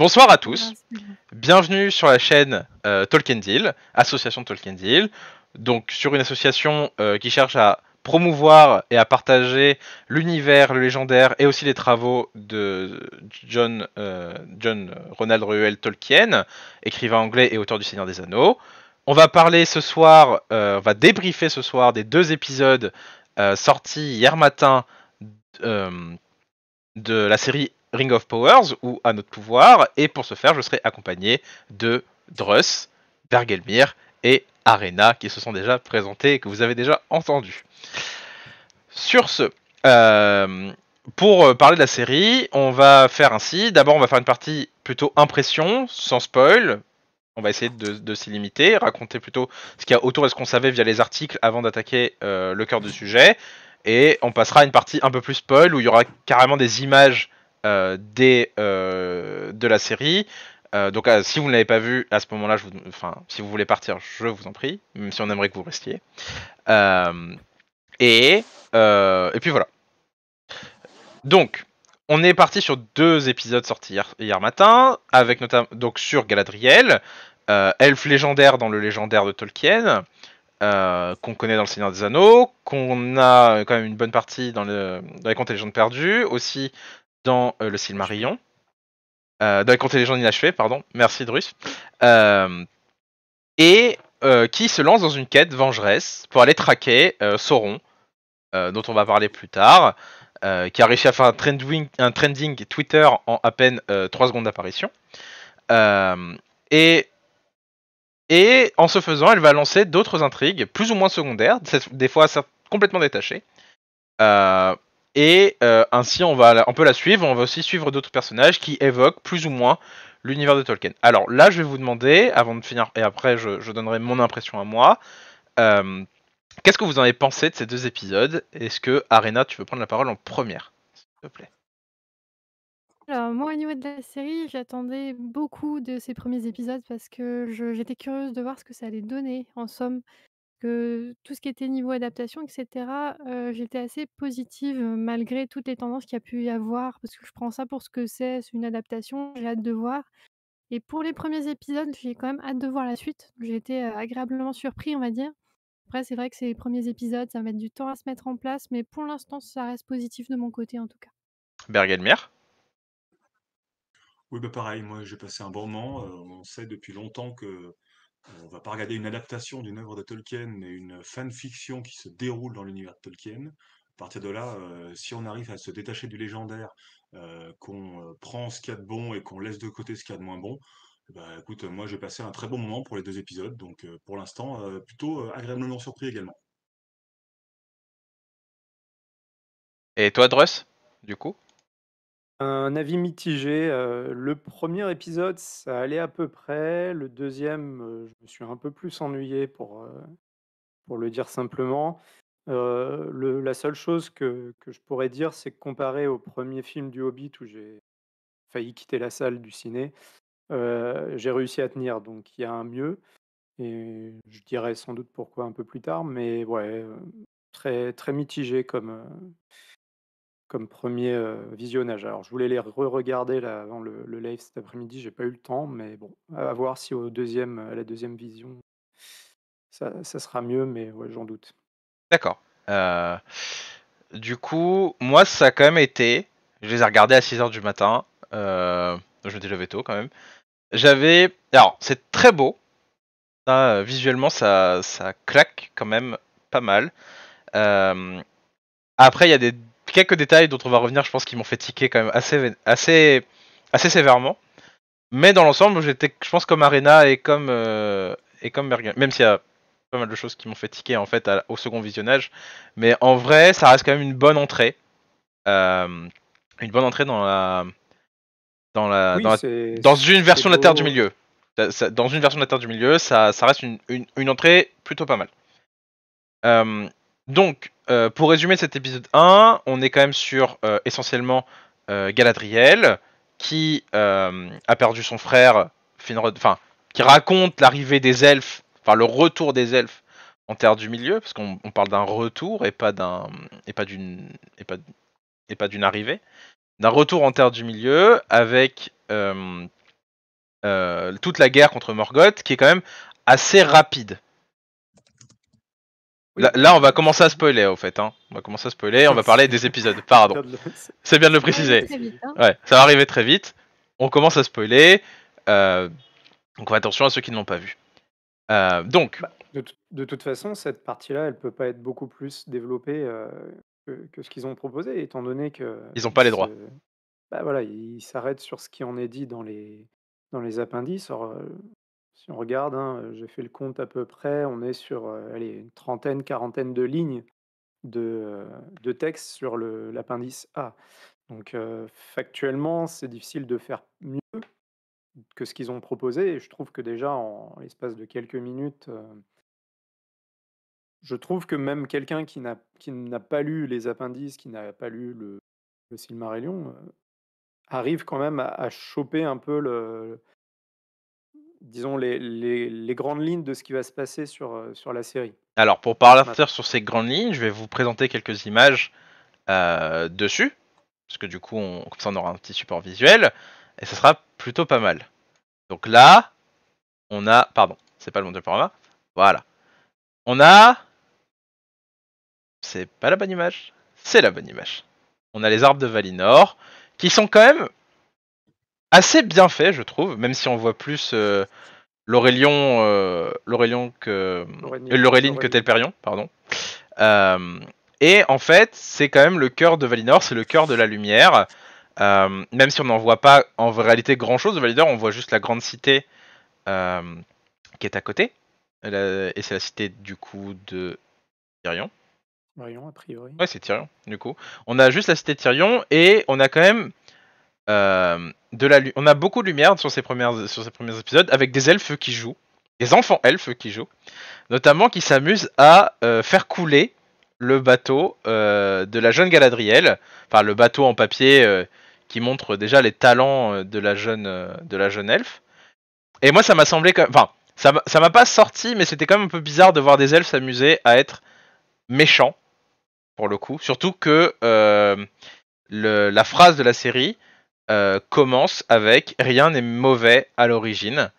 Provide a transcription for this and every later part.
Bonsoir à tous. Bienvenue sur la chaîne euh, Tolkien Deal, association Tolkien Deal. Donc sur une association euh, qui cherche à promouvoir et à partager l'univers, le légendaire et aussi les travaux de John, euh, John Ronald Reuel Tolkien, écrivain anglais et auteur du Seigneur des Anneaux. On va parler ce soir, on va débriefer ce soir des deux épisodes sortis hier matin de la série Ring of Powers ou à notre pouvoir, et pour ce faire, je serai accompagné de Druss, Bergelmir et Arena qui se sont déjà présentés et que vous avez déjà entendu Sur ce, euh, pour euh, parler de la série, on va faire ainsi. D'abord, on va faire une partie plutôt impression, sans spoil. On va essayer de, s'y limiter, raconter plutôt ce qu'il y a autour et ce qu'on savait via les articles avant d'attaquer euh, le cœur du sujet. Et on passera à une partie un peu plus spoil où il y aura carrément des images euh, des, euh, de la série. Euh, donc ah, si vous ne l'avez pas vu, à ce moment-là, je vous, enfin, si vous voulez partir, je vous en prie, même si on aimerait que vous restiez. et, et puis voilà. Donc, on est parti sur deux épisodes sortis hier, matin, avec notamment donc sur Galadriel, elfe légendaire dans le légendaire de Tolkien, qu'on connaît dans le Seigneur des Anneaux, qu'on a quand même une bonne partie dans, le, dans les contes et légendes perdues, aussi dans euh, le Silmarillion, euh, dans les Contes et légendes inachevées, pardon, merci Drus, euh, et qui se lance dans une quête vengeresse pour aller traquer Sauron, dont on va parler plus tard, qui a réussi à faire un trending, un trending Twitter en à peine 3 secondes d'apparition. et et en ce faisant, elle va lancer d'autres intrigues, plus ou moins secondaires, des fois complètement détachées, euh, et euh, ainsi, on, va, on peut la suivre. On va aussi suivre d'autres personnages qui évoquent plus ou moins l'univers de Tolkien. Alors là, je vais vous demander, avant de finir, et après, je, donnerai mon impression à moi. Euh, qu'est-ce que vous en avez pensé de ces deux épisodes Est-ce que, Arena, tu veux prendre la parole en première, s'il te plaît alors moi au niveau de la série, j'attendais beaucoup de ces premiers épisodes parce que j'étais curieuse de voir ce que ça allait donner en somme que tout ce qui était niveau adaptation, etc., j'étais assez positive malgré toutes les tendances qu'il y a pu y avoir, parce que je prends ça pour ce que c'est, c'est une adaptation, j'ai hâte de voir. Et pour les premiers épisodes, j'ai quand même hâte de voir la suite. J'ai été agréablement surpris, on va dire. Après, c'est vrai que ces premiers épisodes, ça va mettre du temps à se mettre en place, mais pour l'instant, ça reste positif de mon côté en tout cas. mère Oui, bah pareil, moi j'ai passé un bon moment. on sait depuis longtemps que on va pas regarder une adaptation d'une œuvre de Tolkien, mais une fanfiction qui se déroule dans l'univers de Tolkien. À partir de là, euh, si on arrive à se détacher du légendaire, euh, qu'on euh, prend ce qu'il y a de bon et qu'on laisse de côté ce qu'il y a de moins bon, bah écoute, moi j'ai passé un très bon moment pour les deux épisodes, donc pour l'instant, plutôt agréablement surpris également. Et toi, Druss, du coup un avis mitigé. Euh, le premier épisode, ça allait à peu près. Le deuxième, euh, je me suis un peu plus ennuyé pour, euh, pour le dire simplement. la seule chose que, que je pourrais dire, c'est que comparé au premier film du Hobbit où j'ai failli quitter la salle du ciné, j'ai réussi à tenir. Donc il y a un mieux. Et je dirais sans doute pourquoi un peu plus tard. Mais ouais, très, très mitigé comme, comme premier euh, visionnage. Alors, je voulais les re-regarder avant le, live cet après-midi, j'ai pas eu le temps, mais bon, à voir si au deuxième, à la deuxième vision, ça, sera mieux, mais ouais, j'en doute. D'accord. Euh, du coup, moi, ça a quand même été. Je les ai regardés à 6h du matin. Euh, je suis levé tôt quand même. J'avais. Alors, c'est très beau. Ah, visuellement, ça, ça claque quand même pas mal. après, il y a des quelques détails dont on va revenir, je pense, qui m'ont fait tiquer quand même assez, assez, assez sévèrement. Mais dans l'ensemble, j'étais, je pense, comme Arena et comme, euh, et comme Même s'il y a pas mal de choses qui m'ont fait tiquer en fait au second visionnage. Mais en vrai, ça reste quand même une bonne entrée. Euh, une bonne entrée dans la. Dans, la, dans, une version de la Terre du Milieu. dans une version de la Terre du Milieu, ça, ça reste une, une, entrée plutôt pas mal. Euh, donc, euh, pour résumer cet épisode 1, on est quand même sur euh, essentiellement euh, Galadriel, qui a perdu son frère, Finrod, enfin, qui raconte l'arrivée des elfes, enfin le retour des elfes en Terre du Milieu, parce qu'on parle d'un retour et pas d'un et pas d'une et pas, et pas d'une arrivée, d'un retour en Terre du Milieu avec toute la guerre contre Morgoth, qui est quand même assez rapide. Là, on va commencer à spoiler, au fait. Hein. On va commencer à spoiler, on va parler des épisodes. Pardon. C'est bien de le préciser. Hein. ça va arriver très vite. On commence à spoiler. Euh, donc, attention à ceux qui ne l'ont pas vu. Euh, donc. Bah, de, toute façon, cette partie-là, elle peut pas être beaucoup plus développée euh, que, ce qu'ils ont proposé, étant donné que. Ils n'ont pas les droits. Bah, voilà, ils s'arrêtent sur ce qui en est dit dans les, dans les appendices. Si on regarde, hein, euh, j'ai fait le compte à peu près, on est sur euh, une trentaine, quarantaine de lignes de, euh, de texte sur l'appendice A. Donc factuellement, c'est difficile de faire mieux que ce qu'ils ont proposé. Et je trouve que déjà, en, l'espace de quelques minutes, je trouve que même quelqu'un qui n'a pas lu les appendices, qui n'a pas lu le, le Silmarillion, arrive quand même à choper un peu le, disons, les, grandes lignes de ce qui va se passer sur, euh, sur la série. Alors, pour parler sur ces grandes lignes, je vais vous présenter quelques images euh, dessus, parce que du coup, on, comme ça, on aura un petit support visuel, et ça sera plutôt pas mal. Donc là, on a... Pardon, c'est pas le programme. Voilà. On a... C'est pas la bonne image. C'est la bonne image. On a les arbres de Valinor, qui sont quand même assez bien fait, je trouve, même si on voit plus euh, euh que l'Auréline que Telperion, pardon. Euh, et en fait, c'est quand même le cœur de Valinor, c'est le cœur de la lumière. Euh, même si on n'en voit pas en réalité grand chose de Valinor, on voit juste la grande cité qui est à côté. et c'est la cité du coup de Tyrion. Tyrion, a priori. Ouais, c'est Tyrion, du coup. On a juste la cité de Tyrion et on a quand même euh, on a beaucoup de lumière sur ces, premiers épisodes avec des elfes qui jouent, des enfants elfes qui jouent, notamment qui s'amusent à euh, faire couler le bateau euh, de la jeune Galadriel, enfin le bateau en papier qui montre déjà les talents de la jeune, de la jeune elfe. Et moi ça m'a semblé Enfin, ça m'a pas sorti, mais c'était quand même un peu bizarre de voir des elfes s'amuser à être méchants, pour le coup. Surtout que la phrase de la série, euh, commence avec Rien n'est mauvais à l'origine.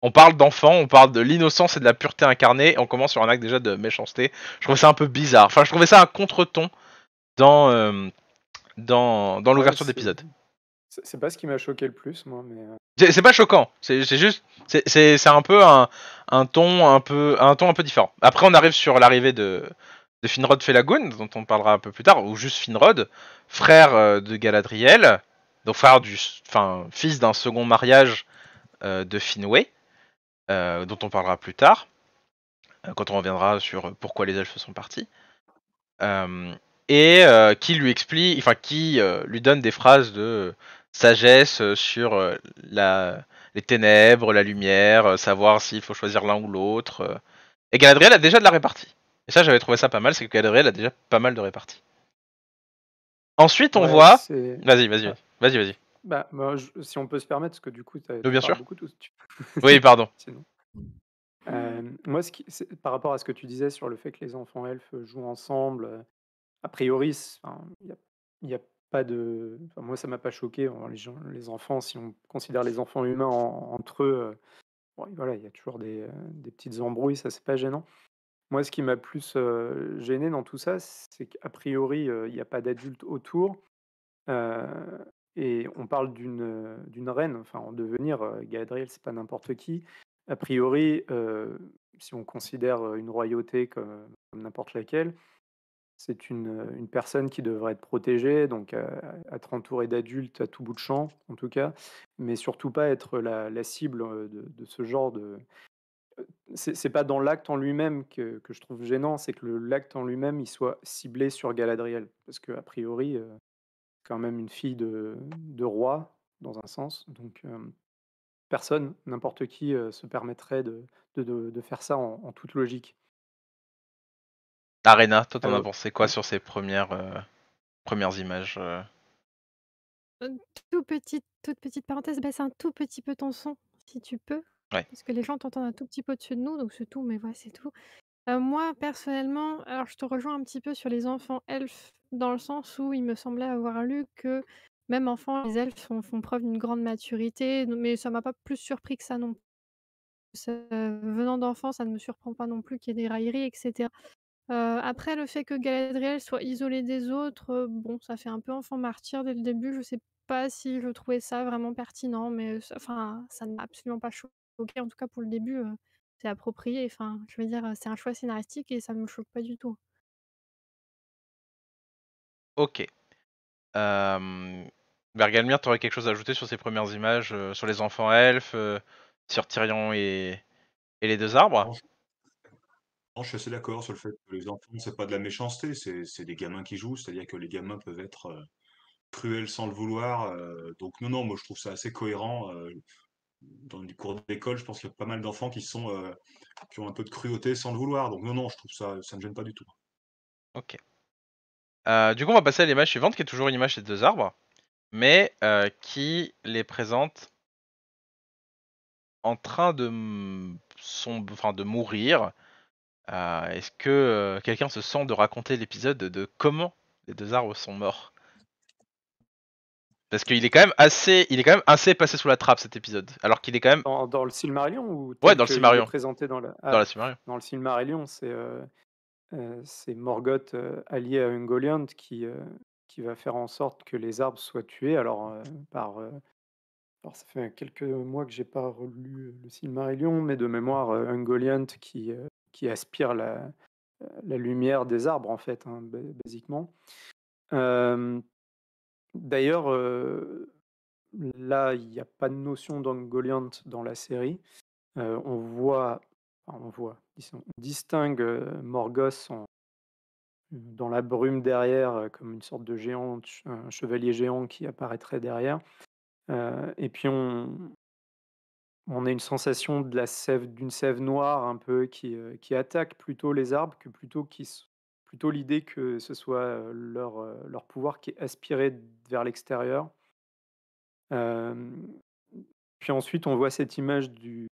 On parle d'enfants, on parle de l'innocence et de la pureté incarnée, on commence sur un acte déjà de méchanceté. Je trouvais ça un peu bizarre. Enfin, je trouvais ça un contre-ton dans, euh, dans, dans l'ouverture d'épisode. C'est pas ce qui m'a choqué le plus, moi. Mais... Euh. C'est pas choquant. C'est juste, c'est un peu un, ton un peu un ton un peu différent. Après, on arrive sur l'arrivée de de Finrod Felagund, dont on parlera un peu plus tard, ou juste Finrod, frère euh, de Galadriel, donc du, enfin, fils d'un second mariage euh, de Finwë, euh, dont on parlera plus tard, quand on reviendra sur pourquoi les elfes sont partis, et qui lui explique, enfin, qui lui donne des phrases de sagesse sur la, les ténèbres, la lumière, savoir s'il faut choisir l'un ou l'autre. Et Galadriel a déjà de la répartie. Et ça, j'avais trouvé ça pas mal, c'est que Galadriel a déjà pas mal de réparties. Ensuite, on voit. Vas-y, vas-y, vas-y, vas-y. Bah, bah si on peut se permettre, parce que du coup, tu as bien sûr. beaucoup tout... oui, pardon. Euh, moi, ce par rapport à ce que tu disais sur le fait que les enfants elfes jouent ensemble, euh, a priori, il n'y a... pas de. moi, ça m'a pas choqué. Les, enfants, si on considère les enfants humains entre eux, euh, voilà, il y a toujours des, des petites embrouilles, ça c'est pas gênant. Moi, ce qui m'a plus gêné dans tout ça, c'est qu'a priori, il n'y a pas d'adultes autour. et on parle d'une, d'une reine, enfin en devenir, ce c'est pas n'importe qui. A priori, si on considère une royauté comme, n'importe laquelle, c'est une, personne qui devrait être protégée, donc être entourée d'adultes à tout bout de champ, en tout cas, mais surtout pas être la, cible de, ce genre de, c'est pas dans l'acte en lui-même que, je trouve gênant, c'est que l'acte en lui-même il soit ciblé sur Galadriel, parce que a priori, euh, c'est quand même une fille de, roi dans un sens, donc euh, personne, n'importe qui euh, se permettrait de, faire ça en, toute logique. Arena, toi t'en as pensé quoi sur ces premières premières images Tout petit, toute petite parenthèse, baisse un tout petit peu ton son si tu peux, parce que les gens t'entendent un tout petit peu au-dessus de nous, donc c'est tout, mais voilà, c'est tout. Euh, moi, personnellement, alors je te rejoins un petit peu sur les enfants elfes, dans le sens où il me semblait avoir lu que même enfants, les elfes font, preuve d'une grande maturité, mais ça m'a pas plus surpris que ça non plus. venant d'enfants, ça ne me surprend pas non plus qu'il y ait des railleries, etc. Euh, après, le fait que Galadriel soit isolée des autres, euh, bon, ça fait un peu enfant martyr dès le début. Je sais pas si je trouvais ça vraiment pertinent, mais enfin, ça n'a absolument pas choqué Ok, en tout cas pour le début, c'est approprié. Enfin, je veux dire, c'est un choix scénaristique et ça ne me choque pas du tout. Ok. Euh... tu t'aurais quelque chose à ajouter sur ces premières images, sur les enfants elfes, sur Tyrion et... et, les deux arbres je suis assez d'accord sur le fait que les enfants, c'est pas de la méchanceté, c'est des gamins qui jouent, c'est-à-dire que les gamins peuvent être cruels sans le vouloir. donc non, non, moi je trouve ça assez cohérent dans les cours d'école, je pense qu'il y a pas mal d'enfants qui sont euh, qui ont un peu de cruauté sans le vouloir. Donc non, non, je trouve ça, ça ne gêne pas du tout. Ok. Euh, du coup, on va passer à l'image suivante, qui est toujours une image des deux arbres, mais euh, qui les présente en train de, de mourir. Est-ce que quelqu'un se sent de raconter l'épisode de comment les deux arbres sont morts parce qu'il est quand même assez, il est quand même assez passé sous la trappe cet épisode, alors qu'il est quand même dans, le Silmarillion ou dans le Silmarillion présenté ah, dans le Silmarillion c'est euh, euh, Morgoth euh, allié à Ungoliant qui qui va faire en sorte que les arbres soient tués alors par alors ça fait quelques mois que j'ai pas relu le Silmarillion mais de mémoire Ungoliant qui qui aspire la lumière des arbres en fait hein, basiquement D'ailleurs, là, il n'y a pas de notion d'Angoliant dans la série. on voit, on voit, on distingue Morgoth dans la brume derrière comme une sorte de géant, un chevalier géant qui apparaîtrait derrière. et puis on, a une sensation de la sève, d'une sève noire un peu qui, qui attaque plutôt les arbres que plutôt qui, plutôt l'idée que ce soit leur, leur pouvoir qui est aspiré vers l'extérieur. puis ensuite, on voit cette image du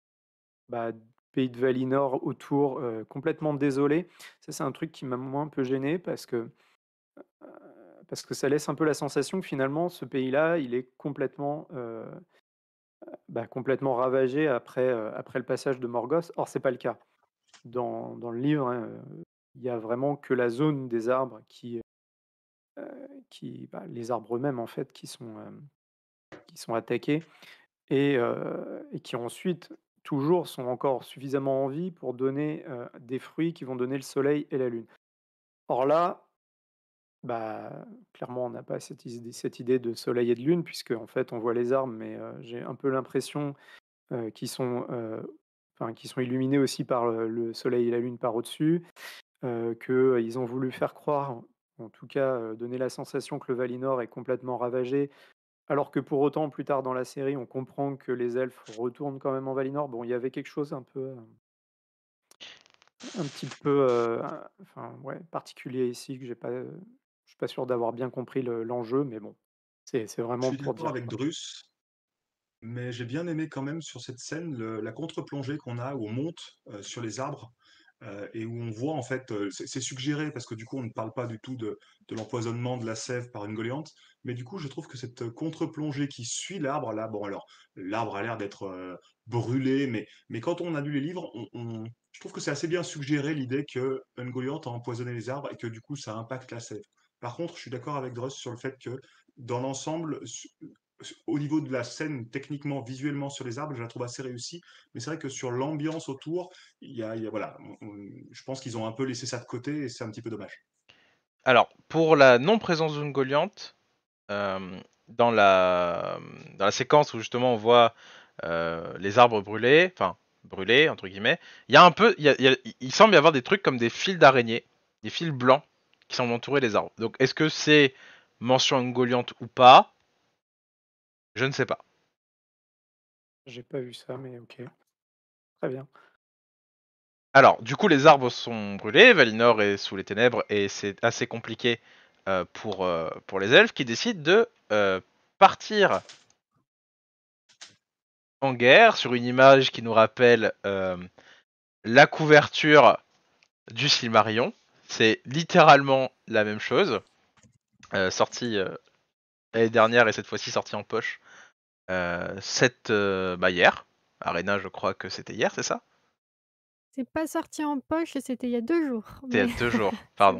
bah, pays de Valinor autour, complètement désolé. Ça, c'est un truc qui m'a moins un peu gêné parce que, parce que ça laisse un peu la sensation que finalement, ce pays-là, il est complètement, bah, complètement ravagé après, après le passage de Morgoth. Or, c'est pas le cas. Dans, dans, le livre, hein, il n'y a vraiment que la zone des arbres qui, euh, qui bah, les arbres eux-mêmes en fait, qui sont, euh, qui sont attaqués euh, et, qui ensuite toujours sont encore suffisamment en vie pour donner des fruits qui vont donner le soleil et la lune. Or là, bah, clairement, on n'a pas cette idée, de soleil et de lune, puisque en fait, on voit les arbres, mais j'ai un peu l'impression qu'ils sont, enfin, qui sont illuminés aussi par le soleil et la lune par au-dessus. Euh, qu'ils ont voulu faire croire, en tout cas euh, donner la sensation que le Valinor est complètement ravagé, alors que pour autant, plus tard dans la série, on comprend que les elfes retournent quand même en Valinor. Bon, il y avait quelque chose un peu. Euh, un petit peu. particulier ici, que j'ai pas. je suis pas sûr d'avoir bien compris l'enjeu, mais bon. C'est vraiment. Je avec Drus, mais j'ai bien aimé quand même sur cette scène la contre-plongée qu'on a où on monte sur les arbres euh, et où on voit en fait, euh, c'est suggéré parce que du coup on ne parle pas du tout de, l'empoisonnement de la sève par une goliante. mais du coup je trouve que cette contre-plongée qui suit l'arbre, là, bon alors l'arbre a l'air d'être euh, brûlé, mais, mais quand on a lu les livres, je trouve que c'est assez bien suggéré l'idée que une a empoisonné les arbres et que du coup ça impacte la sève. Par contre, je suis d'accord avec Dross sur le fait que dans l'ensemble, au niveau de la scène, techniquement, visuellement sur les arbres, je la trouve assez réussie. Mais c'est vrai que sur l'ambiance autour, il y a, voilà, je pense qu'ils ont un peu laissé ça de côté et c'est un petit peu dommage. Alors, pour la non-présence d'une goliante, euh, dans, la, dans la séquence où justement on voit euh, les arbres brûlés, enfin brûlés entre guillemets, il y a un peu, il, semble y avoir des trucs comme des fils d'araignée, des fils blancs qui semblent entourer les arbres. Donc, est-ce que c'est mention goliante ou pas je ne sais pas. J'ai pas vu ça, mais ok. Très bien. Alors, du coup, les arbres sont brûlés, Valinor est sous les ténèbres et c'est assez compliqué euh, pour, euh, pour les elfes qui décident de euh, partir en guerre sur une image qui nous rappelle la couverture du Silmarion. C'est littéralement la même chose, sortie l'année dernière et cette fois-ci sortie en poche. cette, euh, euh, bah, hier, Arena, je crois que c'était hier, c'est ça C'est pas sorti en poche, c'était il y a deux jours. C'était il y a deux jours, pardon.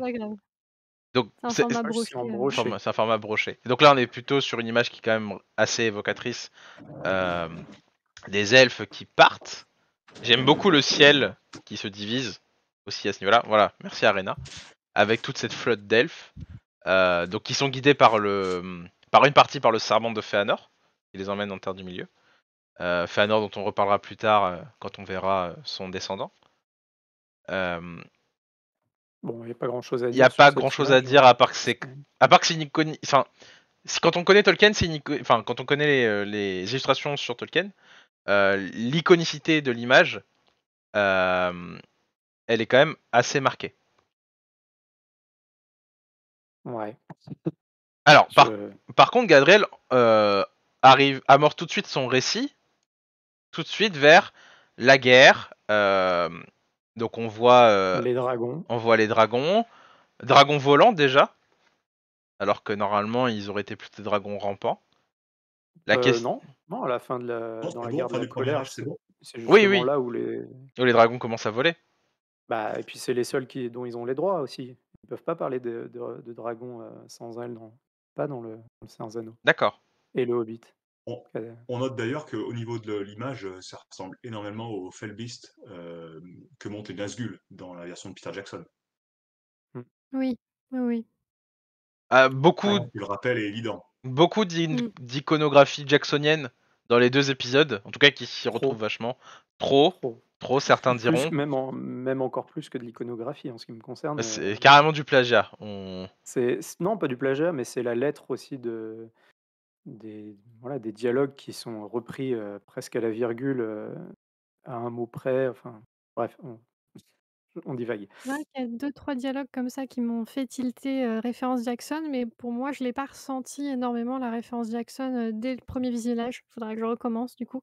Donc euh. c'est un, format broché, donc là, on est plutôt sur une image qui est quand même assez évocatrice des elfes qui partent. J'aime beaucoup le ciel qui se divise aussi à ce niveau-là. Voilà, merci Arena. Avec toute cette flotte d'elfes, donc qui sont guidés par le par une partie par le serment de Fëanor qui les emmène en terre du milieu. Euh, Féanor dont on reparlera plus tard euh, quand on verra euh, son descendant. Euh, bon, il n'y a pas grand chose à dire. Il n'y a pas grand chose à dire à part que c'est, à une quand on connaît Tolkien, c'est enfin quand on connaît les, les illustrations sur Tolkien, l'iconicité de l'image, elle est quand même assez marquée. Ouais. Alors, par, contre, Gadriel euh, amorce tout de suite son récit, tout de suite vers la guerre. Euh, donc on voit, euh, Les dragons. on voit les dragons, dragons volants déjà, alors que normalement ils auraient été plutôt dragons rampants. La euh, Non, non, à la fin de la, guerre de colère, c'est bon. Oui, oui. là où les. dragons commencent à voler. Bah, et puis c'est les seuls qui, dont ils ont les droits aussi. Ils ne peuvent pas parler de, dragons sans elles pas dans le, dans le D'accord. Et le Hobbit. On, note d'ailleurs qu'au niveau de l'image, euh, ça ressemble énormément au Felbeast euh, que monte Nazgul dans la version de Peter Jackson. Hmm. Oui, oui. Euh, beaucoup. le rappel est évident. Beaucoup hmm. d'iconographie jacksonienne dans les deux épisodes, en tout cas qui s'y retrouvent vachement. Trop. Trop. Trop, certains diront. Même, encore plus que de l'iconographie en ce qui me concerne. Bah, c'est euh, carrément du plagiat. On... non pas du plagiat, mais c'est la lettre aussi de des des dialogues qui sont repris euh, presque à la virgule euh, à un mot près. Enfin bref, on, divague. il y a deux trois dialogues comme ça qui m'ont fait tilter référence Jackson, mais pour moi je l'ai pas ressenti énormément la référence Jackson dès le premier visionnage. Faudrait que je recommence du coup.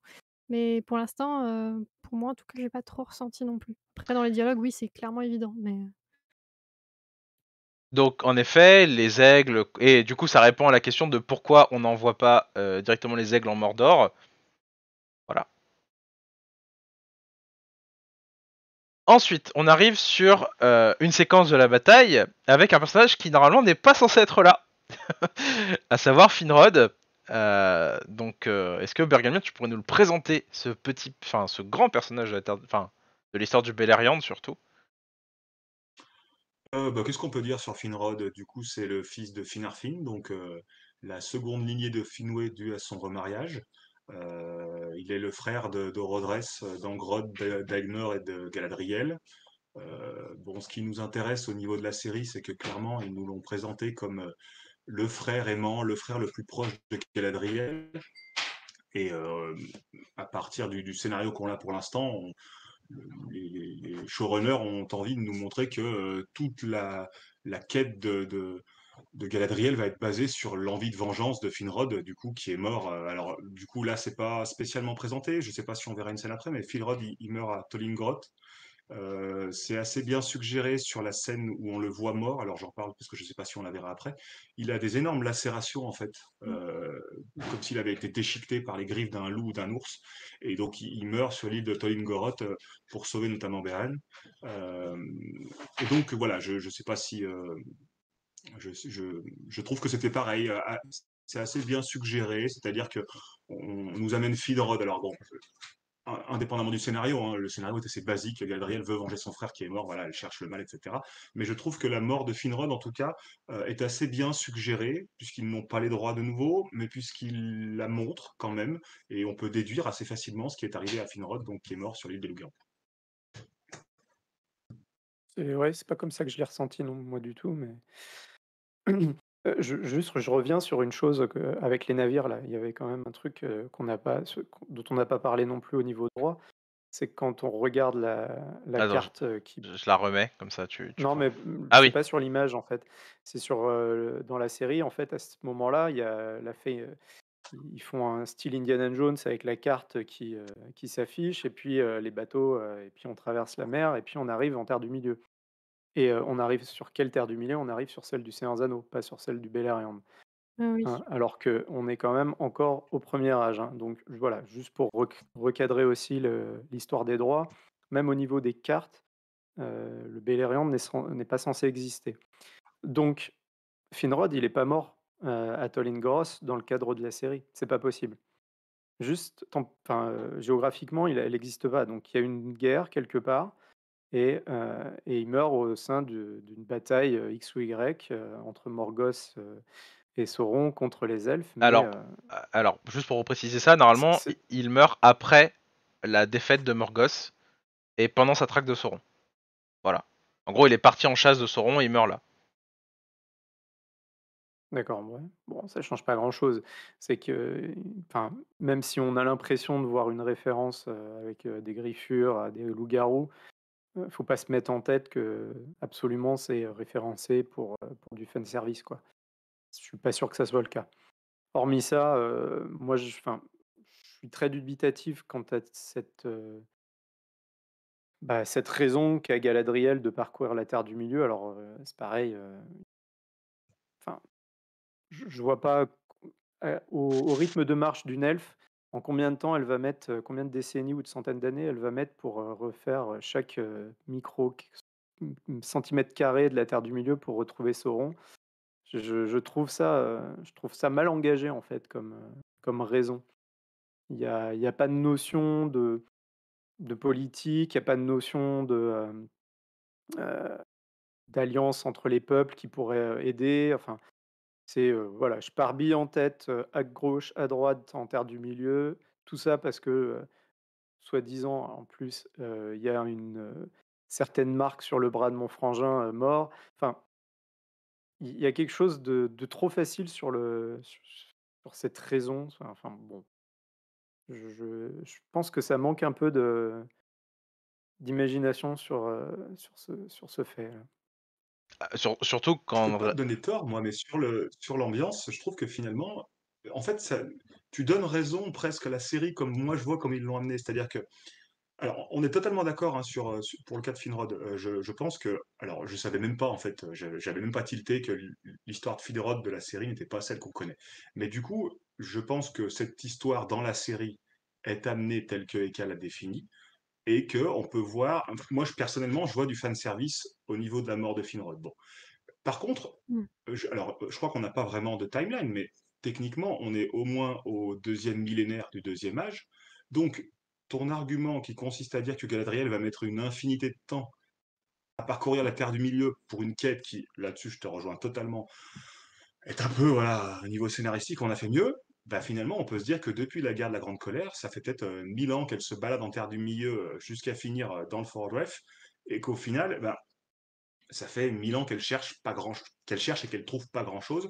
Mais pour l'instant, euh, pour moi, en tout cas, j'ai pas trop ressenti non plus. Après, dans les dialogues, oui, c'est clairement évident, mais. Euh. Donc, en effet, les aigles. Et du coup, ça répond à la question de pourquoi on n'envoie pas euh, directement les aigles en Mordor. Voilà. Ensuite, on arrive sur une séquence de la bataille avec un personnage qui normalement n'est pas censé être là, à savoir Finrod, euh, donc, euh, est-ce que Bergamia, tu pourrais nous le présenter, ce petit, enfin, ce grand personnage de, l'histoire du Beleriand surtout euh, bah, Qu'est-ce qu'on peut dire sur Finrod Du coup, c'est le fils de Finarfin, donc la seconde lignée de Finwë due à son remariage. il est le frère de, de Rodress, d'Angrod, d'Agnor et de Galadriel. bon, ce qui nous intéresse au niveau de la série, c'est que clairement, ils nous l'ont présenté comme le frère aimant, le frère le plus proche de Galadriel, Et euh, à partir du, scénario qu'on a pour l'instant, les, showrunners ont envie de nous montrer que euh, toute la, quête de, Galadriel va être basée sur l'envie de vengeance de Finrod, du coup, qui est mort. Euh, alors, du coup, là, c'est pas spécialement présenté. Je sais pas si on verra une scène après, mais Finrod, il, meurt à Tolingroth euh, c'est assez bien suggéré sur la scène où on le voit mort. Alors j'en parle parce que je ne sais pas si on la verra après. Il a des énormes lacérations en fait, mm. euh, comme s'il avait été déchiqueté par les griffes d'un loup ou d'un ours. Et donc il, meurt sur l'île de Tolingoroth euh, pour sauver notamment Beren. et donc voilà, je ne sais pas si je, trouve que c'était pareil. Ah, c'est assez bien suggéré, c'est-à-dire que nous amène Finrod. Alors bon, indépendamment du scénario, hein. le scénario est assez basique, Galadriel veut venger son frère qui est mort, voilà, elle cherche le mal, etc. Mais je trouve que la mort de Finrod, en tout cas, euh, est assez bien suggérée, puisqu'ils n'ont pas les droits de nouveau, mais puisqu'ils la montrent quand même, et on peut déduire assez facilement ce qui est arrivé à Finrod, donc qui est mort sur l'île des loups Ouais, c'est pas comme ça que je l'ai ressenti, non, moi du tout, mais Euh, juste, je reviens sur une chose avec les navires. Là, il y avait quand même un truc euh, qu'on n'a pas, dont on n'a pas parlé non plus au niveau droit. C'est quand on regarde la, ah, carte euh, qui. Je la remets comme ça. Tu. non, mais ah pas sur l'image en fait. C'est sur dans la série en fait. À ce moment-là, il y a la ils font un style Indiana Jones avec la carte qui, qui s'affiche et puis les bateaux et puis on traverse la mer et puis on arrive en terre du milieu. Et on arrive sur quelle terre du milieu On arrive sur celle du Seigneur Zano, pas sur celle du Beleriand. Ah hein, alors que on est quand même encore au premier âge. Hein. Donc voilà, juste pour recadrer aussi l'histoire des droits, même au niveau des cartes, le Beleriand n'est pas censé exister. Donc Finrod, il n'est pas mort euh, à Tolingros dans le cadre de la série. C'est pas possible. Juste, enfin, géographiquement, il n'existe pas. Donc il y a une guerre quelque part euh, et, il meurt au sein d'une bataille euh, X ou Y euh, entre Morgos et Sauron contre les elfes. alors, alors, juste pour préciser ça, normalement, il meurt après la défaite de Morgos et pendant sa traque de Sauron. Voilà. En gros, il est parti en chasse de Sauron et il meurt là. D'accord, bon, ça ne change pas grand-chose. C'est que, enfin, même si on a l'impression de voir une référence avec des griffures, à des loups-garous, ne faut pas se mettre en tête que absolument c'est euh, référencé pour, euh, pour du fan service. Quoi. Je suis pas sûr que ça soit le cas. Hormis ça, euh, moi, je, je suis très dubitatif quant à cette, bah, cette raison qu'a Galadriel de parcourir la Terre du Milieu. Alors, c'est pareil. Enfin, je, ne vois pas au, au rythme de marche d'une elfe en combien de temps elle va mettre, euh, combien de décennies ou de centaines d'années elle va mettre pour euh, refaire euh, chaque micro centimètre carré de la Terre du Milieu pour retrouver Sauron. Je, je trouve ça, je trouve ça mal engagé en fait comme, comme raison. Il n'y a, y a, pas de notion de, de politique, il n'y a pas de notion de d'alliance entre les peuples qui pourrait aider. Enfin, c'est voilà, je pars bille en tête, à gauche, à droite, en terre du milieu. Tout ça parce que, soi-disant, en plus, il y a une certaine marque sur le bras de mon frangin mort. Enfin, il y a quelque chose de, trop facile sur, le, sur, cette raison. Enfin, bon, je, pense que ça manque un peu d'imagination sur ce fait. Ah, surtout quand. pas te donner tort, moi, mais sur le sur l'ambiance, je trouve que finalement, en fait, tu donnes raison presque à la série comme moi je vois comme ils l'ont amené. C'est-à-dire que, alors, on est totalement d'accord hein, euh, sur, pour le cas de Finrod. Euh, je, pense que, alors, je savais même pas en fait, je j'avais même pas tilté que l'histoire de Finrod de la série n'était pas celle qu'on connaît. Mais du coup, je pense que cette histoire dans la série est amenée telle que Eka l'a définie et que on peut voir. Moi, je, personnellement, je vois du fan service au niveau de la mort de Finrod. Bon. Par contre, hmm. je, alors je crois qu'on n'a pas vraiment de timeline, mais techniquement, on est au moins au deuxième millénaire du deuxième âge. Donc, ton argument qui consiste à dire que Galadriel va mettre une infinité de temps à parcourir la Terre du Milieu pour une quête qui, là-dessus, je te rejoins totalement, est un peu, voilà, au niveau scénaristique, on a fait mieux. Bah, finalement, on peut se dire que depuis la guerre de la Grande Colère, ça fait peut-être euh, mille ans qu'elle se balade en Terre du Milieu euh, jusqu'à finir euh, dans le Fort et qu'au final, bah, ça fait mille ans qu'elle cherche pas grand, qu'elle cherche et qu'elle trouve pas grand chose.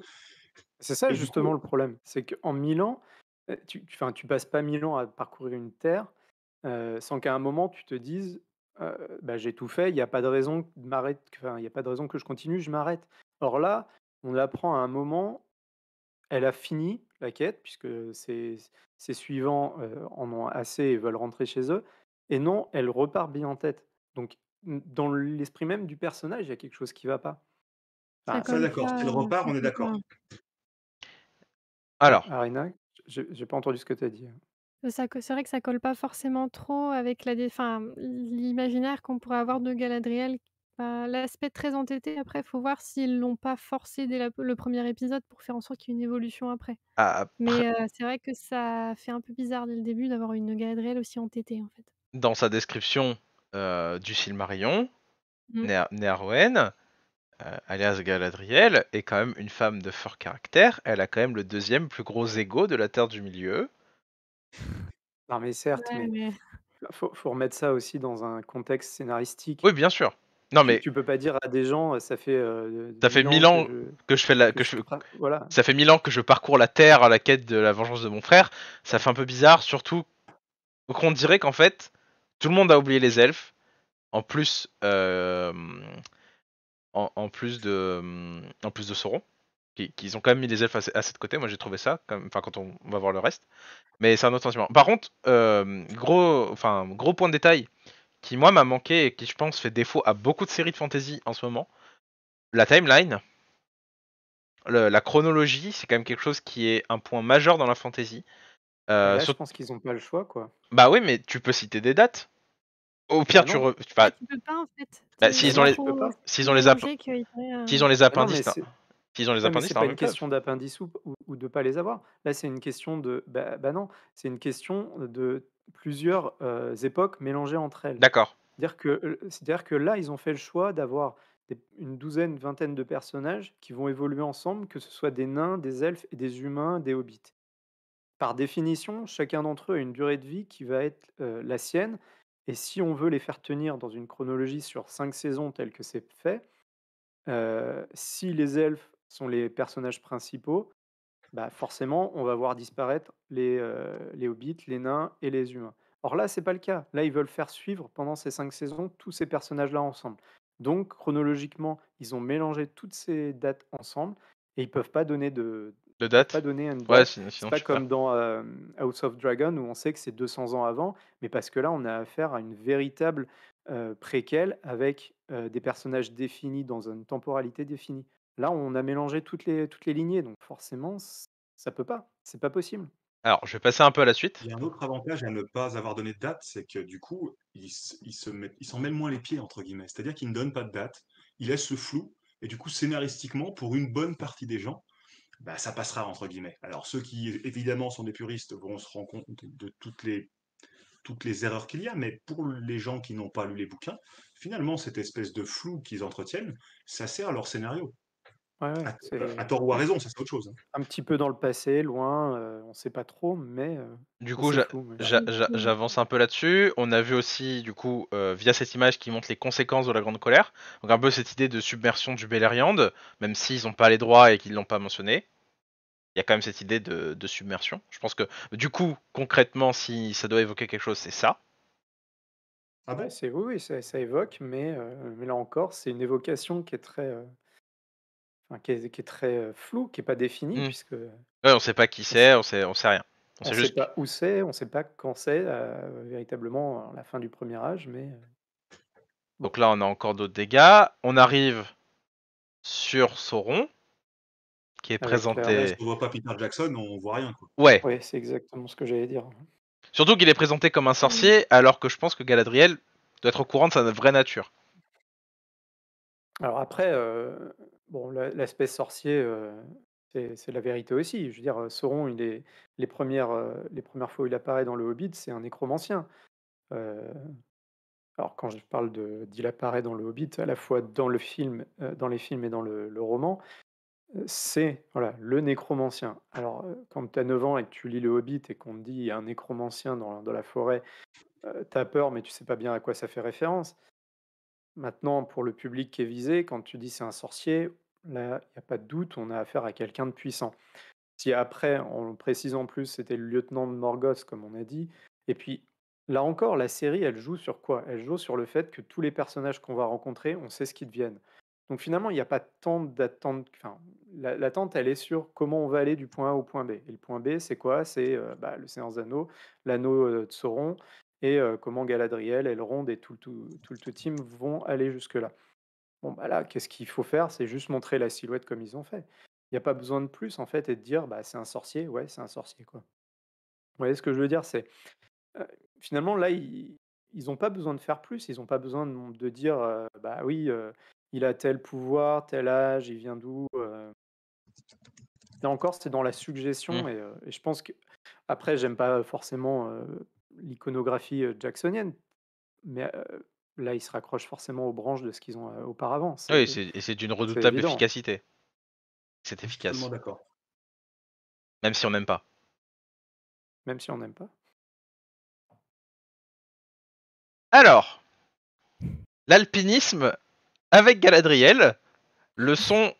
C'est ça justement le problème, c'est qu'en mille ans, eh, tu, tu passes pas mille ans à parcourir une terre euh, sans qu'à un moment tu te dises, euh, bah, j'ai tout fait, il n'y a pas de raison de m'arrêter, enfin, il y a pas de raison que je continue, je m'arrête. Or là, on l'apprend à un moment, elle a fini la quête puisque ses, suivants euh, en ont assez et veulent rentrer chez eux. Et non, elle repart bien en tête. Donc dans l'esprit même du personnage, il y a quelque chose qui va pas. Bah, d'accord. Si euh, repart, on est d'accord. Alors. Arina, j'ai pas entendu ce que tu as dit. Hein. C'est vrai que ça colle pas forcément trop avec l'imaginaire qu'on pourrait avoir de Galadriel. Bah, l'aspect très entêté, après, il faut voir s'ils l'ont pas forcé dès le premier épisode pour faire en sorte qu'il y ait une évolution après. Ah, ah, Mais euh, c'est vrai que ça fait un peu bizarre dès le début d'avoir une Galadriel aussi entêtée, en fait. Dans sa description, euh, du mm. Néa Rouen euh, alias Galadriel, est quand même une femme de fort caractère. Elle a quand même le deuxième plus gros ego de la Terre du Milieu. Non, mais certes, mais... Faut, remettre ça aussi dans un contexte scénaristique. Oui, bien sûr. Non, mais... Tu peux pas dire à des gens, euh, ça fait. Euh, fait mille ans que, je... fais la. Que, Voilà. Ça fait mille ans que je parcours la terre à la quête de la vengeance de mon frère. Ça fait un peu bizarre, surtout qu'on dirait qu'en fait, tout le monde a oublié les elfes. En plus, euh, en, plus de, en plus de Sauron, qui, ont quand même mis les elfes à, cette côté. Moi, j'ai trouvé ça. Enfin, quand on, va voir le reste, mais c'est un autre sentiment. Par contre, euh, gros, enfin, gros point de détail qui moi m'a manqué et qui je pense fait défaut à beaucoup de séries de fantasy en ce moment. La timeline, la chronologie, c'est quand même quelque chose qui est un point majeur dans la fantasy. Euh, je pense qu'ils n'ont pas le choix, quoi. Bah oui, mais tu peux citer des dates. Au bah pire, tu, ah, tu peux pas en fait. Bah, S'ils ont, les... s'ils ont, les ah ont les appendices. Hein. S'ils ont les appendices, c'est pas une question d'appendices ou, ou, de pas les avoir. Là, c'est une question de. Bah, bah non, c'est une question de plusieurs euh, époques mélangées entre elles. D'accord. Euh, c'est-à-dire que, là, ils ont fait le choix d'avoir une douzaine, vingtaine de personnages qui vont évoluer ensemble, que ce soit des nains, des elfes et des humains, des hobbits par définition, chacun d'entre eux a une durée de vie qui va être la sienne. Et si on veut les faire tenir dans une chronologie sur cinq saisons telles que c'est fait, si les elfes sont les personnages principaux, bah, forcément, on va voir disparaître les, les hobbits, les nains et les humains. Or là, c'est pas le cas. Là, ils veulent faire suivre pendant ces cinq saisons tous ces personnages-là ensemble. Donc, chronologiquement, ils ont mélangé toutes ces dates ensemble et ils peuvent pas donner de, date pas donné une date. pas comme dans euh, House of Dragon où on sait que c'est 200 ans avant, mais parce que là on a affaire à une véritable euh, préquelle avec euh, des personnages définis dans une temporalité définie. Là on a mélangé toutes les, toutes les lignées, donc forcément ça peut pas, c'est pas possible. Alors, je vais passer un peu à la suite. Il y a un autre avantage à ne pas avoir donné de date, c'est que du coup, il, s'en se moins les pieds, entre guillemets. C'est-à-dire qu'il ne donne pas de date, il laisse le flou, et du coup, scénaristiquement, pour une bonne partie des gens, bah, ça passera entre guillemets. Alors ceux qui évidemment sont des puristes vont se rendre compte de toutes les toutes les erreurs qu'il y a, mais pour les gens qui n'ont pas lu les bouquins, finalement cette espèce de flou qu'ils entretiennent, ça sert à leur scénario à, tort ou à raison, ça c'est autre chose. Hein. Un petit peu dans le passé, loin, euh, on ne sait pas trop, mais. Euh, du coup, j'avance un peu là-dessus. On a vu aussi, du coup, euh, via cette image qui montre les conséquences de la Grande Colère, donc un peu cette idée de submersion du Beleriand, même s'ils n'ont pas les droits et qu'ils ne l'ont pas mentionné. Il y a quand même cette idée de, submersion. Je pense que, du coup, concrètement, si ça doit évoquer quelque chose, c'est ça. Ah c'est oui, ça, évoque, mais là encore, c'est une évocation qui est très qui, est, très flou, qui n'est pas défini. Mmh. Puisque... on ne sait pas qui c'est, on ne sait, on sait rien. On ne sait pas où c'est, on ne sait pas quand c'est, véritablement, la fin du premier âge. Mais... Donc là, on a encore d'autres dégâts. On arrive sur Sauron, qui est présenté. On ne voit pas Peter Jackson, on voit rien. Quoi. Ouais. c'est exactement ce que j'allais dire. Surtout qu'il est présenté comme un mmh. sorcier, alors que je pense que Galadriel doit être au courant de sa vraie nature. Alors après, bon, l'aspect sorcier, euh, c'est la vérité aussi. Je veux dire, euh, Sauron, il est, les, premières, euh, les premières fois où il apparaît dans le Hobbit, c'est un nécromancien. alors quand je parle d'il apparaît dans le Hobbit, à la fois dans le film, dans les films et dans le, roman, c'est voilà le nécromancien. Alors quand tu as 9 ans et que tu lis le Hobbit et qu'on te dit y a un nécromancien dans, dans la forêt, tu as peur mais tu sais pas bien à quoi ça fait référence. Maintenant, pour le public qui est visé, quand tu dis c'est un sorcier, là, il n'y a pas de doute, on a affaire à quelqu'un de puissant. Si après, en le précisant plus, c'était le lieutenant de Morgoth, comme on a dit, et puis là encore, la série, elle joue sur quoi Elle joue sur le fait que tous les personnages qu'on va rencontrer, on sait ce qu'ils deviennent. Donc finalement, il n'y a pas tant d'attente. Enfin, l'attente, elle est sur comment on va aller du point A au point B. Et le point B, c'est quoi C'est euh, bah, le séance d'anneau, l'anneau euh, de Sauron, et comment Galadriel, Elrond et tout, le tout, le team vont aller jusque-là. Bon, bah là, qu'est-ce qu'il faut faire C'est juste montrer la silhouette comme ils ont fait. Il n'y a pas besoin de plus, en fait, et de dire, bah, c'est un sorcier, ouais, c'est un sorcier, quoi. Vous voyez ce que je veux dire C'est finalement là, ils n'ont pas besoin de faire plus. Ils n'ont pas besoin de, dire, bah oui, il a tel pouvoir, tel âge, il vient d'où. Là encore, c'est dans la suggestion, mmh. et, et, je pense que après, j'aime pas forcément l'iconographie jacksonienne, mais là, ils se raccrochent forcément aux branches de ce qu'ils ont auparavant. Oui, et c'est d'une redoutable hein. efficacité. C'est efficace. Même si on n'aime pas. Même si on n'aime pas. Alors, l'alpinisme avec Galadriel, le leçon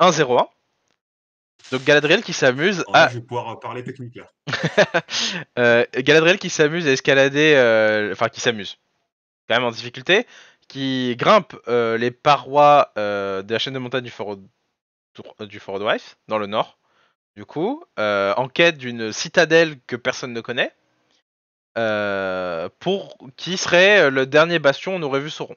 101. Donc Galadriel qui s'amuse à. parler euh, Galadriel qui s'amuse à escalader, euh, enfin qui s'amuse, quand même en difficulté, qui grimpe euh, les parois de la chaîne de montagne du Fort, du dans le nord, du coup, en quête d'une citadelle que personne ne connaît, pour qui serait le dernier bastion on aurait vu Sauron.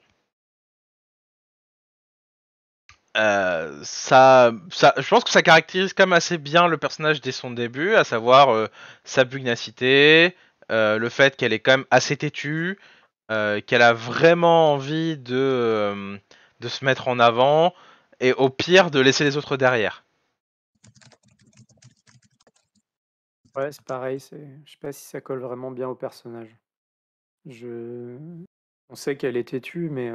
Euh, ça, ça, je pense que ça caractérise quand même assez bien le personnage dès son début, à savoir euh, sa pugnacité, euh, le fait qu'elle est quand même assez têtue, qu'elle a vraiment envie de, de se mettre en avant, et au pire de laisser les autres derrière. Ouais, c'est pareil, je sais pas si ça colle vraiment bien au personnage. Je... On sait qu'elle est têtue, mais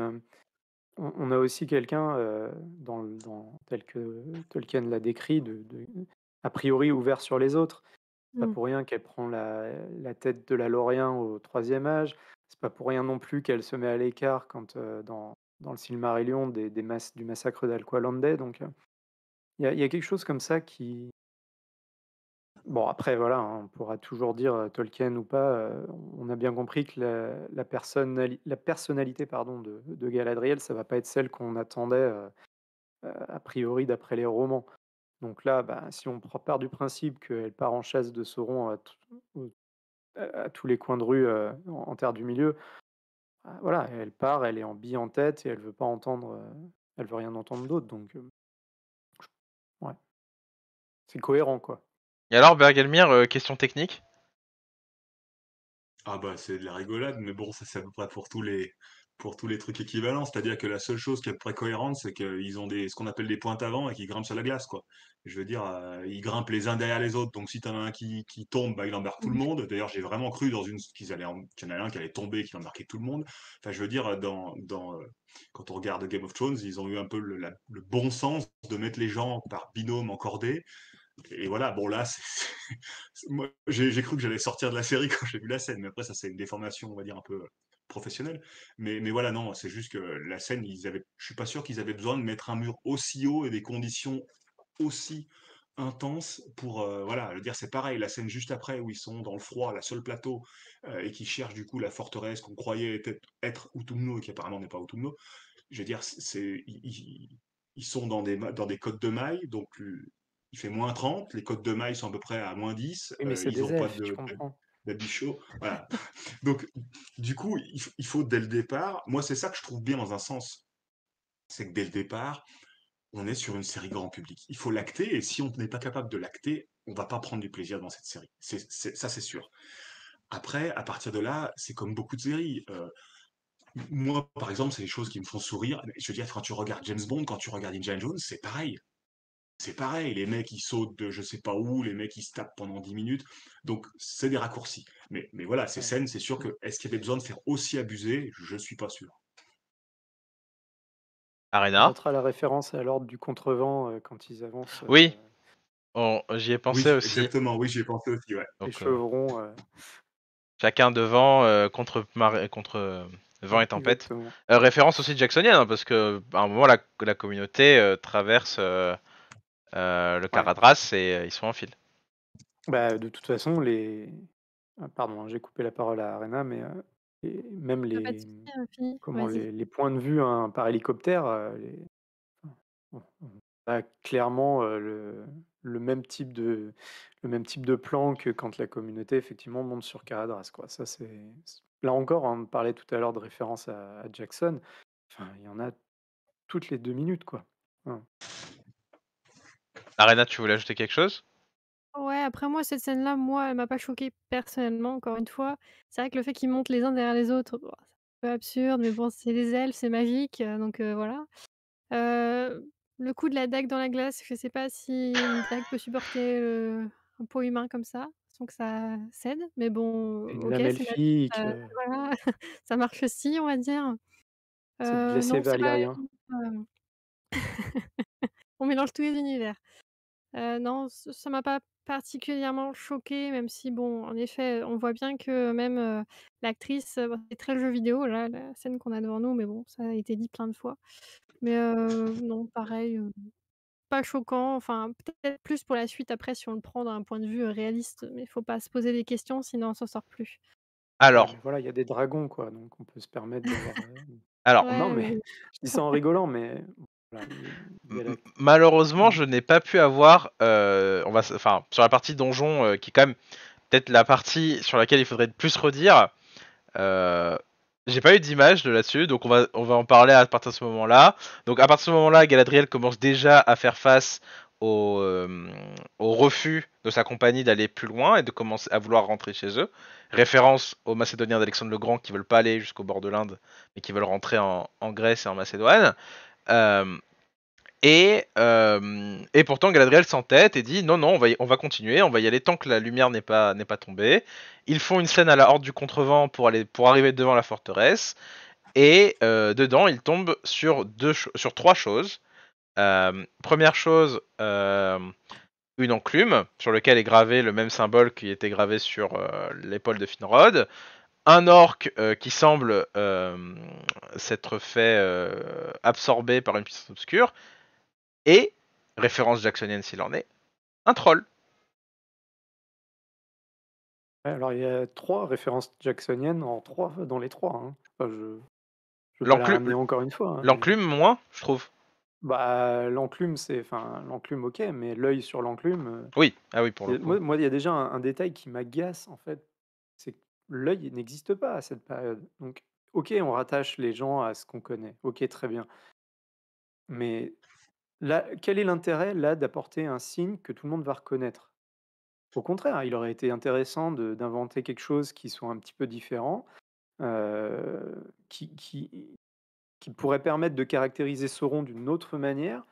on, a aussi quelqu'un, euh, dans, tel que Tolkien l'a décrit, a priori ouvert sur les autres. pas mmh. pour rien qu'elle prend la, tête de la Lorien au troisième âge. C'est pas pour rien non plus qu'elle se met à l'écart quand euh, dans, le Silmarillion des, masses, du massacre d'Alqualandais. Donc euh, il y, a quelque chose comme ça qui, Bon, après, voilà, on pourra toujours dire euh, Tolkien ou pas. Euh, on a bien compris que la, personnalité pardon, de, Galadriel, ça va pas être celle qu'on attendait euh, a priori d'après les romans. Donc là, bah, si on part du principe qu'elle part en chasse de Sauron à, tous les coins de rue en, terre du milieu, bah, voilà, elle part, elle est en bille en tête et elle veut pas entendre, elle veut rien entendre d'autre. Donc, ouais, c'est cohérent quoi. Et alors, Bergelmir, euh, question technique Ah bah c'est de la rigolade, mais bon, ça c'est à peu près pour tous les, pour tous les trucs équivalents. C'est-à-dire que la seule chose qui est à peu près cohérente, c'est qu'ils ont des, ce qu'on appelle des pointes avant et qu'ils grimpent sur la glace. quoi. Je veux dire, euh, ils grimpent les uns derrière les autres. Donc si en as un qui, qui tombe, bah, il embarque tout le monde. D'ailleurs, j'ai vraiment cru dans une qu'ils allaient, qu'il y en a un qui allait tomber, et qui embarquait tout le monde. Enfin, je veux dire, dans, euh, quand on regarde Game of Thrones, ils ont eu un peu le, bon sens de mettre les gens par binôme en cordée et voilà, bon là, j'ai cru que j'allais sortir de la série quand j'ai vu la scène, mais après ça c'est une déformation, on va dire un peu professionnelle. Mais, mais voilà, non, c'est juste que la scène, ils avaient, je suis pas sûr qu'ils avaient besoin de mettre un mur aussi haut et des conditions aussi intenses pour euh, voilà, je veux dire c'est pareil la scène juste après où ils sont dans le froid, la seule plateau euh, et qui cherchent du coup la forteresse qu'on croyait être, être Utumno et qui apparemment n'est pas Utumno. Je veux dire c'est ils, sont dans des dans des de mailles donc euh, il fait moins 30, les cotes de maille sont à peu près à moins 10. mais euh, ils n'ont pas de, d'habits Donc, du coup, il, faut dès le départ, moi, c'est ça que je trouve bien dans un sens. C'est que dès le départ, on est sur une série grand public. Il faut l'acter, et si on n'est pas capable de l'acter, on va pas prendre du plaisir dans cette série. ça, c'est sûr. Après, à partir de là, c'est comme beaucoup de séries. Euh, moi, par exemple, c'est les choses qui me font sourire. Je veux dire, quand tu regardes James Bond, quand tu regardes Indiana Jones, c'est pareil. C'est pareil, les mecs ils sautent de je sais pas où, les mecs ils se tapent pendant 10 minutes. Donc c'est des raccourcis. Mais, mais voilà, ces scènes, c'est sûr mm. que est-ce qu'il y avait besoin de faire aussi abuser Je suis pas sûr. Arena. Entre à la référence à l'ordre du contrevent euh, quand ils avancent. Euh, oui. j'y ai pensé oui, aussi. Exactement, oui, j'y ai pensé aussi. les euh, chevrons. Chacun devant contre contre vent et tempête. référence aussi jacksonienne hein, parce que à un moment la communauté traverse euh, le Caradras, et euh, ils sont en file. Bah, de toute façon, les. Ah, pardon, hein, j'ai coupé la parole à Arena, mais euh, même ah, les, comment, les, points de vue hein, par hélicoptère, les... on a clairement le, même type de, le même type de plan que quand la communauté effectivement monte sur Caradras. Quoi. Ça, c'est... Là encore, on parlait tout à l'heure de référence à, Jackson. Enfin, il y en a toutes les deux minutes. quoi. Hein. Arena, tu voulais ajouter quelque chose Ouais, après moi, cette scène-là, moi, elle m'a pas choquée personnellement, encore une fois. C'est vrai que le fait qu'ils montent les uns derrière les autres, c'est un peu absurde, mais bon, c'est des elfes, c'est magique, euh, donc euh, voilà. Euh, le coup de la dague dans la glace, je sais pas si une dague peut supporter un pot humain comme ça. sans que ça cède, mais bon, OK, ça marche aussi, on va dire. on mélange tous les univers non, ça m'a pas particulièrement choqué, même si, bon, en effet, on voit bien que même l'actrice, c'est très jeu vidéo, la scène qu'on a devant nous, mais bon, ça a été dit plein de fois. Mais non, pareil, pas choquant. Enfin, peut-être plus pour la suite après, si on le prend d'un point de vue réaliste, mais il faut pas se poser des questions, sinon on s'en sort plus. Alors. Voilà, il y a des dragons, quoi, donc on peut se permettre Alors, non, mais je dis ça en rigolant, mais Malheureusement, je n'ai pas pu avoir. Euh, on va, enfin, sur la partie donjon, euh, qui est quand même peut-être la partie sur laquelle il faudrait plus redire. Euh, j'ai pas eu d'image de là-dessus, donc on va, on va en parler à partir de ce moment-là. Donc à partir de ce moment-là, Galadriel commence déjà à faire face au, refus de sa compagnie d'aller plus loin et de commencer à vouloir rentrer chez eux. Référence aux Macédoniens d'Alexandre le Grand qui veulent pas aller jusqu'au bord de l'Inde, mais qui veulent rentrer en, Grèce et en Macédoine. Euh, et, euh, et, pourtant, Galadriel s'entête et dit non, non, on va, on va continuer, on va y aller tant que la lumière n'est pas, n'est pas tombée. Ils font une scène à la Horde du Contrevent pour, aller, pour arriver devant la forteresse. Et euh, dedans, ils tombent sur, deux, sur trois choses. première chose, une enclume sur laquelle est gravé le même symbole qui était gravé sur l'épaule de Finrod un orc euh, qui semble euh, s'être fait euh, absorber par une puissance obscure, et, référence jacksonienne s'il en est, un troll. alors il y a trois références jacksoniennes en trois, dans les trois. Hein. je, l'enclume, encore une fois. Hein, l'enclume, moins, je trouve. Bah, l'enclume, c'est, enfin, l'enclume, ok, mais l'œil sur l'enclume. Oui, ah oui, pour le coup. Moi, il y a déjà un détail qui m'agace en fait l'œil n'existe pas à cette période. Donc, ok, on rattache les gens à ce qu'on connaît. Ok, très bien. Mais quel est l'intérêt là d'apporter un signe que tout le monde va reconnaître Au contraire, il aurait été intéressant d'inventer quelque chose qui soit un petit peu différent, qui, pourrait permettre de caractériser Sauron d'une autre manière,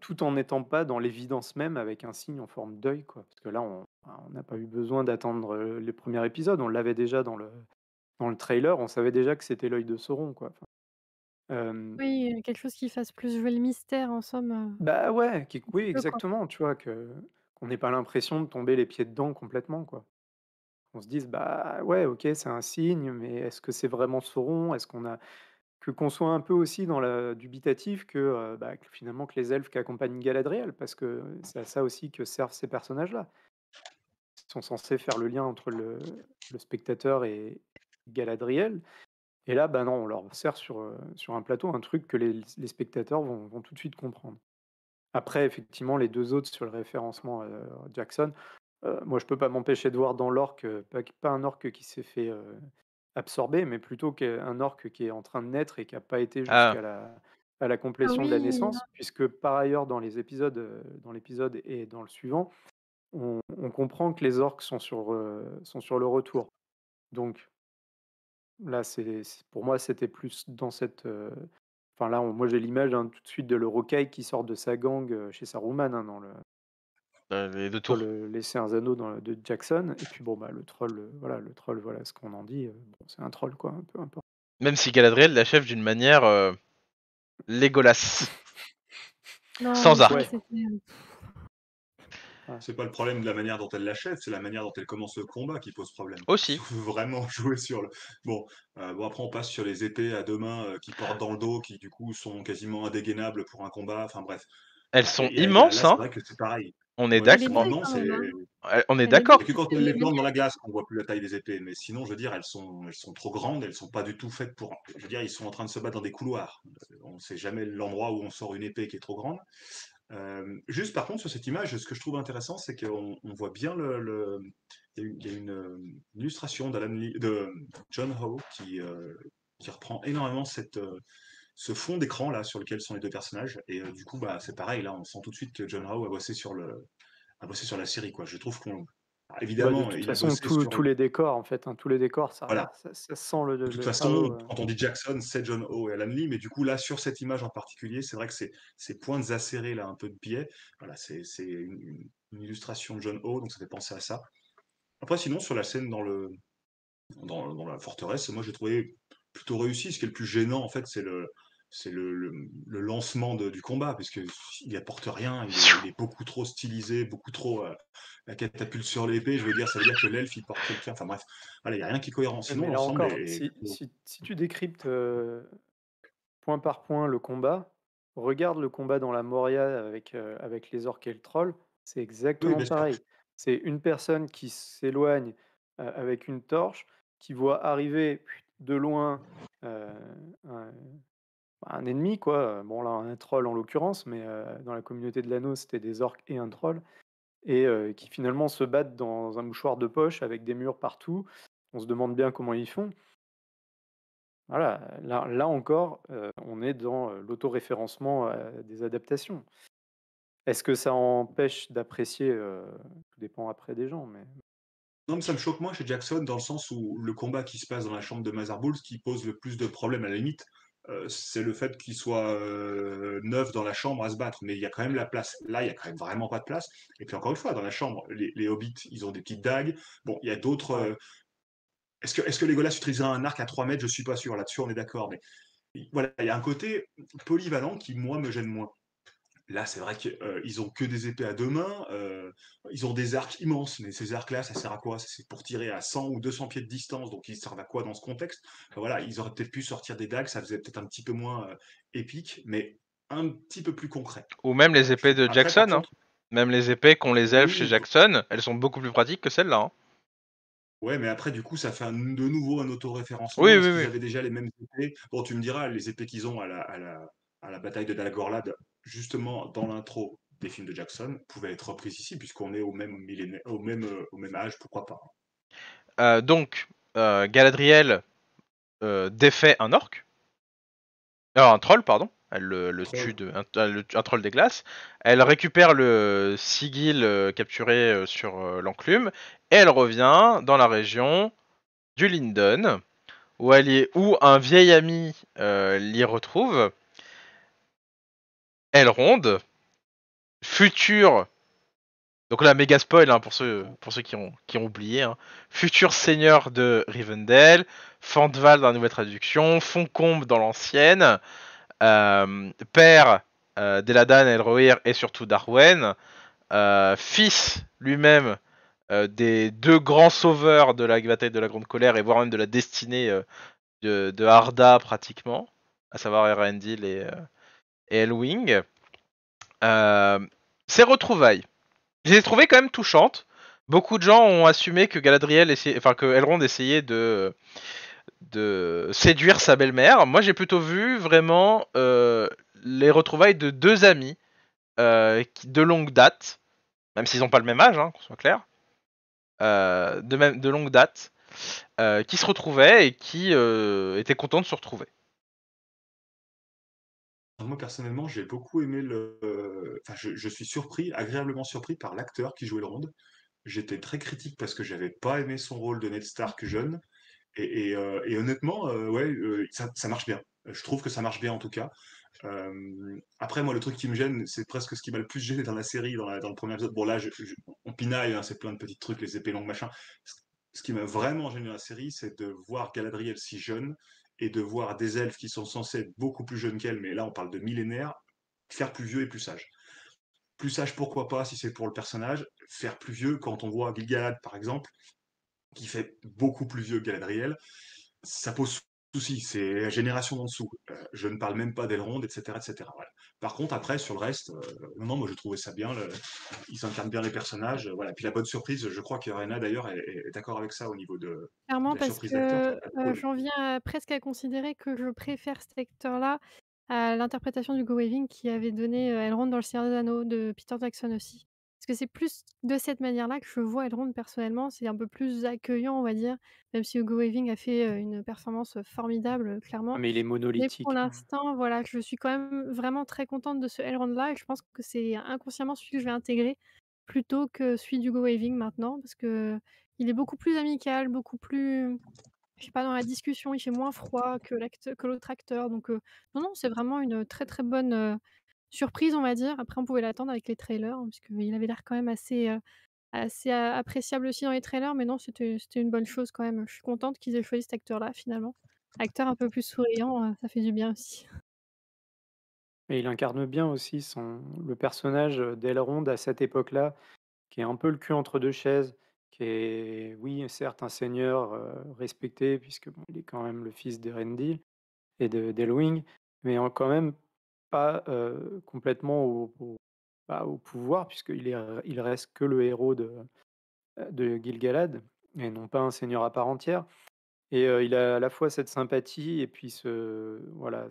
tout en n'étant pas dans l'évidence même avec un signe en forme d'œil, quoi. Parce que là, on, on n'a pas eu besoin d'attendre les premiers épisodes. On l'avait déjà dans le, dans le trailer. On savait déjà que c'était l'œil de Sauron, quoi. Oui, quelque chose qui fasse plus jouer le mystère, en somme. Bah ouais, oui, exactement. Tu vois que qu'on n'ait pas l'impression de tomber les pieds dedans complètement, quoi. On se dise bah ouais, ok, c'est un signe, mais est-ce que c'est vraiment Sauron Est-ce qu'on a que qu'on soit un peu aussi dans la dubitatif que, bah, que finalement que les elfes qui accompagnent Galadriel, parce que c'est à ça aussi que servent ces personnages-là sont censés faire le lien entre le, spectateur et Galadriel. Et là, ben non, on leur sert sur, euh, sur un plateau un truc que les, spectateurs vont, tout de suite comprendre. Après, effectivement, les deux autres sur le référencement à euh, Jackson, euh, moi je peux pas m'empêcher de voir dans l'orque, pas, un orque qui s'est fait absorber, mais plutôt qu'un orque qui est en train de naître et qui n'a pas été ah. jusqu'à la, ah complétion de la naissance, puisque par ailleurs dans les épisodes, dans l'épisode et dans le suivant, on, comprend que les orques sont sur, euh, sont sur le retour. Donc là, c'est pour moi, c'était plus dans cette. Euh, enfin là, moi j'ai l'image hein, tout de suite de le rocaille qui sort de sa gang euh, chez sa roumane. Hein, dans le. Bah, les deux Le, laisser un anneau dans de Jackson. Et puis bon bah le troll, voilà le troll, voilà ce qu'on en dit. c'est un troll quoi, peu importe. Même si Galadriel l'achève d'une manière légolas. sans arc. C'est pas le problème de la manière dont elle l'achète, c'est la manière dont elle commence le combat qui pose problème. Aussi. Vraiment jouer sur le. Bon, euh, bon après on passe sur les épées à deux mains euh, qui portent dans le dos, qui du coup sont quasiment indégainables pour un combat. Enfin bref. Elles sont immenses, hein. C'est vrai que c'est pareil. On est d'accord. Hein. On est d'accord. Que quand on les plante dans la glace, on voit plus la taille des épées. Mais sinon, je veux dire, elles sont, elles sont trop grandes. Elles sont pas du tout faites pour. Je veux dire, ils sont en train de se battre dans des couloirs. On ne sait jamais l'endroit où on sort une épée qui est trop grande. Euh, juste par contre, sur cette image, ce que je trouve intéressant, c'est qu'on voit bien le. Il y a une, illustration de John Howe qui, euh, reprend énormément euh, ce fond d'écran là sur lequel sont les deux personnages. Et du coup, bah, c'est pareil, là, on sent tout de suite que John Howe a bossé sur, la série. Quoi. Je trouve qu'on ah, bah, évidemment. de toute façon, tous les décors, en fait, hein, tous les décors, ça, ça, sent le. De toute façon, euh. quand on dit Jackson, c'est John O et Alan Lee, mais du coup, là, sur cette image en particulier, c'est vrai que ces, ces pointes acérées, là, un peu de biais, voilà, c'est une, illustration de John O, donc ça fait penser à ça. Après, sinon, sur la scène dans, le, dans la forteresse, moi, j'ai trouvé plutôt réussi. Ce qui est le plus gênant, en fait, c'est le, c'est le, lancement du combat, parce qu'il apporte rien, il est, beaucoup trop stylisé, beaucoup trop euh, la catapulte sur l'épée, je veux dire, ça veut dire que l'elfe, il porte quelqu'un, enfin bref, il n'y a rien qui est cohérent. Sinon, si, tu décryptes euh, point par point le combat, regarde le combat dans la Moria avec, euh, avec les orques et le troll, c'est exactement pareil. C'est une personne qui s'éloigne avec une torche, qui voit arriver de loin un ennemi, quoi. Euh, bon, là, un troll en l'occurrence, mais euh, dans la communauté de l'anneau, c'était des orques et un troll, et euh, qui finalement se battent dans un mouchoir de poche avec des murs partout. On se demande bien comment ils font. Voilà, là, encore, on est dans l'autoréférencement des adaptations. Est-ce que ça empêche d'apprécier Tout dépend après des gens, mais non, mais ça me choque moins chez Jackson dans le sens où le combat qui se passe dans la chambre de Mazarbul, qui pose le plus de problèmes à la limite, euh, c'est le fait qu'ils soit euh, neuf dans la chambre à se battre. Mais il y a quand même la place. Là, il y a quand même vraiment pas de place. Et puis encore une fois, dans la chambre, les, hobbits, ils ont des petites dagues. Bon, il y a d'autres. Euh, est-ce que, est que Legolas un arc à 3 mètres Je suis pas sûr. Là-dessus, on est d'accord. Mais voilà, il y a un côté polyvalent qui, moi, me gêne moins. Là, c'est vrai qu'ils euh, n'ont ont que des épées à deux mains, euh, ils ont des arcs immenses, mais ces arcs-là, ça sert à quoi C'est pour tirer à 100 ou 200 pieds de distance, donc ils servent à quoi dans ce contexte Voilà, ils auraient peut-être pu sortir des dagues, ça faisait peut-être un petit peu moins euh, épique, mais un petit peu plus concret. Ou même les épées de Jackson, hein. même les épées qu'ont les elfes chez Jackson, elles sont beaucoup plus pratiques que celles-là. Hein. Ouais, mais après, du coup, ça fait de nouveau un autoréférencement. Oui, oui, oui. déjà les mêmes épées. Bon, tu me diras, les épées qu'ils ont à la, à la, à la bataille de Dalgorlad, justement dans l'intro des films de Jackson pouvait être repris ici, puisqu'on est au même, au, même, au même âge, pourquoi pas. Euh, donc, euh, Galadriel euh, défait un orc, un troll, pardon. Elle le, tue un, troll des glaces. Elle récupère le sigil capturé sur l'enclume et elle revient dans la région du Linden où, où un vieil ami l'y retrouve Elrond, futur. Donc là, méga spoil hein, pour ceux, pour ceux qui, ont, qui ont oublié. Hein. Futur seigneur de Rivendell, Fandval dans la nouvelle traduction, Foncombe dans l'ancienne, euh, père euh, d'Eladan, Elroir, et surtout d'Arwen, euh, fils lui-même des deux grands sauveurs de la bataille de la Grande Colère et voire même de la destinée de, Arda pratiquement, à savoir Erendil et, et Elwing. Euh, ces retrouvailles. Je les ai trouvées quand même touchantes. Beaucoup de gens ont assumé que Galadriel enfin que Elrond essayait de de séduire sa belle-mère. Moi, j'ai plutôt vu vraiment euh, les retrouvailles de deux amis euh, de longue date, même s'ils n'ont pas le même âge, hein, qu'on soit clair, de, même, de longue date, qui se retrouvaient et qui étaient contents de se retrouver moi personnellement, j'ai beaucoup aimé le. Enfin, je, suis surpris, agréablement surpris par l'acteur qui jouait le Ronde. J'étais très critique parce que j'avais pas aimé son rôle de Ned Stark mmh. jeune. Et, euh, honnêtement, euh, ouais, euh, ça, marche bien. Je trouve que ça marche bien en tout cas. après, moi, le truc qui me gêne, c'est presque ce qui m'a le plus gêné dans la série, dans, le premier épisode. Bon, là, on pinaille, hein, c'est plein de petits trucs, les épées longues, machin. Ce qui m'a vraiment gêné dans la série, c'est de voir Galadriel si jeune et de voir des elfes qui sont censés être beaucoup plus jeunes qu'elle, mais là on parle de millénaires, faire plus vieux et plus sage. Plus sage pourquoi pas si c'est pour le personnage, faire plus vieux quand on voit Gilgalad par exemple, qui fait beaucoup plus vieux que Galadriel, ça pose souci, c'est la génération d'en dessous. Euh, je ne parle même pas d'Elrond, etc., etc. Par contre, après, sur le reste, euh, non, moi, je trouvais ça bien. ils incarnent bien les personnages. voilà. Puis la bonne surprise, je crois Rena d'ailleurs, est, d'accord avec ça au niveau de. Clairement, la parce que ah, euh, j'en viens presque à considérer que je préfère cet acteur-là à l'interprétation du Go Waving qui avait donné Elrond dans Le Seigneur des Anneaux de Peter Jackson aussi. Parce que c'est plus de cette manière-là que je vois Elrond personnellement. C'est un peu plus accueillant, on va dire. Même si Hugo Weaving a fait une performance formidable, ah clairement. Mais il est monolithique. pour hein. l'instant, voilà, je suis quand même vraiment très contente de ce Elrond-là. Et je pense que c'est inconsciemment celui que je vais intégrer plutôt que celui d'Hugo Weaving maintenant. Parce que il est beaucoup plus amical, beaucoup plus je sais pas, dans la discussion, il fait moins froid que l'autre acteur, Donc, non, non, c'est vraiment une très, très bonne surprise, on va dire. Après, on pouvait l'attendre avec les trailers, hein, puisqu'il avait l'air quand même assez, euh, assez euh, appréciable aussi dans les trailers. Mais non, c'était une bonne chose quand même. Je suis contente qu'ils aient choisi cet acteur-là, finalement. Acteur un peu plus souriant, euh, ça fait du bien aussi. Et il incarne bien aussi son, le personnage d'Elrond à cette époque-là, qui est un peu le cul entre deux chaises, qui est, oui, certes, un seigneur respecté, puisque bon, est quand même le fils de Rendil et d'Elwing, mais en quand même pas complètement bah, au, pouvoir, puisqu'il est, il reste que le héros de, de Gilgalad, et non pas un seigneur à part entière. Et il a à la fois cette sympathie et puis ce, voilà,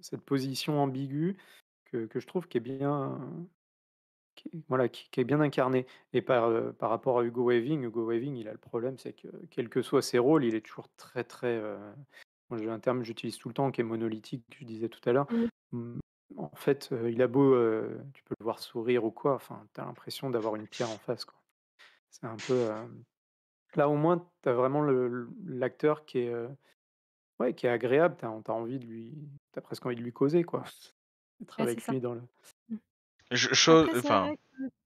cette position ambiguë que, que, je trouve qui est bien, voilà, qui, est bien incarnée. Et par, par rapport à Hugo Weaving, Hugo Weaving, il a le problème, c'est que quels que soient ses rôles, il est toujours très, très. j'ai un terme j'utilise tout le temps qui est monolithique, que je disais tout à l'heure. Mmh, en fait, il a beau, tu peux le voir sourire ou quoi, enfin, tu as l'impression d'avoir une pierre en face. C'est un peu. Là, au moins, tu as vraiment l'acteur qui est, ouais, qui est agréable. Tu as, envie de lui. T'as presque envie de lui causer, quoi. Être avec lui dans le. Mmh. Je- enfin,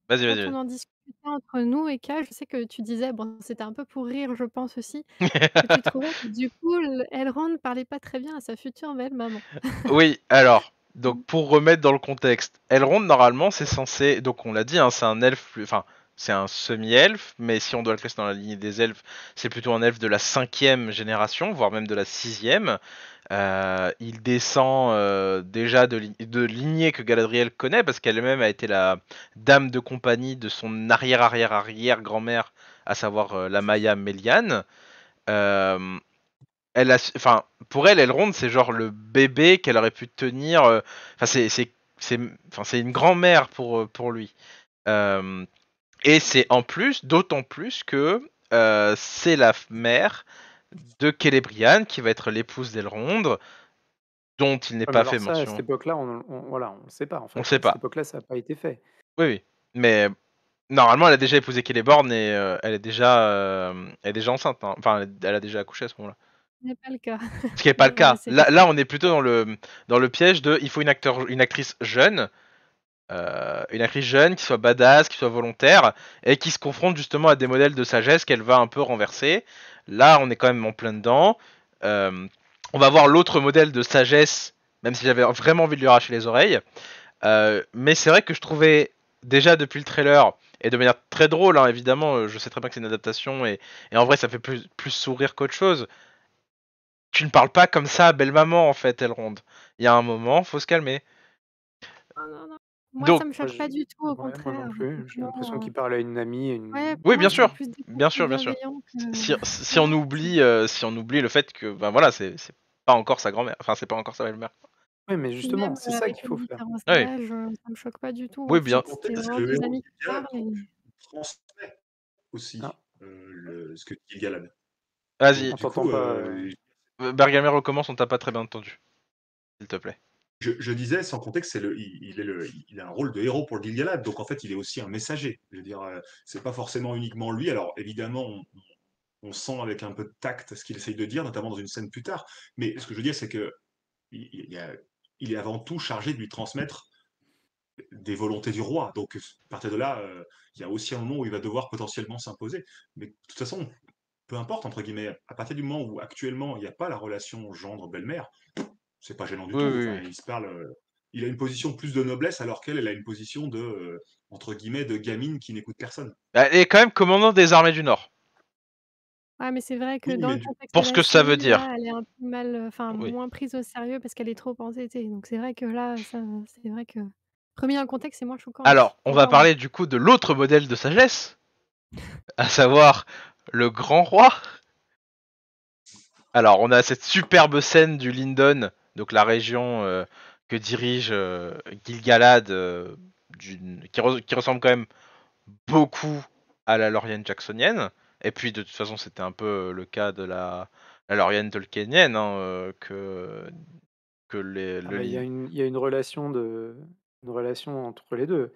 vas-y, vas-y. on en discutait entre nous et K, je sais que tu disais, bon, c'était un peu pour rire, je pense aussi, tu trouvais du coup, Elrond ne parlait pas très bien à sa future belle-maman. oui, alors, donc pour remettre dans le contexte, Elrond normalement c'est censé, donc on l'a dit, hein, c'est un elfe, enfin c'est un semi-elfe, mais si on doit le classer dans la lignée des elfes, c'est plutôt un elfe de la cinquième génération, voire même de la sixième. Euh, il descend euh, déjà de, lignée que Galadriel connaît, parce qu'elle-même a été la dame de compagnie de son arrière-arrière-arrière grand-mère, à savoir euh, la Maya Melian elle enfin, pour elle, Elrond, c'est genre le bébé qu'elle aurait pu tenir. Euh, enfin, c'est, c'est, c'est une grand-mère pour, euh, pour lui. Euh, et c'est en plus, d'autant plus que c'est la mère de Celebrian qui va être l'épouse d'Elrond, dont il n'est ah, pas fait mention. À cette époque-là, on, voilà, on ne sait pas. sait pas. À cette époque-là, ça n'a pas été fait. Oui, oui. Mais normalement, elle a déjà épousé Celeborn et elle est déjà, elle est déjà enceinte. Hein. Enfin, elle a déjà accouché à ce moment-là. Ce pas le cas. Ce qui n'est pas le cas. Là, là, on est plutôt dans le, dans le piège de il faut une, acteur, une actrice jeune, euh, une actrice jeune qui soit badass, qui soit volontaire, et qui se confronte justement à des modèles de sagesse qu'elle va un peu renverser. Là, on est quand même en plein dedans. Euh, on va voir l'autre modèle de sagesse, même si j'avais vraiment envie de lui arracher les oreilles. Euh, mais c'est vrai que je trouvais déjà depuis le trailer, et de manière très drôle, hein, évidemment, je sais très bien que c'est une adaptation, et, et, en vrai ça fait plus, plus sourire qu'autre chose, tu ne parles pas comme ça à belle maman en fait, elle ronde. Il y a un moment, faut se calmer. Non, ah, non, non. Moi, ça me choque pas du tout, au contraire. J'ai l'impression qu'il hein. parle à une amie. Une... oui, bien sûr. bien sûr, bien sûr, si, si, on oublie, euh, si on oublie le fait que, ben voilà, c'est pas encore sa grand-mère. Enfin, c'est pas encore sa belle-mère. Oui, mais justement, c'est euh, ça qu'il faut faire. oui. Euh, ça me choque pas du tout. Oui, bien. Transmet aussi ah. ce que dit Galan. Vas-y. Euh, euh, Bergamer recommence, on t'a pas très bien entendu. S'il te plaît. Je, disais, sans compter que c'est le, il, est le, il a un rôle de héros pour Gilgalad, donc en fait, il est aussi un messager. Je veux dire, euh, c'est pas forcément uniquement lui. Alors évidemment, on, sent avec un peu de tact ce qu'il essaye de dire, notamment dans une scène plus tard. Mais ce que je veux dire, c'est que il, il, est avant tout chargé de lui transmettre des volontés du roi. Donc, à partir de là, euh, il y a aussi un moment où il va devoir potentiellement s'imposer. Mais de toute façon, peu importe, entre guillemets, à partir du moment où actuellement il n'y a pas la relation gendre-belle-mère, c'est pas gênant du tout. Il se parle. Euh, il a une position plus de noblesse alors qu'elle, elle a une position de, euh, entre guillemets, de gamine qui n'écoute personne. Bah, elle est quand même commandant des armées du Nord. Ouais, mais c'est vrai que dans le contexte pour ce que ça veut dire, elle est un peu mal, enfin moins prise au sérieux parce qu'elle est trop entêtée. Donc c'est vrai que là, c'est vrai que remis en contexte, c'est moins choquant. Alors, on va parler du coup de l'autre modèle de sagesse, à savoir le grand roi. Alors, on a cette superbe scène du Lindon, donc la région euh, que dirige euh, Gilgalad, euh, qui, ressemble quand même beaucoup à la Laurienne jacksonienne. Et puis, de toute façon, c'était un peu le cas de la, la Laurienne tolkienienne, que, Il y, a une relation de une relation entre les deux.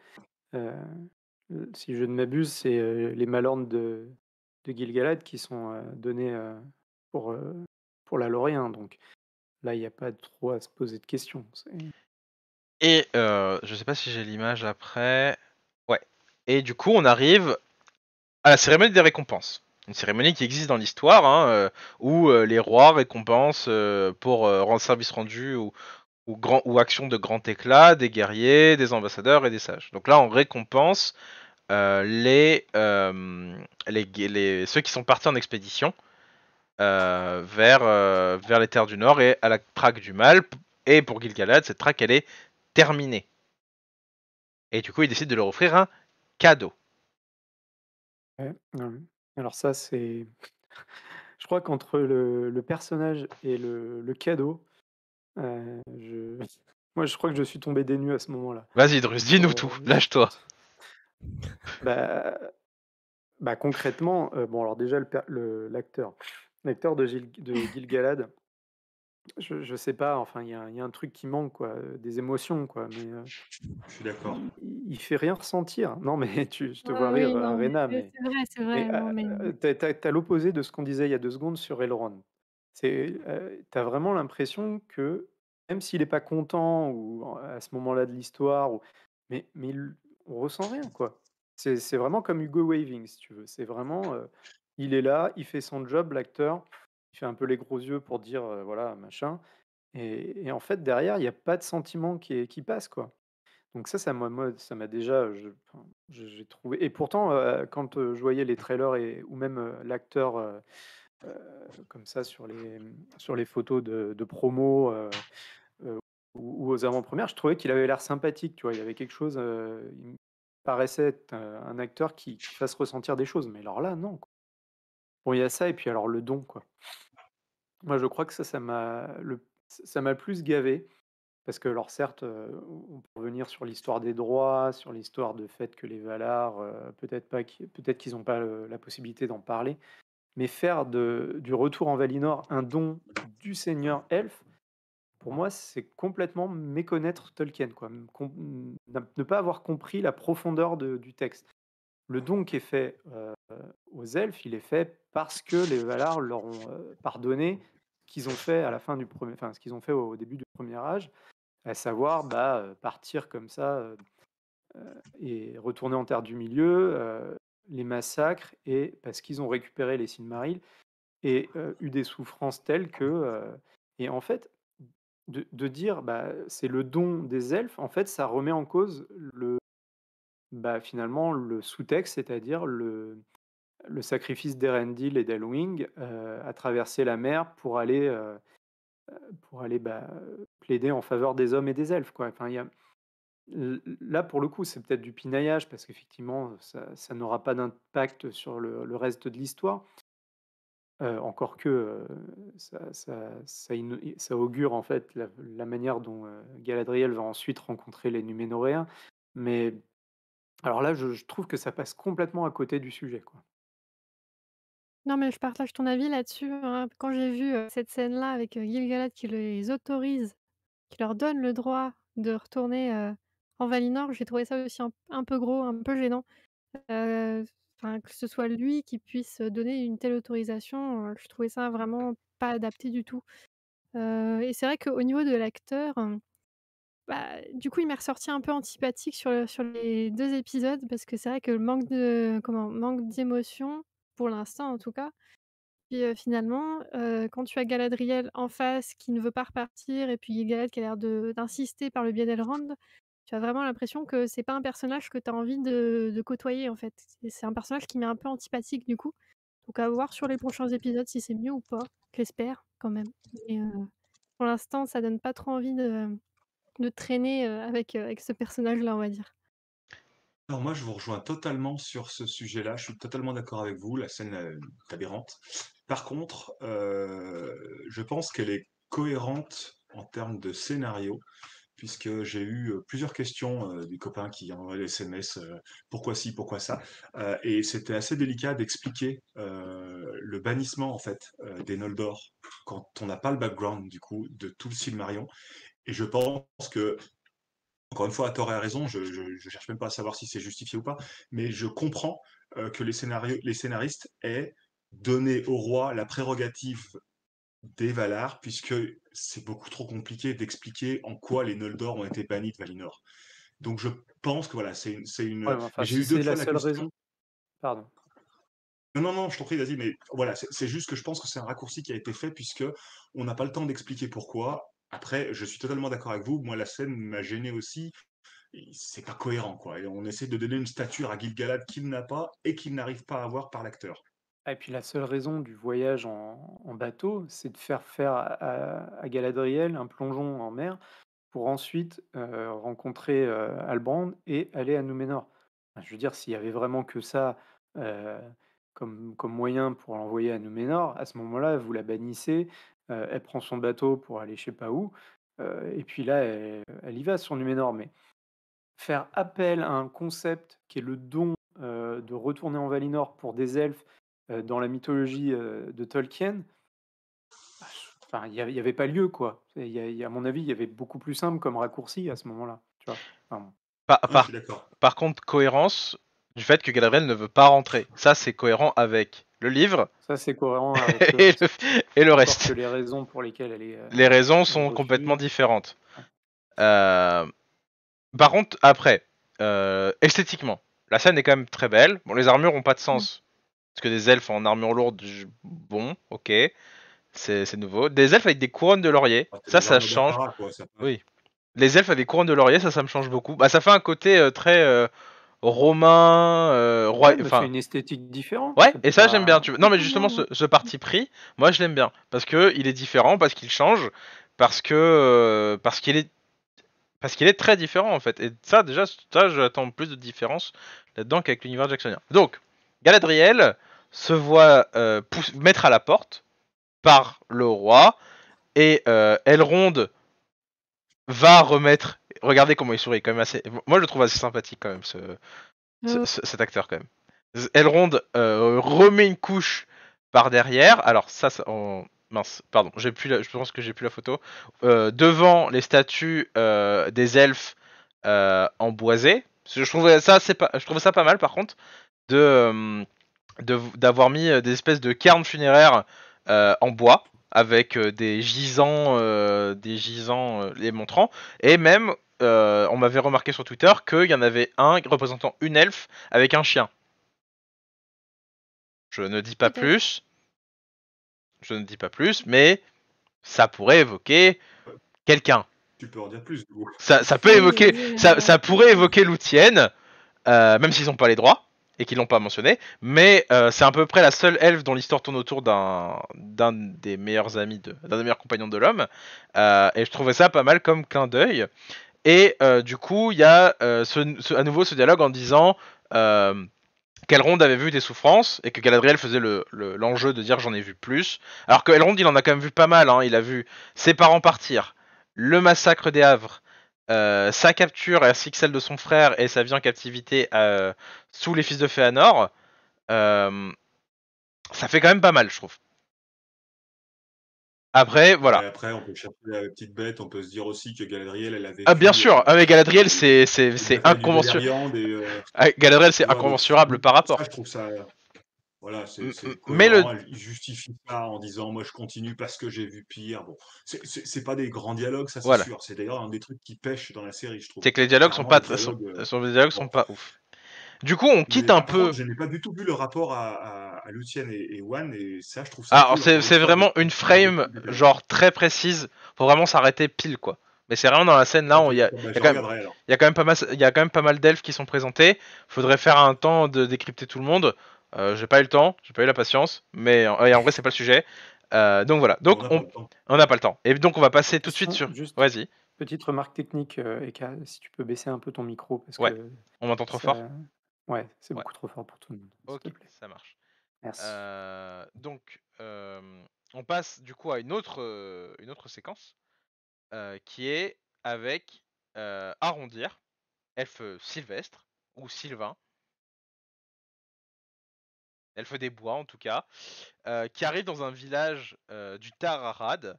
si je ne m'abuse, c'est les Malornes de de Gilgalad qui sont euh, donnés euh, pour, euh, pour la Lorient. Donc là, il n'y a pas trop à se poser de questions. Et je je sais pas si j'ai l'image après. Ouais. Et du coup, on arrive à la cérémonie des récompenses. Une cérémonie qui existe dans l'histoire, hein, où les rois récompensent pour rendre service rendu ou, ou, grand, ou action de grand éclat des guerriers, des ambassadeurs et des sages. Donc là, on récompense euh, euh, les, ceux qui sont partis en expédition euh, vers, les terres du Nord et à la traque du mal. Et pour Gilgalad, cette traque, elle est terminée. Et du coup, il décide de leur offrir un cadeau. Alors ça, c'est... je crois qu'entre le, personnage et le, cadeau, moi, je crois que je suis tombé des nues à ce moment-là. Vas-y, Drus, dis-nous tout, lâche-toi bah, bah, concrètement, euh, bon alors déjà l'acteur, l'acteur de, Gil, de Gil je, sais pas, enfin il y, a un truc qui manque quoi, euh, des émotions quoi, mais euh, je suis d'accord. Il, fait rien ressentir. Non mais tu, je te vois rire, Réna, mais, c'est vrai, c'est vrai. l'opposé de ce qu'on disait il y a deux secondes sur Elrond. C'est, t'as vraiment l'impression que même s'il n'est pas content ou à ce moment-là de l'histoire, mais, mais il, on ressent rien, quoi. C'est vraiment comme Hugo Waving, si tu veux. C'est vraiment, euh, il est là, il fait son job, l'acteur, il fait un peu les gros yeux pour dire, euh, voilà, machin. Et, et, en fait, derrière, il n'y a pas de sentiment qui, qui passe, quoi. Donc ça, ça m'a, ça m'a déjà, j'ai trouvé. Et pourtant, euh, quand je voyais les trailers et ou même l'acteur comme ça sur les sur les photos de, de promo ou, aux avant-premières, je trouvais qu'il avait l'air sympathique. Tu vois, il avait quelque chose. Euh, il paraissait être euh, un acteur qui, fasse ressentir des choses. Mais alors là, non. Quoi. Bon, il y a ça et puis alors le don, quoi. Moi, je crois que ça, ça m'a le, ça m'a plus gavé. Parce que, alors certes, on euh, peut revenir sur l'histoire des droits, sur l'histoire de fait que les Valar, peut-être pas, peut-être qu'ils n'ont pas la possibilité d'en parler, mais faire du retour en Valinor un don du seigneur elf pour moi, c'est complètement méconnaître Tolkien, quoi. ne pas avoir compris la profondeur du texte. Le don qui est fait euh, aux elfes, il est fait parce que les Valar leur ont euh, pardonné ce qu'ils ont fait à la fin du premier, enfin, ce qu'ils ont fait au, début du premier âge, à savoir bah, euh, partir comme ça et retourner en terre du milieu, les massacres et parce qu'ils ont récupéré les Silmarils et eu des souffrances telles que et en fait, de, dire bah, c'est le don des elfes, en fait, ça remet en cause le, bah, finalement le sous-texte, c'est-à-dire le, sacrifice d'Erendil et d'Elwing euh, à traverser la mer pour aller, euh, pour aller bah, plaider en faveur des hommes et des elfes. Quoi. Là, pour le coup, c'est peut-être du pinaillage parce qu'effectivement, ça, n'aura pas d'impact sur le, reste de l'histoire encore que ça, ça, augure en fait la, manière dont Galadriel va ensuite rencontrer les Numénoréens. Mais alors là, je, trouve que ça passe complètement à côté du sujet. Quoi. Non, mais je partage ton avis là-dessus. Hein. Quand j'ai vu cette scène-là avec Gilgalad qui les autorise, qui leur donne le droit de retourner en Valinor, j'ai trouvé ça aussi un, peu gros, un peu gênant que ce soit lui qui puisse donner une telle autorisation, je trouvais ça vraiment pas adapté du tout. et c'est vrai qu'au niveau de l'acteur, bah, du coup, il m'est ressorti un peu antipathique sur, les deux épisodes parce que c'est vrai que le manque de comment manque d'émotion pour l'instant en tout cas. Puis finalement, quand tu as Galadriel en face qui ne veut pas repartir et puis Galad qui a l'air d'insister par le biais d'Elrond, vraiment l'impression que c'est pas un personnage que tu as envie de, côtoyer en fait. C'est un personnage qui m'est un peu antipathique du coup. Donc à voir sur les prochains épisodes si c'est mieux ou pas. J'espère quand même. Mais euh, pour l'instant, ça donne pas trop envie de, de traîner euh, avec, euh, avec ce personnage-là, on va dire. Alors moi, je vous rejoins totalement sur ce sujet-là. Je suis totalement d'accord avec vous. La scène est aberrante. Par contre, je pense qu'elle est cohérente en termes de scénario puisque j'ai eu euh, plusieurs questions euh, du copain qui envoie des SMS, euh, pourquoi ci, pourquoi ça, et c'était assez délicat d'expliquer le bannissement en fait des Noldor quand on n'a pas le background du coup de tout le Silmarion. Et je pense que encore une fois, à tort et à raison, je ne cherche même pas à savoir si c'est justifié ou pas, mais je comprends que les, scénarios, les scénaristes aient donné au roi la prérogative des Valar, puisque c'est beaucoup trop compliqué d'expliquer en quoi les Noldor ont été bannis de Valinor. Donc je pense que voilà, c'est une. une... J'ai eu deux la, seule raison. Pardon. Non, non, non, je t'en prie, vas-y, mais voilà, c'est juste que je pense que c'est un raccourci qui a été fait puisque on n'a pas le temps d'expliquer pourquoi. Après, je suis totalement d'accord avec vous. Moi, la scène m'a gêné aussi. C'est pas cohérent, quoi. Et on essaie de donner une stature à Gilgalad qu'il n'a pas et qu'il n'arrive pas à avoir par l'acteur. Ah, et puis la seule raison du voyage en, bateau, c'est de faire faire à, Galadriel un plongeon en mer pour ensuite euh, rencontrer euh, Albrand et aller à Nouménor. je veux dire, s'il y avait vraiment que ça euh, comme, moyen pour l'envoyer à Nouménor, à ce moment-là, vous la bannissez, elle prend son bateau pour aller je sais pas où, et puis là, elle, y va sur Numenor. Mais faire appel à un concept qui est le don de retourner en Valinor pour des elfes euh, dans la mythologie euh, de Tolkien, enfin, il n'y avait pas lieu, quoi. à mon avis, il y avait beaucoup plus simple comme raccourci à ce moment-là. Ah, par, contre, cohérence du fait que Galadriel ne veut pas rentrer. Ça, c'est cohérent avec le livre. Ça, c'est cohérent avec et, le, reste. les raisons pour lesquelles elle euh, les raisons sont complètement différentes. par contre, après, esthétiquement, la scène est quand même très belle. Bon, les armures n'ont pas de mm. sens. Parce que des elfes en armure lourde, bon, ok, c'est nouveau. Des elfes avec des couronnes de laurier, ah, ça, ça change. oui. Les elfes avec des couronnes de laurier, ça, ça me change beaucoup. Bah, ça fait un côté euh, très euh, romain, euh, roi. Enfin, une esthétique différente. Ouais, et ça, j'aime bien. Tu... Non, mais justement, mmh. ce, parti pris, moi, je l'aime bien. Parce que il est différent, parce qu'il change, parce que parce qu'il est parce qu'il est très différent en fait. Et ça, déjà, ça, j'attends plus de différence là-dedans qu'avec l'univers jacksonien. Donc, Galadriel se voit euh, mettre à la porte par le roi et euh, Elrond va remettre. Regardez comment il sourit, quand même assez. Moi, je le trouve assez sympathique quand même ce, mm. cet acteur quand même. Elrond euh, remet une couche par derrière. Alors ça, mince, pardon, j'ai plus, je pense que j'ai plus la photo. devant les statues des elfes emboisés, je trouve ça, je trouvais ça pas mal par contre de euh, d'avoir mis euh, des espèces de Carnes funéraires euh, en bois avec des gisants, des gisants les montrant, et même on m'avait remarqué sur Twitter qu'il y en avait un représentant une elfe avec un chien. Je ne dis pas plus. Je ne dis pas plus, mais ça pourrait évoquer quelqu'un. Tu peux en dire plus. Ça, peut évoquer, ça, pourrait évoquer l'outienne, même s'ils n'ont pas les droits et qu'ils l'ont pas mentionné, mais euh, c'est à peu près la seule elfe dont l'histoire tourne autour d'un des meilleurs amis d'un des meilleurs compagnons de l'homme. Euh, et je trouvais ça pas mal comme clin d'œil. Et euh, du coup, il y a à nouveau ce dialogue en disant. qu'Elrond avait vu des souffrances et que Galadriel faisait l'enjeu de dire j'en ai vu plus. Alors qu'Elrond il en a quand même vu pas mal, hein. il a vu ses parents partir, le massacre des Havres, euh, sa capture ainsi que celle de son frère et sa vie en captivité euh, sous les fils de Féanor, euh, ça fait quand même pas mal, je trouve. Après, voilà. après, on peut chercher la petite bête, on peut se dire aussi que Galadriel, elle avait. Ah, bien sûr ah, Galadriel, c'est inconventionnel. Galadriel, c'est inconvensurable par rapport. je trouve ça. Voilà, c'est mmh, mmh. mais le... il justifie pas en disant moi je continue parce que j'ai vu pire. Bon, c'est pas des grands dialogues, ça c'est sûr. C'est d'ailleurs un des trucs qui pêche dans la série, je trouve. C'est que les dialogues sont pas les euh, dialogues, sont, les dialogues sont pas ouf. Du coup, on quitte un peu. je n'ai pas du tout vu le rapport à, à, Lucien et, et, Wan, et ça, je trouve ça. Ah, c'est vraiment une frame, genre très précise, faut vraiment s'arrêter pile, quoi. Mais c'est vraiment dans la scène là, il y, a quand même pas mal, il y a quand même pas mal d'elfes qui sont présentés. Faudrait faire un temps de décrypter tout le monde. Euh, j'ai pas eu le temps, j'ai pas eu la patience, mais euh, en, vrai, c'est pas le sujet. Euh, donc voilà, donc on n'a pas, le temps. Et donc on va passer tout de suite sur. Vas-y. Petite remarque technique, Eka, si tu peux baisser un peu ton micro. Parce on m'entend trop fort Ouais, c'est beaucoup trop fort pour tout le monde. Ok, ça marche. Merci. donc, on passe du coup à une autre, une autre séquence qui est avec Arrondir, f sylvestre ou Sylvain. Elle fait des bois en tout cas, euh, qui arrive dans un village euh, du Tararad,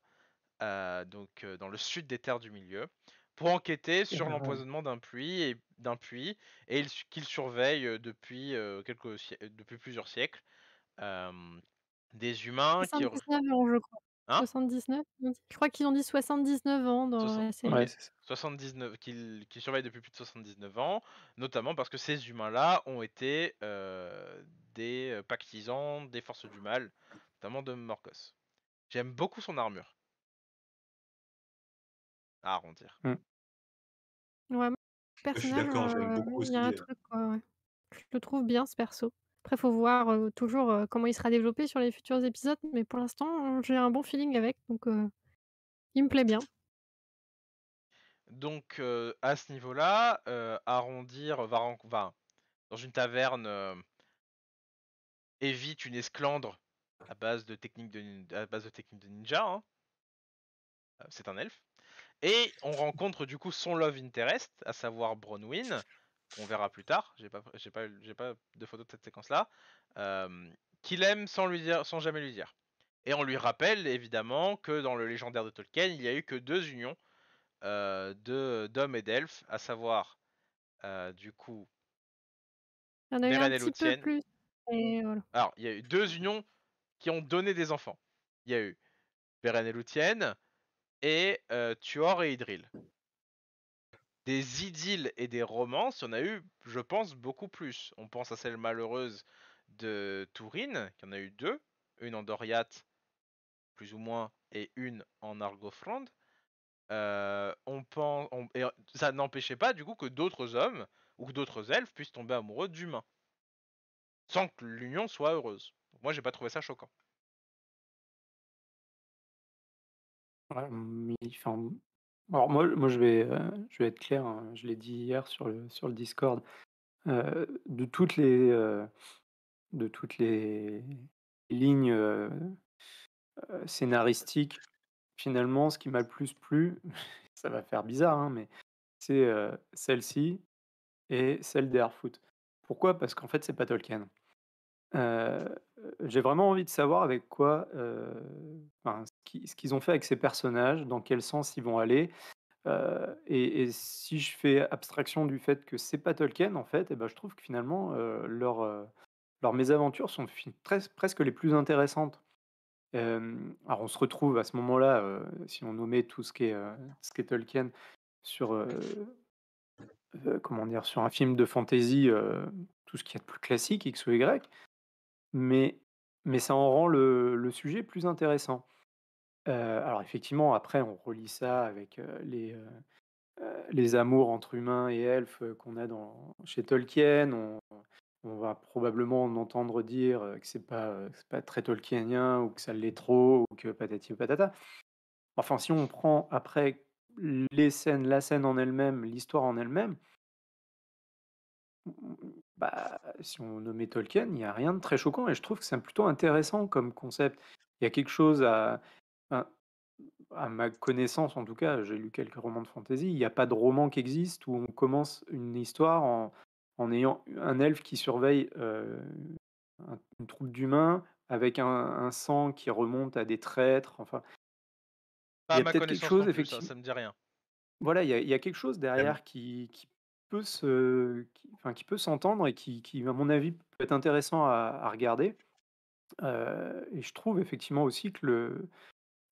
euh, donc dans le sud des terres du milieu, pour enquêter sur ben l'empoisonnement d'un puits et d'un puits et qu'il surveille depuis quelques depuis plusieurs siècles des humains qui 79 hein? Je crois qu'ils ont dit 79 ans dans 60... la série. 79, qu'ils surveillent depuis plus de 79 ans, notamment parce que ces humains-là ont été euh, des euh, pactisants, des forces du mal, notamment de Morcos. J'aime beaucoup son armure. À arrondir. Mmh. Ouais, personnage, euh, Il y a un truc, quoi, Je le trouve bien ce perso. Après, il faut voir toujours comment il sera développé sur les futurs épisodes, mais pour l'instant, j'ai un bon feeling avec, donc il me plaît bien. Donc à ce niveau-là, arrondir va, dans une taverne évite une esclandre à base de techniques de, base de, de ninja. Hein. C'est un elfe. Et on rencontre du coup son love interest, à savoir Bronwyn, on verra plus tard, j'ai pas, pas, de photo de cette séquence-là, euh, qu'il aime sans, lui dire, sans jamais lui dire. Et on lui rappelle évidemment que dans le légendaire de Tolkien, il n'y a eu que deux unions euh, de, d'hommes et d'elfes, à savoir, euh, du coup, il Alors, il y a eu deux unions qui ont donné des enfants. Il y a eu Beren et Luthien et Tuor et Idril des idylles et des romances, il y en a eu, je pense, beaucoup plus. On pense à celle malheureuse de Tourine, qui en a eu deux, une en Doriath, plus ou moins, et une en Argofrond. Euh, on pense, euh, ça n'empêchait pas du coup que d'autres hommes ou d'autres elfes puissent tomber amoureux d'humains, sans que l'union soit heureuse. Moi, j'ai pas trouvé ça choquant. Alors moi, moi je, vais, euh, je vais être clair, hein, je l'ai dit hier sur le, sur le Discord. Euh, de toutes les, euh, de toutes les lignes scénaristiques, finalement, ce qui m'a le plus plu, ça va faire bizarre, hein, mais c'est celle-ci et celle d'Airfoot. Pourquoi Parce qu'en fait, c'est pas Tolkien j'ai vraiment envie de savoir avec quoi, euh, ce qu'ils ont fait avec ces personnages, dans quel sens ils vont aller. Euh, et, si je fais abstraction du fait que c'est pas Tolkien, en fait, et eh ben, je trouve que finalement, euh, leurs mésaventures sont très, presque les plus intéressantes. alors, on se retrouve à ce moment-là, si on nommait tout ce qui est, ce qui est Tolkien, sur, comment dire, sur un film de fantasy, tout ce qu'il y a de plus classique, X ou Y mais, mais ça en rend le, sujet plus intéressant. Euh, alors effectivement, après, on relie ça avec euh, les, euh, les amours entre humains et elfes qu'on a dans, chez Tolkien. On, va probablement entendre dire que c'est pas, pas très tolkienien ou que ça l'est trop ou que patati ou patata. Enfin, si on prend après les scènes, la scène en elle-même, l'histoire en elle-même, bah, si on nommait Tolkien, il n'y a rien de très choquant et je trouve que c'est plutôt intéressant comme concept. Il y a quelque chose à, à, ma connaissance en tout cas, j'ai lu quelques romans de fantasy, il n'y a pas de roman qui existe où on commence une histoire en, ayant un elfe qui surveille euh, une troupe d'humains avec un, sang qui remonte à des traîtres. Enfin, il y a peut-être quelque chose, effectivement. Ça, ne me dit rien. Voilà, il y, a, il y a quelque chose derrière qui, qui, qui, enfin, qui peut s'entendre et qui, à mon avis, peut être intéressant à, regarder. Euh, et je trouve effectivement aussi que le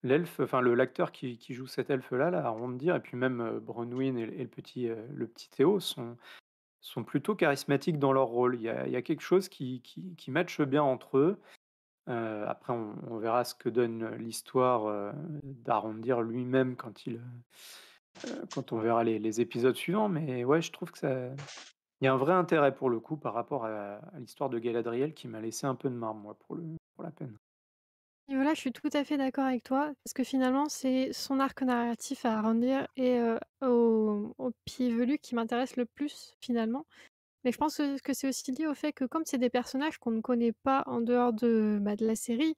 l'elfe, enfin le l'acteur qui, joue cet elfe là, là, et puis même euh, Bronwyn et, le petit euh, le petit Théo sont sont plutôt charismatiques dans leur rôle. Il y a, quelque chose qui, qui, matche bien entre eux. après, on, on, verra ce que donne l'histoire d'arrondir lui-même quand il euh, quand on verra les épisodes suivants, mais ouais, je trouve que ça il y a un vrai intérêt pour le coup par rapport à l'histoire de Galadriel qui m'a laissé un peu de marbre moi pour pour la peine. Et voilà, je suis tout à fait d'accord avec toi, parce que finalement, c'est son arc narratif à arrondir et euh, au pied velu qui m'intéresse le plus finalement. Mais je pense que c'est aussi lié au fait que comme c'est des personnages qu'on ne connaît pas en dehors de, bah, de la série,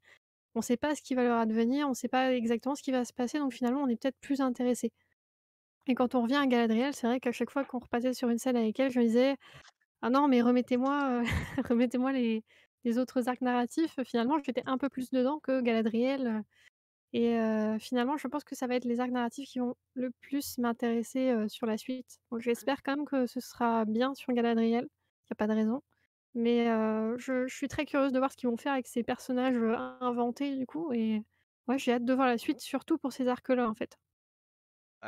on ne sait pas ce qui va leur advenir, on ne sait pas exactement ce qui va se passer, donc finalement on est peut-être plus intéressé. Et quand on revient à Galadriel, c'est vrai qu'à chaque fois qu'on repassait sur une scène avec elle, je me disais Ah non, mais remettez-moi euh, remettez-moi les, autres arcs narratifs. Finalement, j'étais un peu plus dedans que Galadriel. Et finalement, je pense que ça va être les arcs narratifs qui vont le plus m'intéresser sur la suite. Donc j'espère quand même que ce sera bien sur Galadriel. Il n'y a pas de raison. Mais je, je, suis très curieuse de voir ce qu'ils vont faire avec ces personnages inventés, du coup. Et ouais, j'ai hâte de voir la suite, surtout pour ces arcs-là, en fait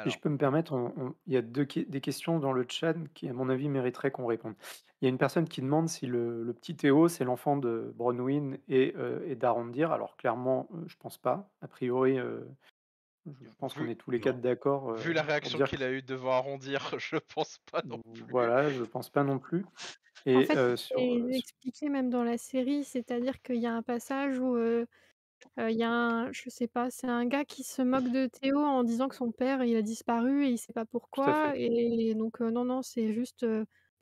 je peux me permettre, il y a deux, des questions dans le chat qui, à mon avis, mériteraient qu'on réponde. Il y a une personne qui demande si le, le petit Théo, c'est l'enfant de Bronwyn et, euh, d'Arondir. Alors, clairement, je euh, je pense pas. A priori, euh, je pense qu'on est tous les quatre d'accord Vu euh, la réaction qu'il a eue devant arrondir, je pense pas non plus. voilà, je pense pas non plus. En fait, c'est expliqué même dans la série, c'est-à-dire qu'il y a un passage où il y a je sais pas, c'est un gars qui se moque de Théo en disant que son père il a disparu et il sait pas pourquoi. Et donc non non, c'est juste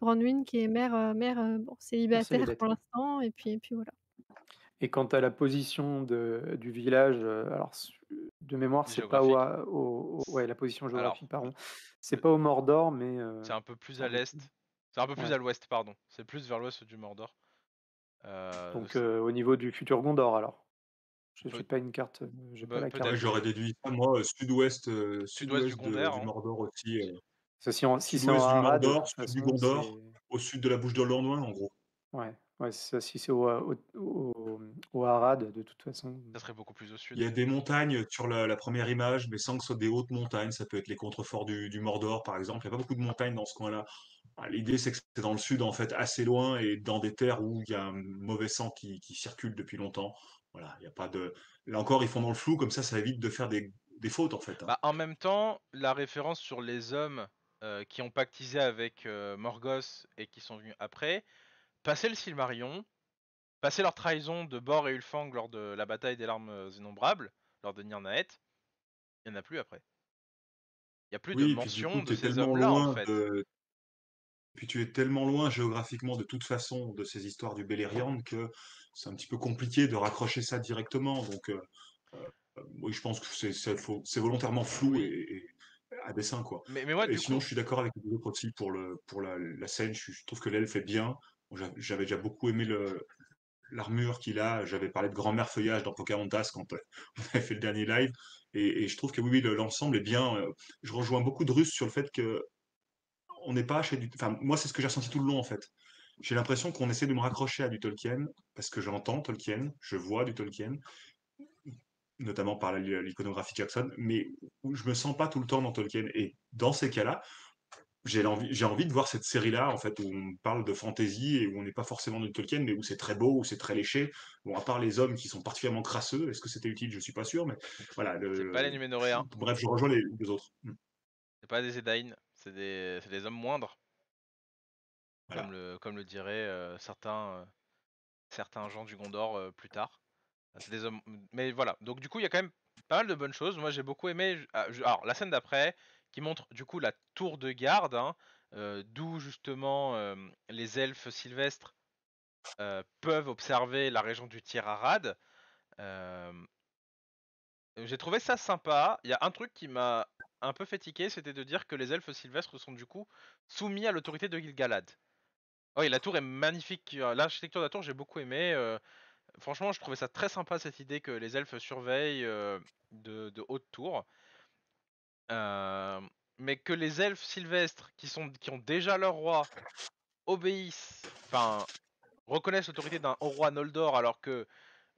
Brandwin qui est mère mère bon, célibataire, pour l'instant et puis et puis voilà. Et quant à la position de, du village, alors de mémoire, c'est pas au, ouais, la position géographique, pardon. C'est pas au Mordor, mais c'est un peu plus à l'est. C'est un peu plus à l'ouest, pardon. C'est plus vers l'ouest du Mordor. donc au niveau du futur Gondor, alors. Je n'ai pas une carte. Euh, bah, j'aurais déduit ça, moi, euh, sud-ouest euh, sud ouest du, hein. Mordor aussi. si c'est au sud de la bouche de en gros. Ouais, ça, si c'est au, au, Harad, de toute façon. Ça serait beaucoup plus au sud. Il y a des montagnes sur la, première image, mais sans que ce soit des hautes montagnes. Ça peut être les contreforts du, Mordor, par exemple. Il n'y a pas beaucoup de montagnes dans ce coin-là. Ah, l'idée, c'est que c'est dans le sud, en fait, assez loin et dans des terres où il y a un mauvais sang qui circule depuis longtemps. Voilà, il y a pas de. Là encore, ils font dans le flou, comme ça, ça évite de faire des, fautes en fait. Hein. Bah, en même temps, la référence sur les hommes euh, qui ont pactisé avec Morgos euh, Morgoth et qui sont venus après, passer le Silmarion, passer leur trahison de Bor et Ulfang lors de la bataille des larmes innombrables, lors de Nirnaet, il n'y en a plus après. Il n'y a plus de mention de ces hommes-là en fait. De tu es tellement loin géographiquement de toute façon de ces histoires du Beleriand que c'est un petit peu compliqué de raccrocher ça directement. Donc, euh, euh, oui, je pense que c'est volontairement flou et, à dessein, quoi. Mais, sinon, je suis d'accord avec le Proxy pour, le, pour la, scène. Je, trouve que l'elfe est bien. J'avais déjà beaucoup aimé le, l'armure qu'il a. J'avais parlé de grand-mère feuillage dans Pocahontas quand euh, on avait fait le dernier live. Et, et je trouve que oui, oui l'ensemble est bien. Je rejoins beaucoup de Russes sur le fait que on n'est pas chez du. Enfin, moi, c'est ce que j'ai ressenti tout le long, en fait. J'ai l'impression qu'on essaie de me raccrocher à du Tolkien, parce que j'entends Tolkien, je vois du Tolkien, notamment par l'iconographie Jackson, mais je me sens pas tout le temps dans Tolkien. Et dans ces cas-là, j'ai envie, envie, de voir cette série-là, en fait, où on parle de fantasy et où on n'est pas forcément de Tolkien, mais où c'est très beau, où c'est très léché. Bon, à part les hommes qui sont particulièrement crasseux, est-ce que c'était utile Je suis pas sûr, mais voilà. Le, pas les 1. Bref, je rejoins les, les autres. Hmm. C'est pas des Edain. C'est des, hommes moindres. Comme, le, comme diraient certains, gens du Gondor plus tard. Ah, mmh, mais voilà. Donc, du coup, il y a quand même pas mal de bonnes choses. Moi, j'ai beaucoup aimé. Ah, alors, la scène d'après, qui montre du coup la tour de garde, hein, d'où justement les elfes sylvestres peuvent observer la région du Tirarad. J'ai trouvé ça sympa. Il y a un truc qui m'a un peu fatigué, c'était de dire que les elfes sylvestres sont du coup soumis à l'autorité de Gilgalad. Oui, oh, la tour est magnifique. Euh, l'architecture de la tour, j'ai beaucoup aimé. Euh, franchement, je trouvais ça très sympa cette idée que les elfes surveillent euh, de, haute tour. mais que les elfes sylvestres, qui, sont, qui ont déjà leur roi, obéissent, enfin, reconnaissent l'autorité d'un roi Noldor, alors que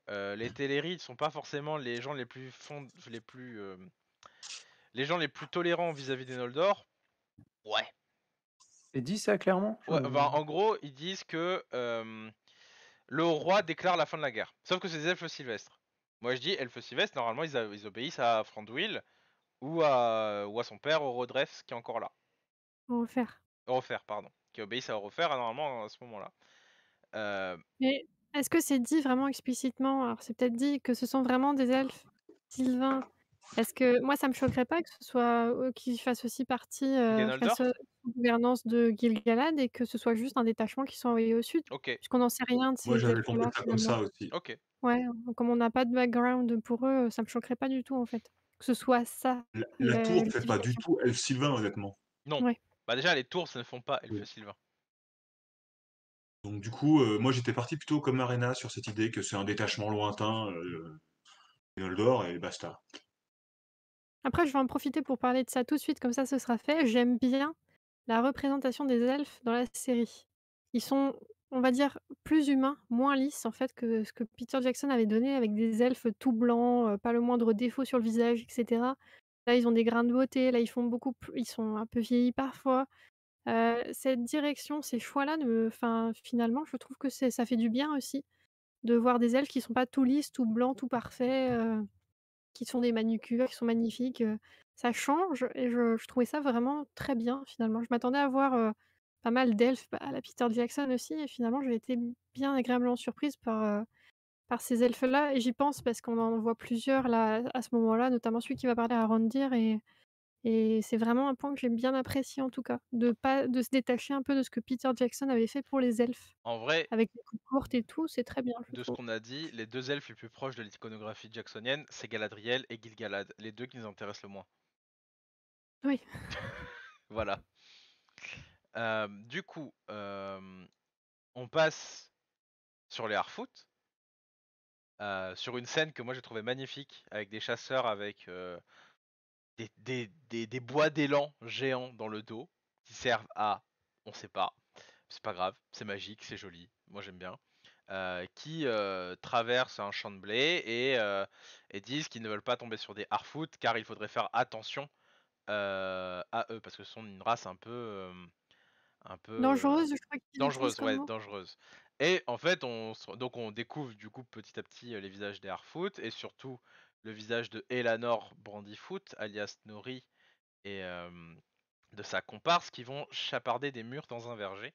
les Teleri ne sont pas forcément les gens les plus, fond les plus les gens les plus tolérants vis-à-vis des Noldor, ouais. Et dit ça clairement En gros, ils disent que euh, le roi déclare la fin de la guerre. Sauf que c'est des elfes sylvestres. Moi je dis, elfes sylvestres, normalement ils, obéissent à Franduil ou à, son père, au rodref qui est encore là. Refaire. Refaire, pardon. Qui obéissent à Refaire normalement à ce moment-là. Euh, Mais est-ce que c'est dit vraiment explicitement Alors c'est peut-être dit que ce sont vraiment des elfes sylvains est-ce que moi, ça me choquerait pas que ce soit qu'ils fassent aussi partie de la gouvernance de Gilgalad et que ce soit juste un détachement qui soit envoyé au sud Parce qu'on n'en sait rien de ces Moi, j'avais compris ça comme ça aussi. Ouais, comme on n'a pas de background pour eux, ça me choquerait pas du tout en fait. Que ce soit ça. La, tour ne fait pas du tout Elf Sylvain, honnêtement. Non. Bah déjà, les tours, ça ne font pas Elf Sylvain. Donc du coup, moi, j'étais parti plutôt comme Arena sur cette idée que c'est un détachement lointain. Noldor et basta. Après, je vais en profiter pour parler de ça tout de suite, comme ça ce sera fait. J'aime bien la représentation des elfes dans la série. Ils sont, on va dire, plus humains, moins lisses en fait que ce que Peter Jackson avait donné avec des elfes tout blancs, euh, pas le moindre défaut sur le visage, etc. Là, ils ont des grains de beauté, là, ils font beaucoup ils sont un peu vieillis parfois. Euh, cette direction, ces choix-là, finalement, je trouve que ça fait du bien aussi de voir des elfes qui sont pas tout lisses, tout blancs, tout parfaits. Euh qui sont des manucures, qui sont magnifiques. ça change et je, trouvais ça vraiment très bien finalement. Je m'attendais à voir pas mal d'elfes bah, à la Peter Jackson aussi et finalement j'ai été bien agréablement surprise par par ces elfes-là, et j'y pense parce qu'on en voit plusieurs là, à ce moment-là, notamment celui qui va parler à Randir, et et c'est vraiment un point que j'aime bien apprécier, en tout cas, de pas de se détacher un peu de ce que Peter Jackson avait fait pour les elfes. En vrai, avec les coups courtes et tout, c'est très bien. De ce qu'on a dit, les deux elfes les plus proches de l'iconographie jacksonienne, c'est Galadriel et Gilgalad, les deux qui nous intéressent le moins. Oui. voilà. du coup, on passe sur les Harfoot, sur une scène que moi j'ai trouvé magnifique, avec des chasseurs avec des, bois d'élan géants dans le dos qui servent à, on sait pas, c'est pas grave, c'est magique, c'est joli, moi j'aime bien, euh, qui euh, traversent un champ de blé euh, et, disent qu'ils ne veulent pas tomber sur des Harfoot car il faudrait faire attention à eux parce que ce sont une race un peu. un peu dangereuse, je crois. Dangereuse, ouais, dangereuse. Et en fait, on, donc on découvre du coup petit à petit les visages des Harfoot et surtout le visage de Elanor Brandyfoot, alias Nori, et de sa comparse qui vont chaparder des murs dans un verger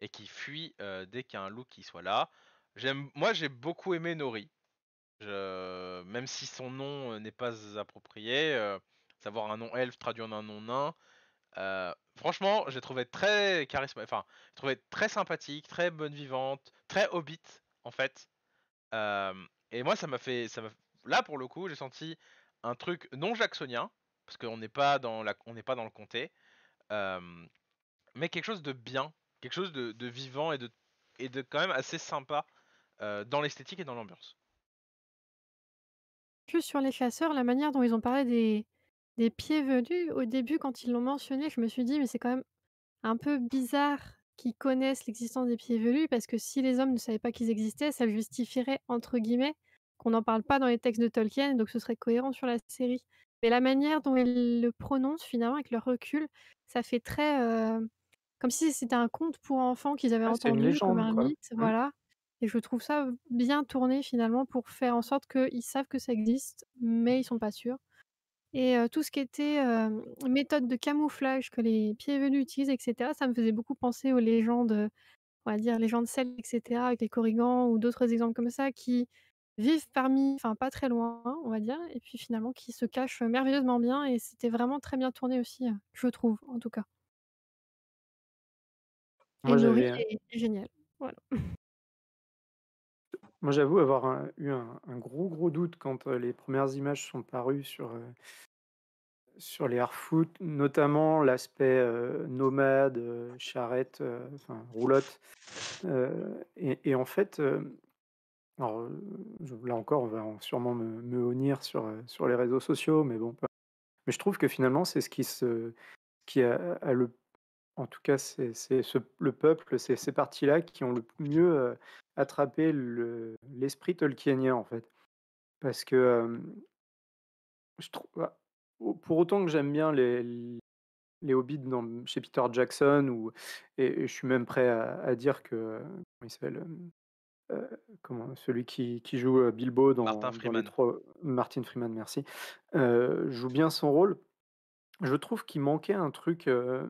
et qui fuient dès qu'il y a un loup qui soit là. moi j'ai beaucoup aimé Nori. même si son nom n'est pas approprié, savoir un nom elfe traduit en un nom nain. franchement, j'ai trouvé très charismatique, enfin, trouvé très sympathique, très bonne vivante, très hobbit en fait. et moi, ça m'a fait, ça m'a là, pour le coup, j'ai senti un truc non jacksonien, parce qu'on n'est pas, dans le comté, euh, mais quelque chose de bien, quelque chose de, vivant et de, quand même assez sympa euh, dans l'esthétique et dans l'ambiance. Plus sur les chasseurs, la manière dont ils ont parlé des, des pieds velus, au début, quand ils l'ont mentionné, je me suis dit, mais c'est quand même un peu bizarre qu'ils connaissent l'existence des pieds velus, parce que si les hommes ne savaient pas qu'ils existaient, ça justifierait, entre guillemets, qu'on n'en parle pas dans les textes de Tolkien, donc ce serait cohérent sur la série. Mais la manière dont ils le prononcent, finalement, avec leur recul, ça fait très. Euh, comme si c'était un conte pour enfants qu'ils avaient ah, entendu, mmh. voilà. Et je trouve ça bien tourné, finalement, pour faire en sorte qu'ils savent que ça existe, mais ils sont pas sûrs. Et euh, tout ce qui était euh, méthode de camouflage que les pieds venus utilisent, etc., ça me faisait beaucoup penser aux légendes, on va dire, légendes celtes, etc., avec les corrigans ou d'autres exemples comme ça, qui vivent parmi, enfin pas très loin, on va dire, et puis finalement qui se cachent merveilleusement bien. Et c'était vraiment très bien tourné aussi, je trouve, en tout cas. Moi, est génial. Voilà. Moi, j'avoue avoir eu un, gros, gros doute quand les premières images sont parues sur, sur les notamment l'aspect nomade, charrette, enfin, roulotte. et, en fait, alors, là encore, on va sûrement me honnir sur, sur les réseaux sociaux, mais bon, mais je trouve que finalement, c'est ce qui se qui a le en tout cas, c'est le peuple, c'est ces parties-là qui ont le mieux, attrapé le l'esprit tolkienien, en fait. Parce que, je bah, pour autant que j'aime bien les les Hobbits dans chez Peter Jackson ou et je suis même prêt à dire que, comment il s'appelle? Euh, comment, celui qui, joue euh, Bilbo dans Martin Freeman, Martin Freeman merci, euh, joue bien son rôle. Je trouve qu'il manquait un truc que,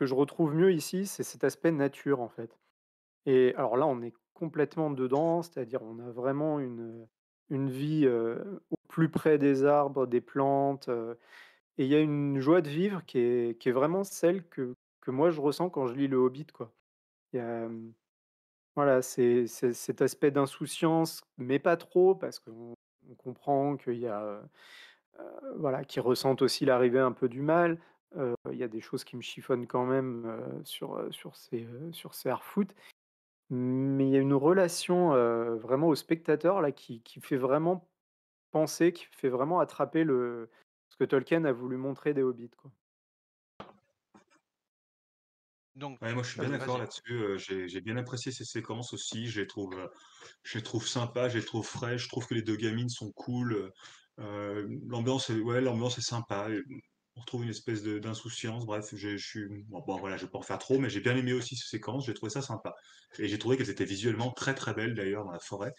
je retrouve mieux ici, c'est cet aspect nature en fait. Et alors là, on est complètement dedans, c'est-à-dire on a vraiment une, une vie au plus près des arbres, des plantes. et il y a une joie de vivre qui est, qui est vraiment celle que, que moi je ressens quand je lis Le Hobbit. Quoi. Il voilà, c'est cet aspect d'insouciance, mais pas trop, parce qu'on comprend qu'il y a, voilà, qui ressentent aussi l'arrivée un peu du mal. Il y a des choses qui me chiffonnent quand même sur, sur ces, sur ces foot mais il y a une relation vraiment au spectateur là qui, fait vraiment penser, qui fait vraiment attraper le ce que Tolkien a voulu montrer des hobbits quoi moi, je suis bien d'accord là-dessus. Euh, j'ai, bien apprécié ces séquences aussi. Je les trouve, euh, je trouve sympas, je les trouve frais. Je trouve que les deux gamines sont cool. Euh, l'ambiance, est, ouais, l'ambiance est sympa. On retrouve une espèce d'insouciance. Bref, je, ne suis, bon, voilà, je vais pas en faire trop, mais j'ai bien aimé aussi ces séquences. J'ai trouvé ça sympa. Et j'ai trouvé qu'elles étaient visuellement très très belles d'ailleurs dans la forêt.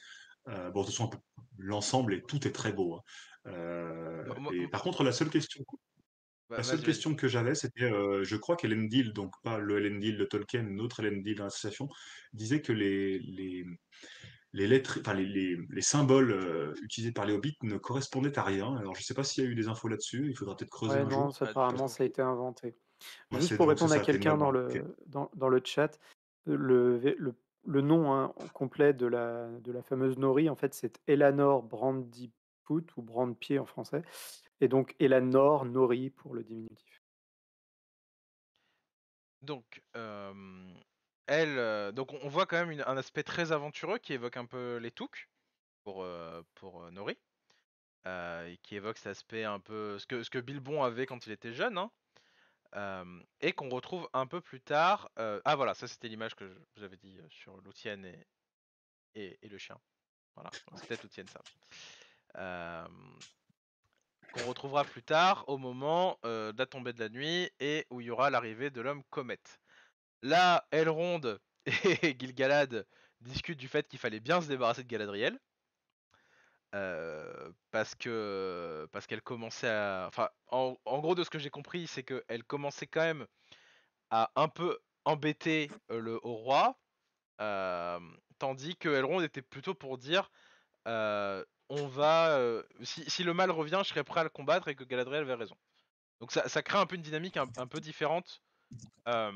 bon, de toute façon, l'ensemble et tout est très beau. Hein. Bah, et, par contre, la seule question bah, la seule question que j'avais, c'était, euh, je crois qu'Ellen Deal, donc pas le Ellen Deal de Tolkien, notre autre Ellen l'association, disait que les, les, lettres, enfin les, symboles euh, utilisés par les hobbits ne correspondaient à rien. Alors je ne sais pas s'il y a eu des infos là-dessus, il faudra peut-être creuser non, apparemment, ça a été inventé. Juste pour répondre à quelqu'un dans le, dans, le chat, le, le, nom hein, complet de la, de la fameuse Nori, en fait, c'est Eleanor Brandyput ou Brandpied en français. Et donc Elanor Nori pour le diminutif. Donc, elle, donc on voit quand même un aspect très aventureux qui évoque un peu les touks pour, pour Nori. qui évoque cet aspect un peu. ce que, ce que Bilbon avait quand il était jeune. Hein, et qu'on retrouve un peu plus tard. ah voilà, ça c'était l'image que je vous avais dit sur Loutienne et, et, le chien. Voilà, c'était Loutienne ça qu'on retrouvera plus tard au moment de la tombée de la nuit et où il y aura l'arrivée de l'homme comète. Là, Elrond et Gilgalad discutent du fait qu'il fallait bien se débarrasser de Galadriel. parce que parce qu'elle commençait à enfin en, gros de ce que j'ai compris c'est qu'elle commençait quand même à un peu embêter le roi tandis que Elrond était plutôt pour dire on va. Euh, si, le mal revient, je serai prêt à le combattre et que Galadriel avait raison. Donc ça, crée un peu une dynamique un, peu différente euh,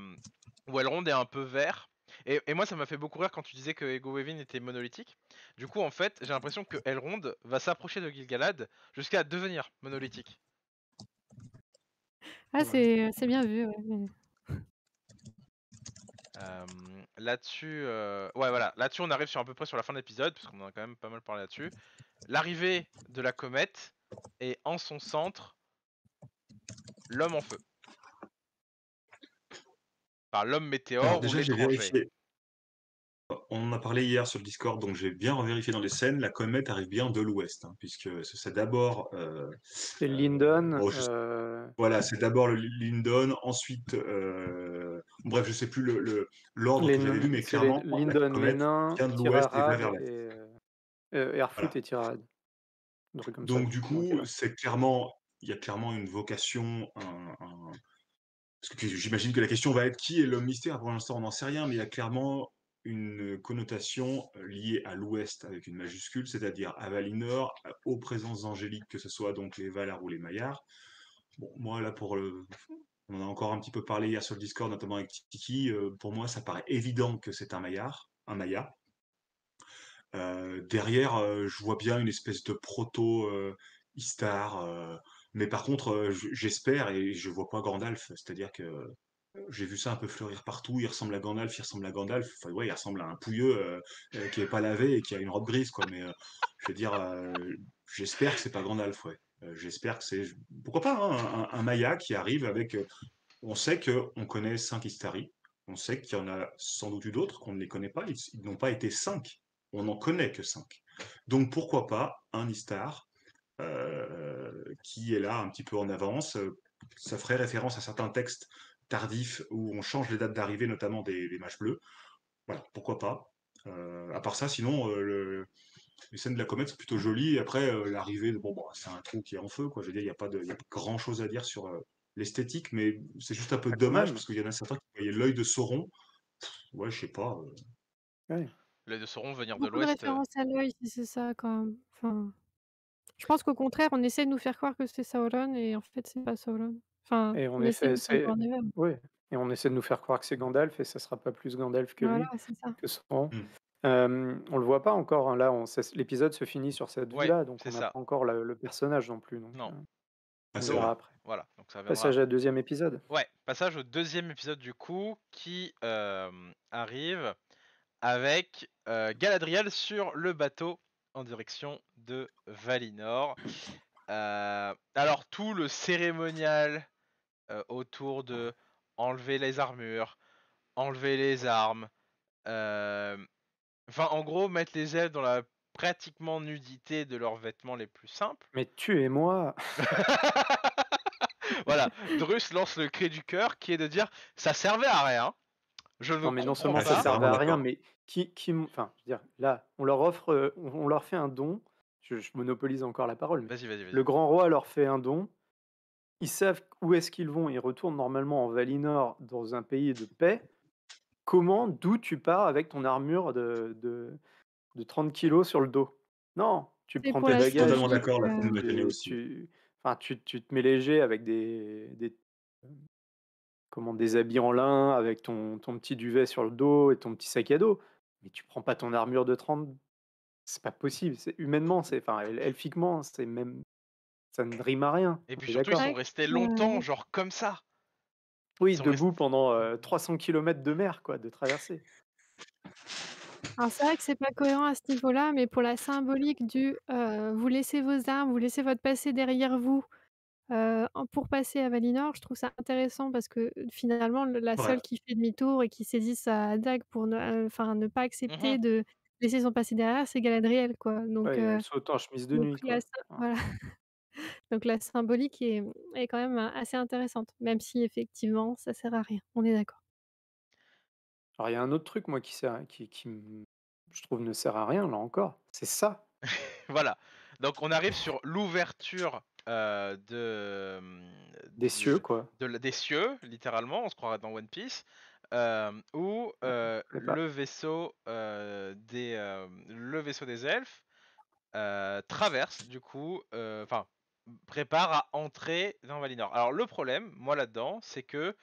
où Elrond est un peu vert. Et, moi, ça m'a fait beaucoup rire quand tu disais que Ego Wevin était monolithique. Du coup, en fait, j'ai l'impression que Elrond va s'approcher de Gilgalad jusqu'à devenir monolithique. Ah, euh, c'est bien vu là-dessus, ouais, voilà. Là-dessus, on arrive sur à peu près sur la fin de l'épisode, parce qu'on en a quand même pas mal parlé là-dessus. L'arrivée de la comète et en son centre l'homme en feu. par l'homme météore. ou l'étranger on en a parlé hier sur le Discord, donc j'ai bien vérifié dans les scènes. La comète arrive bien de l'ouest, hein, puisque c'est d'abord. Euh, c'est euh, Lyndon. Euh, voilà, c'est d'abord le Lyndon, ensuite. Euh, bref, je sais plus l'ordre le, que j'avais lu, mais clairement. Les, Lyndon, vient de l'ouest et va vers l'est. Et, et Tirad. Donc, du coup, c'est clairement. Il y a clairement une vocation, parce que j'imagine que la question va être qui est l'homme mystère. Pour l'instant, on n'en sait rien, mais il y a clairement une euh, connotation euh, liée à l'Ouest avec une majuscule, c'est-à-dire à Valinor, euh, aux présences angéliques, que ce soit donc les Valar ou les Maillards. Bon, moi, là, pour le... On en a encore un petit peu parlé hier sur le Discord, notamment avec Tiki. pour moi, ça paraît évident que c'est un Maillard, un Maya. derrière, je vois bien une espèce de proto-Istar. mais par contre, j'espère et je vois pas Gandalf. C'est-à-dire que j'ai vu ça un peu fleurir partout. Il ressemble à Gandalf, il ressemble à Gandalf. ouais, il ressemble à un pouilleux euh, euh, qui est pas lavé et qui a une robe grise, quoi. Mais euh, je veux dire, j'espère que c'est pas Gandalf, ouais. j'espère que c'est. Pourquoi pas hein, un, Maya qui arrive avec. on sait qu'on connaît cinq Istari. On sait qu'il y en a sans doute eu d'autres qu'on ne les connaît pas. Ils, n'ont pas été cinq. On n'en connaît que cinq. Donc pourquoi pas un Istar qui est là un petit peu en avance. Ça ferait référence à certains textes tardif où on change les dates d'arrivée, notamment des, des, matchs bleus. Voilà, pourquoi pas. Euh, à part ça, sinon, euh, les scènes de la comète sont plutôt jolies. Et après, euh, l'arrivée, bon, bon bah, c'est un trou qui est en feu. Quoi. Je veux dire, il n'y a, pas de, grand chose à dire sur l'esthétique, mais c'est juste un peu dommage parce qu'il y en a certains qui voyaient l'œil de Sauron. ouais, je sais pas. L'œil de Sauron venir de l'Ouest. c'est ça, je pense qu'au contraire, on essaie de nous faire croire que c'est Sauron et en fait, c'est pas Sauron. Et on essaie de nous et on essaie de nous faire croire que c'est Gandalf et ça sera pas plus Gandalf que lui, ça. que mmh. on le voit pas encore, hein, là, l'épisode se finit sur cette Ouais, là donc on n'a pas encore le personnage non plus, Non. Euh, on Ça, verra après. Voilà, donc Passage à deuxième épisode. Ouais, passage au deuxième épisode du coup, qui arrive avec Galadriel sur le bateau en direction de Valinor. alors tout le cérémonial euh, autour ah de enlever les armures, enlever les ah. armes, euh, enfin en gros mettre les elfes dans la pratiquement nudité de leurs vêtements les plus simples. Mais tu et moi Voilà, Drus lance le cri du cœur qui est de dire ça servait à rien. Je non, mais non seulement ça ah, servait à rien, mais qui, qui, enfin, je dire, là, on leur offre, euh, on leur fait un don. Je, monopolise encore la parole. Le grand roi leur fait un don ils savent où est-ce qu'ils vont, ils retournent normalement en Valinor dans un pays de paix. Comment, d'où tu pars avec ton armure de, de, 30 kilos sur le dos Non, tu prends tes bagages. Totalement d'accord, la euh, tu, tu, enfin, tu, tu, te mets léger avec des, des, comment, des habits en lin, avec ton, ton petit duvet sur le dos et ton petit sac à dos. Mais tu prends pas ton armure de 30 c'est pas possible. humainement, c'est enfin elfiquement, c'est même ça ne rime à rien. Et puis surtout, ils ont resté longtemps, genre comme ça. Oui, debout pendant 300 euh, km de mer, quoi, de traversée. Alors c'est vrai que c'est pas cohérent à ce niveau-là, mais pour la symbolique du euh, vous laissez vos armes, vous laissez votre passé derrière vous euh, pour passer à Valinor, je trouve ça intéressant parce que finalement la seule qui fait demi-tour et qui saisit sa dague pour ne, enfin, ne pas mmh accepter de laisser son passé derrière, c'est Galadriel quoi. Donc ouais, euh, chemise de nuit. Voilà. Donc la symbolique est, quand même assez intéressante, même si effectivement ça sert à rien. On est d'accord. Alors il y a un autre truc moi qui qui, je trouve ne sert à rien là encore. C'est ça. voilà. Donc on arrive sur l'ouverture de mmh, des cieux quoi. De, des cieux littéralement. On se croirait dans One Piece. où mmh le vaisseau des le vaisseau des elfes traverse du coup, enfin prépare à entrer dans Valinor. Alors le problème, moi là-dedans, c'est que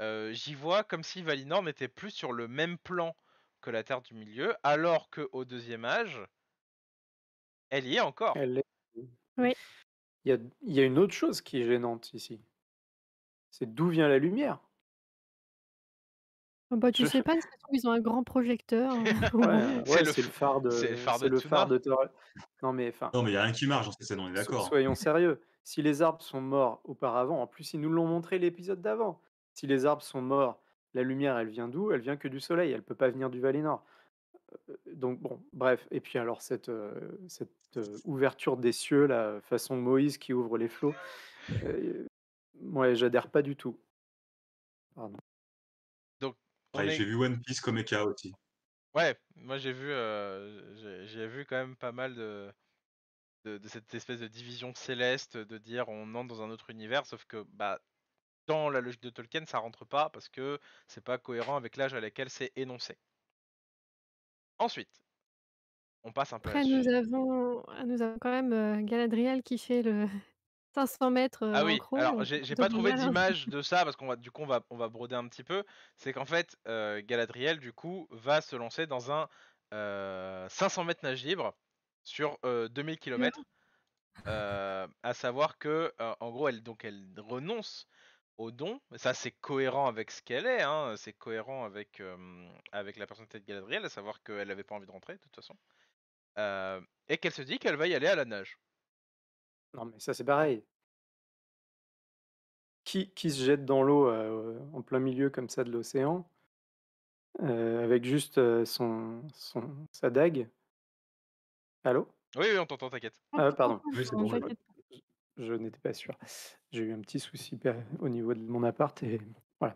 euh, j'y vois comme si Valinor n'était plus sur le même plan que la Terre du Milieu, alors qu'au deuxième âge, elle y est encore. Elle Oui. Il il y a une autre chose qui est gênante ici. C'est d'où vient la lumière ah bah, tu sais pas, ils ont un grand projecteur. Hein, c'est le, phare de, c'est le phare de Non mais Non, mais il y a un qui marche d'accord. Soyons sérieux. Si les arbres sont morts auparavant, en plus ils nous l'ont montré l'épisode d'avant. Si les arbres sont morts, la lumière elle vient d'où Elle vient que du soleil, elle peut pas venir du Valinor. nord euh, euh, Donc bon, bref. Et puis alors cette, euh, cette ouverture des cieux, la façon Moïse qui ouvre les flots, Moi, j'adhère pas du tout. Pardon j'ai vu One Piece comme Eka aussi. Ouais, moi j'ai vu, euh, j'ai vu quand même pas mal de, de, de, cette espèce de division céleste, de dire on entre dans un autre univers, sauf que bah, dans la logique de Tolkien, ça rentre pas parce que c'est pas cohérent avec l'âge à laquelle c'est énoncé. Ensuite, on passe un peu. Après, euh, nous avons quand même euh, Galadriel qui fait le, 500 mètres. Euh, ah oui, alors euh, j'ai pas trouvé d'image de ça parce qu'on va du coup on va, on va broder un petit peu. C'est qu'en fait euh, Galadriel du coup va se lancer dans un 500 mètres nage libre sur 2000 km. à savoir que en gros elle donc elle renonce au don. Ça c'est cohérent avec ce qu'elle est, hein. c'est cohérent avec avec la personnalité de Galadriel, à savoir qu'elle n'avait pas envie de rentrer de toute façon. et qu'elle se dit qu'elle va y aller à la nage. Non, mais ça, c'est pareil. Qui, qui se jette dans l'eau euh, en plein milieu comme ça de l'océan, euh, avec juste euh, son, son, sa dague Allô Oui, on t'entend, t'inquiète. Ah, pardon. je, n'étais pas sûr. J'ai eu un petit souci au niveau de mon appart et voilà.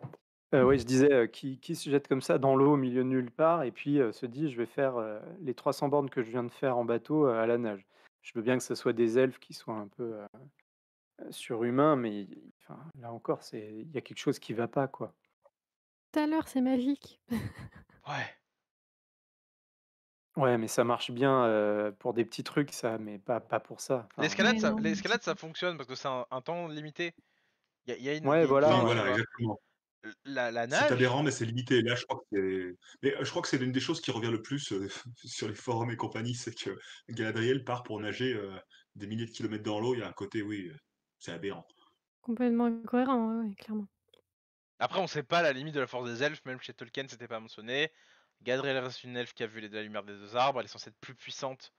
oui, je disais, qui, qui, se jette comme ça dans l'eau au milieu de nulle part et puis se dit, je vais faire les 300 bornes que je viens de faire en bateau à la nage je veux bien que ce soit des elfes qui soient un peu surhumains, mais là encore, il y a quelque chose qui va pas, quoi. Tout à l'heure, c'est magique. ouais. Ouais, mais ça marche bien pour des petits trucs, ça, mais pas, pour ça. L'escalade, ça, fonctionne parce que c'est un, temps limité. Il y, a une. voilà exactement la, C'est aberrant, mais c'est limité. Là, je crois que c'est, euh, je crois que c'est l'une des choses qui revient le plus euh, sur les forums et compagnie, c'est que Galadriel part pour nager euh, des milliers de kilomètres dans l'eau. Il y a un côté, oui, c'est aberrant. Complètement incohérent oui, clairement. Après, on sait pas la limite de la force des elfes, même chez Tolkien, c'était pas mentionné. Galadriel reste une elfe qui a vu les, deux lumières des deux arbres. Elle est censée être plus puissante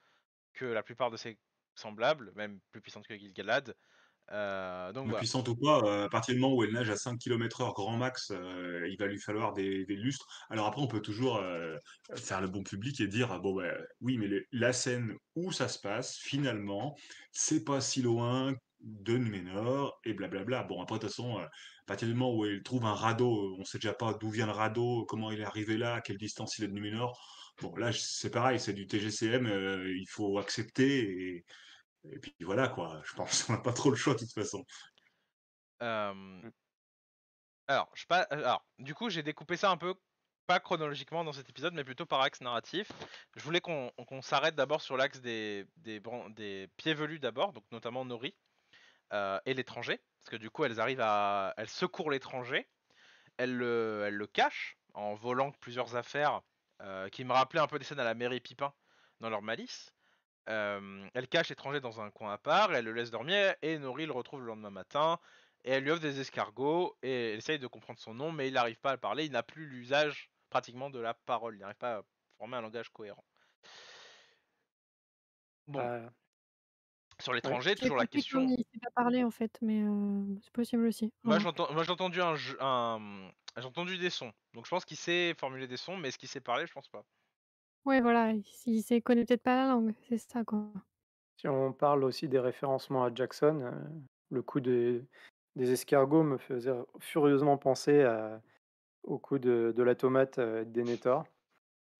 que la plupart de ses semblables, même plus puissante que Gilgalad. Euh, donc, Puissante ou pas, euh, à partir du moment où elle nage à 5 km heure grand max, euh, il va lui falloir des, lustres. Alors après, on peut toujours faire le bon public et dire, bon, bah, oui, mais la scène où ça se passe, finalement, c'est pas si loin de Numenor et blablabla. Bon, après, de toute façon, à partir du moment où elle trouve un radeau, on sait déjà pas d'où vient le radeau, comment il est arrivé là, à quelle distance il est de Numenor Bon, là, c'est pareil, c'est du TGCM, il faut accepter et et puis voilà, quoi. Je pense qu'on n'a pas trop le choix de toute façon. Mmh. Alors, je pas... Euh, alors, du coup, j'ai découpé ça un peu, pas chronologiquement dans cet épisode, mais plutôt par axe narratif. Je voulais qu'on s'arrête d'abord sur l'axe des, des, des pieds velus d'abord, donc notamment Nori euh, et l'étranger, parce que du coup, elles arrivent à. Elles secourent l'étranger, elles le, le cachent en volant plusieurs affaires euh, qui me rappelaient un peu des scènes à la mairie Pipin dans leur malice elle cache l'étranger dans un coin à part, elle le laisse dormir et Nori le retrouve le lendemain matin et elle lui offre des escargots et elle essaye de comprendre son nom mais il n'arrive pas à parler, il n'a plus l'usage pratiquement de la parole, il n'arrive pas à former un langage cohérent. Bon. Bah, Sur l'étranger, toujours la question. Il sait pas parler en fait, mais c'est possible aussi. Moi j'ai entendu entendu des sons, donc je pense qu'il sait formuler des sons, mais est-ce qu'il sait parler, je pense pas. Ouais, voilà, il ne sait peut-être pas la langue, c'est ça quoi. Si on parle aussi des référencements à Jackson, euh, le coup des, escargots me faisait furieusement penser au coup de, la tomate et euh, d'Enetor.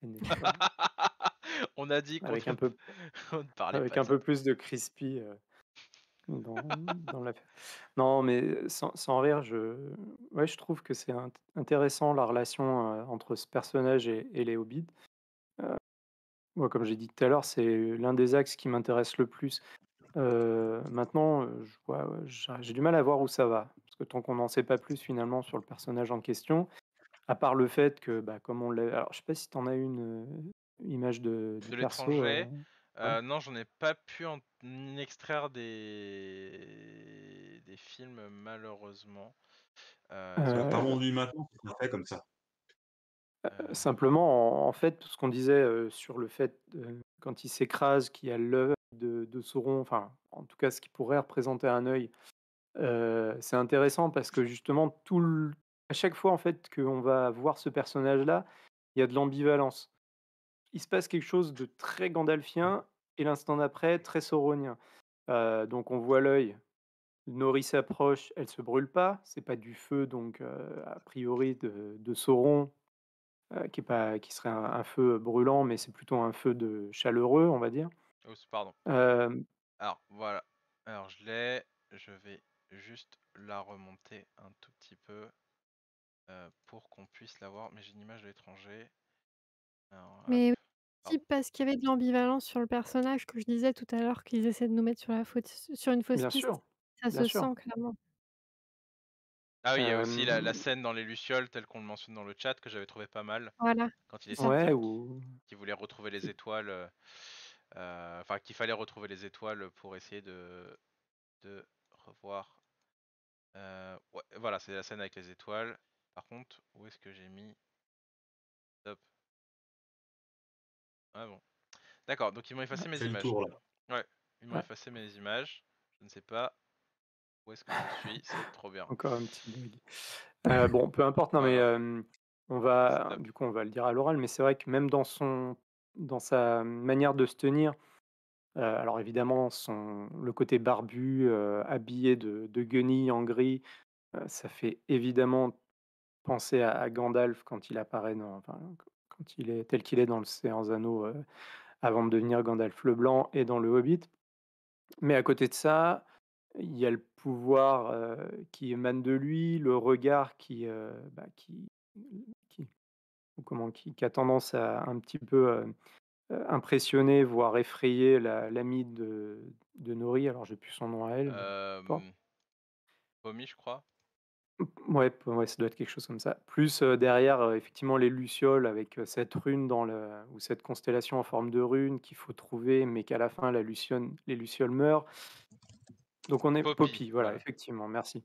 On a dit qu'on Avec un peu, avec un peu plus de crispy euh, dans, l'affaire. Non, mais sans, rire, je, trouve que c'est intéressant la relation entre ce personnage et, et les comme j'ai dit tout à l'heure, c'est l'un des axes qui m'intéresse le plus. Euh, maintenant, euh, j'ai du mal à voir où ça va. Parce que tant qu'on n'en sait pas plus finalement sur le personnage en question, à part le fait que, bah, comme on l'a. Alors, je sais pas si tu en as une euh, image de, de l'étranger. Euh, Non, j'en ai pas pu en extraire des, des films, malheureusement. Euh, euh... pas rendu maintenant, c'est fait comme ça simplement, en, fait, tout ce qu'on disait sur le fait, quand il s'écrase, qu'il y a l'œil de, Sauron, enfin, en tout cas, ce qui pourrait représenter un œil, c'est intéressant parce que justement, à chaque fois en fait qu'on va voir ce personnage-là, il y a de l'ambivalence. Il se passe quelque chose de très gandalfien et l'instant d'après très sauronien. donc on voit l'œil. Nori s'approche, elle se brûle pas, c'est pas du feu donc a priori de Sauron euh, qui, est pas, qui serait un, feu brûlant, mais c'est plutôt un feu de chaleureux, on va dire. Oh, Alors voilà. Alors je l'ai. Je vais juste la remonter un tout petit peu euh, pour qu'on puisse la voir. Mais j'ai une image de l'étranger. Mais aussi parce qu'il y avait de l'ambivalence sur le personnage que je disais tout à l'heure qu'ils essaient de nous mettre sur la faute, sur une fausse Bien piste. Sûr. Ça se sent clairement. Ah oui, il y a aussi la, la scène dans les Lucioles, telle qu'on le mentionne dans le chat, que j'avais trouvé pas mal. Voilà. Quand il est ouais, ou... qui voulait retrouver les étoiles. Euh, euh, enfin, qu'il fallait retrouver les étoiles pour essayer de, de revoir. Euh, voilà, c'est la scène avec les étoiles. Par contre, où est-ce que j'ai mis Stop. Ah bon. D'accord, donc ils m'ont effacé mes images. ouais, ils m'ont effacé mes images. Je ne sais pas est-ce que je suis C'est trop bien. Encore un petit euh, bon, peu importe. Non, mais on va, du coup, on va le dire à l'oral. Mais c'est vrai que même dans son, dans sa manière de se tenir, euh, alors évidemment, son, le côté barbu, euh, habillé de, de guenilles en gris, ça fait évidemment penser à, Gandalf quand il apparaît dans, enfin, quand il est tel qu'il est dans le Séance Anneaux avant de devenir Gandalf le Blanc et dans le Hobbit. Mais à côté de ça, il y a le pouvoir qui émane de lui, le regard qui, bah, qui, qui, comment, qui, a tendance à un petit peu impressionner, voire effrayer l'ami de, de Nori. Alors, j'ai plus son nom à elle. Bon. je crois. Ouais, ouais, ça doit être quelque chose comme ça. Plus derrière, effectivement, les Lucioles avec cette rune dans le, ou cette constellation en forme de rune qu'il faut trouver, mais qu'à la fin, la les Lucioles meurent. Donc on est Poppy, voilà, effectivement, merci.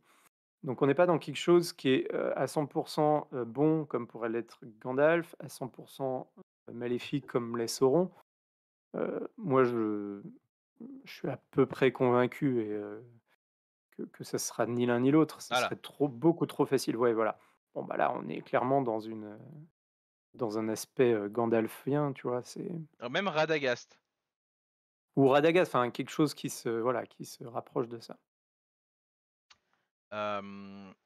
Donc on n'est pas dans quelque chose qui est à 100% bon comme pourrait l'être Gandalf, à 100% maléfique comme l'est Sauron. moi, je, je, suis à peu près convaincu et, que, que ça sera ni l'un ni l'autre. Ça serait trop, beaucoup trop facile. Ouais, voilà. Bon, bah là, on est clairement dans, une, dans un aspect gandalfien, tu vois. Même Radagast ou Radagast, enfin quelque chose qui se, voilà, qui se rapproche de ça.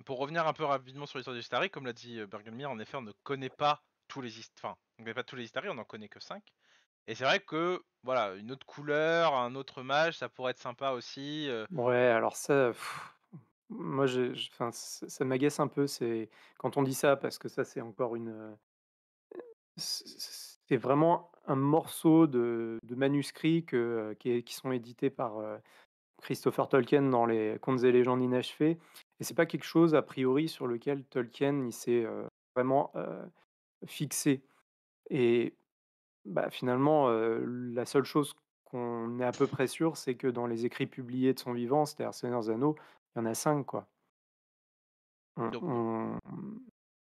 pour revenir un peu rapidement sur l'histoire des Istari, comme l'a dit Bergelmir, en effet, on ne connaît pas tous les enfin, on pas tous les on n'en connaît que 5. Et c'est vrai que voilà, une autre couleur, un autre mage, ça pourrait être sympa aussi. Ouais, alors ça, moi, je, ça m'agace un peu. C'est quand on dit ça parce que ça, c'est encore une c'est vraiment un morceau de, de manuscrits que, qui, qui, sont édités par euh, Christopher Tolkien dans les Contes et légendes inachevées. Et c'est pas quelque chose a priori sur lequel Tolkien s'est euh, vraiment euh, fixé. Et bah, finalement, la seule chose qu'on est à peu près sûr, c'est que dans les écrits publiés de son vivant, c'est-à-dire Seigneur Zano, il y en a cinq quoi.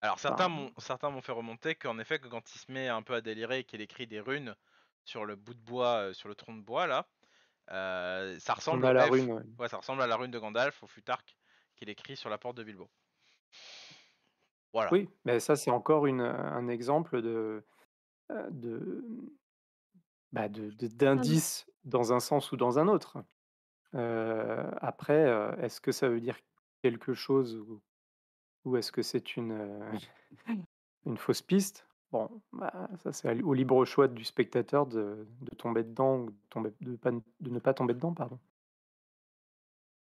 Alors certains m'ont fait remonter qu'en effet que quand il se met un peu à délirer et qu'il écrit des runes sur le bout de bois, euh, sur le tronc de bois là, euh, ça ressemble à la rune. Ouais. ça ressemble à la rune de Gandalf au futark qu'il écrit sur la porte de Bilbo. Voilà. Oui, mais ça c'est encore une, un exemple de euh, de bah hum. d'indice dans un sens ou dans un autre. après, est-ce que ça veut dire quelque chose ou ou est-ce que c'est une, euh, une fausse piste Bon, bah, ça c'est au libre choix du spectateur de, tomber dedans ou de, ne pas tomber dedans, pardon.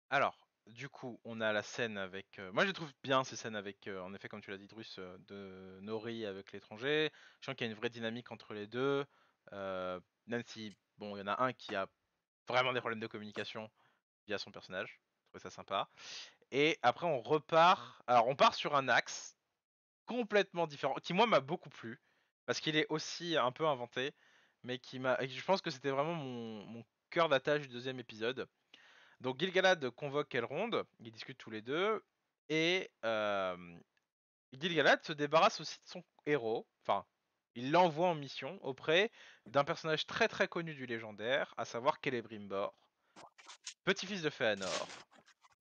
Alors, du coup, on a la scène avec. Euh, moi, je trouve bien ces scènes avec, euh, en effet, comme tu l'as dit, Drus, de Nori avec l'étranger. Je sens qu'il y a une vraie dynamique entre les deux. Nancy, bon, il y en a un qui a vraiment des problèmes de communication via son personnage. Je trouve ça sympa. Et après, on repart. Alors, on part sur un axe complètement différent, qui moi m'a beaucoup plu, parce qu'il est aussi un peu inventé, mais qui m'a. Je pense que c'était vraiment mon, cœur d'attache du deuxième épisode. Donc, Gilgalad convoque Elrond, ils discutent tous les deux, et Gilgalad se débarrasse aussi de son héros, enfin, il l'envoie en mission auprès d'un personnage très très connu du légendaire, à savoir Celebrimbor, petit-fils de Fëanor,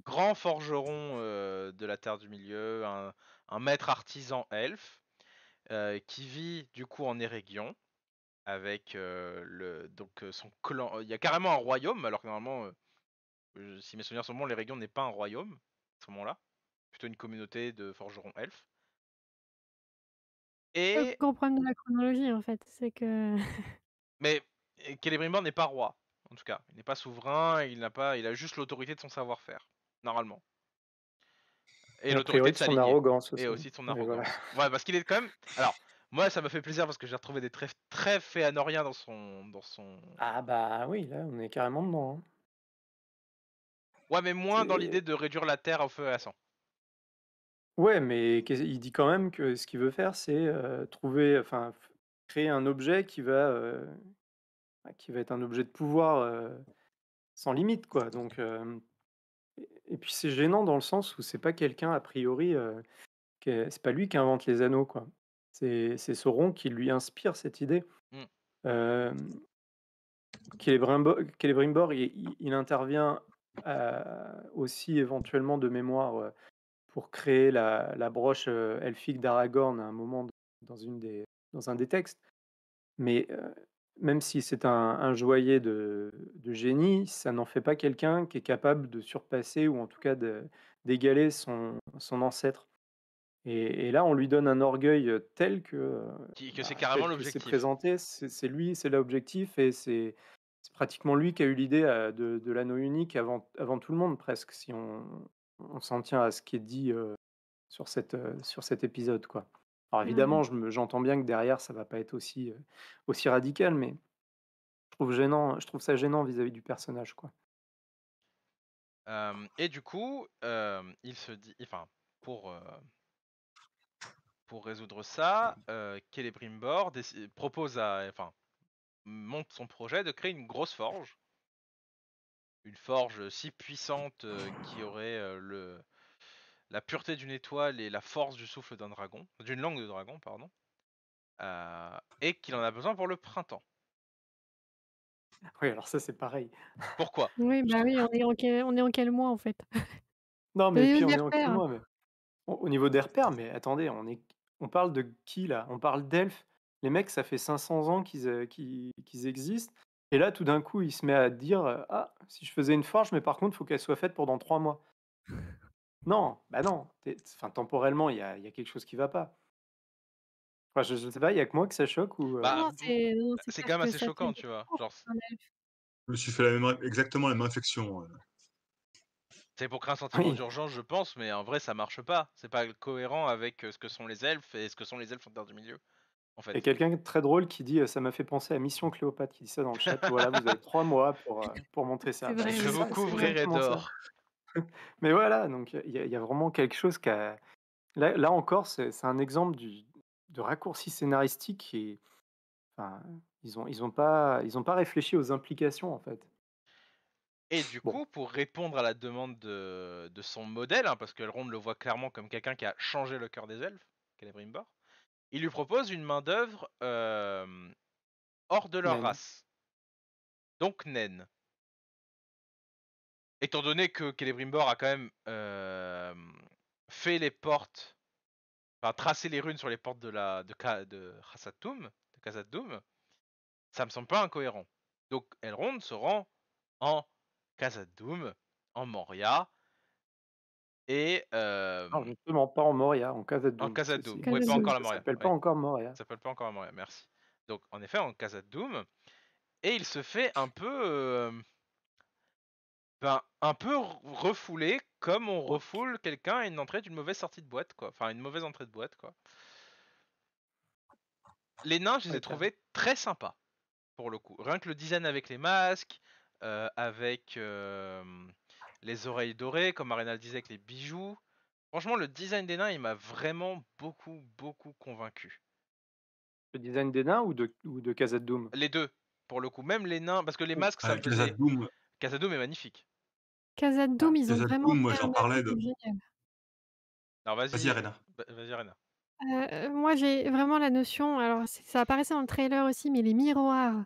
grand forgeron de la Terre du Milieu, un, maître artisan elfe, qui vit du coup en Eregion, avec le, donc, son clan. Il y a carrément un royaume, alors que normalement, si mes souvenirs sont bons, régions n'est pas un royaume à ce moment-là, plutôt une communauté de forgerons elfes. Et... comprendre la chronologie en fait, c'est que. Mais Celebrimbor n'est pas roi, en tout cas. Il n'est pas souverain, il n'a pas, il a juste l'autorité de son savoir-faire normalement. Et, l'autorité de son arrogance aussi. Et aussi son arrogance. parce qu'il est quand même. Alors, moi, ça m'a fait plaisir parce que j'ai retrouvé des très, très féanoriens dans son, dans son. Ah bah oui, là, on est carrément dedans. Hein. Ouais, mais moins dans l'idée de réduire la terre au feu et à sang. Ouais, mais il dit quand même que ce qu'il veut faire, c'est euh, trouver, enfin, créer un objet qui va, euh, bah, qui va être un objet de pouvoir euh, sans limite, quoi. Donc, et puis c'est gênant dans le sens où c'est pas quelqu'un a priori, euh, c'est pas lui qui invente les anneaux quoi. C'est Sauron qui lui inspire cette idée. Mmh. il, intervient euh, aussi éventuellement de mémoire euh, pour créer la, broche euh, elfique d'Aragorn à un moment dans, une des, dans un des textes. Mais même si c'est un, un, de, génie, ça n'en fait pas quelqu'un qui est capable de surpasser ou en tout cas d'égaler son, son, ancêtre. Et, là, on lui donne un orgueil euh, tel que. Euh, bah, que c'est carrément l'objectif. C'est présenté, c'est lui, c'est l'objectif et c'est pratiquement lui qui a eu l'idée euh, de, l'anneau unique avant, avant tout le monde, presque, si on, s'en tient à ce qui est dit sur, cette, sur cet épisode. quoi. Alors mmh. évidemment, j'entends bien que derrière, ça va pas être aussi, radical, mais je trouve, ça gênant vis-à-vis du personnage. quoi. et du coup, il se dit, enfin, pour, pour résoudre ça, euh, Celebrimbor propose à, enfin, monte son projet de créer une grosse forge. Une forge si puissante qui aurait le, la pureté d'une étoile et la force du souffle d'un dragon, d'une langue de dragon, pardon, euh, et qu'il en a besoin pour le printemps. Oui, alors ça c'est pareil. Pourquoi Oui, bah oui, on est, en quel, on est en quel mois en fait Non, mais puis on est en quel mois Au niveau des repères, mais attendez, on, est... on parle de qui là On parle d'elfes. Les mecs, ça fait 500 ans qu'ils euh, qu'ils existent. Et là, tout d'un coup, il se met à dire euh, Ah, si je faisais une forge, mais par contre, il faut qu'elle soit faite pendant dans 3 mois. Non, bah non. Enfin, temporellement, il y a, quelque chose qui va pas. je, sais pas, il y a que moi que ça choque ou. Euh, bah, c'est bah, quand même assez choquant, tu vois. Je me suis fait la même, exactement la même infection. C'est pour créer un sentiment d'urgence, je pense, mais en vrai, ça marche pas. C'est pas cohérent avec euh, ce que sont les elfes et ce que sont les elfes en terre du milieu. En fait. Et quelqu'un très drôle qui dit euh, ça m'a fait penser à Mission Cléopâtre, qui dit ça dans le chat. voilà, vous avez trois mois pour, pour montrer ça. Bah, je vous couvrirai d'or. Mais voilà, donc il y, a vraiment quelque chose qui a... là, là, encore, c'est un exemple du, de raccourci scénaristique et enfin, ils n'ont ils ont pas, ils pas réfléchi aux implications en fait. Et du coup, pour répondre à la demande de, de son modèle, hein, parce que Elrond le voit clairement comme quelqu'un qui a changé le cœur des elfes, Celebrimbor, il lui propose une main-d'œuvre hors de leur race. Donc naine étant donné que Kelebrimbor a quand même fait les portes, enfin tracé les runes sur les portes de la de de de ça me semble pas incohérent. Donc Elrond se rend en khazad Doom, en Moria. Et non, justement pas en Moria, en khazad Doom. En khazad Doom. oui, pas encore la Moria. Ça s'appelle pas encore Moria. Ça s'appelle pas encore Moria, merci. Donc en effet en khazad Doom et il se fait un peu ben, un peu refoulé comme on refoule quelqu'un à une entrée d'une mauvaise sortie de boîte, quoi. Enfin, une mauvaise entrée de boîte, quoi. Les nains, je les ai trouvés très sympas, pour le coup. Rien que le design avec les masques, euh, avec euh, les oreilles dorées, comme Arena disait, avec les bijoux. Franchement, le design des nains, il m'a vraiment beaucoup, beaucoup convaincu. Le design des nains ou de, ou de Doom Les deux, pour le coup. Même les nains, parce que les oh. masques, ça ah, est magnifique. Casa Doom, Ah, ils ont vraiment moi j'en parlais Alors Vas-y, vas Arena. Euh, moi, j'ai vraiment la notion alors ça apparaissait dans le trailer aussi, mais les miroirs.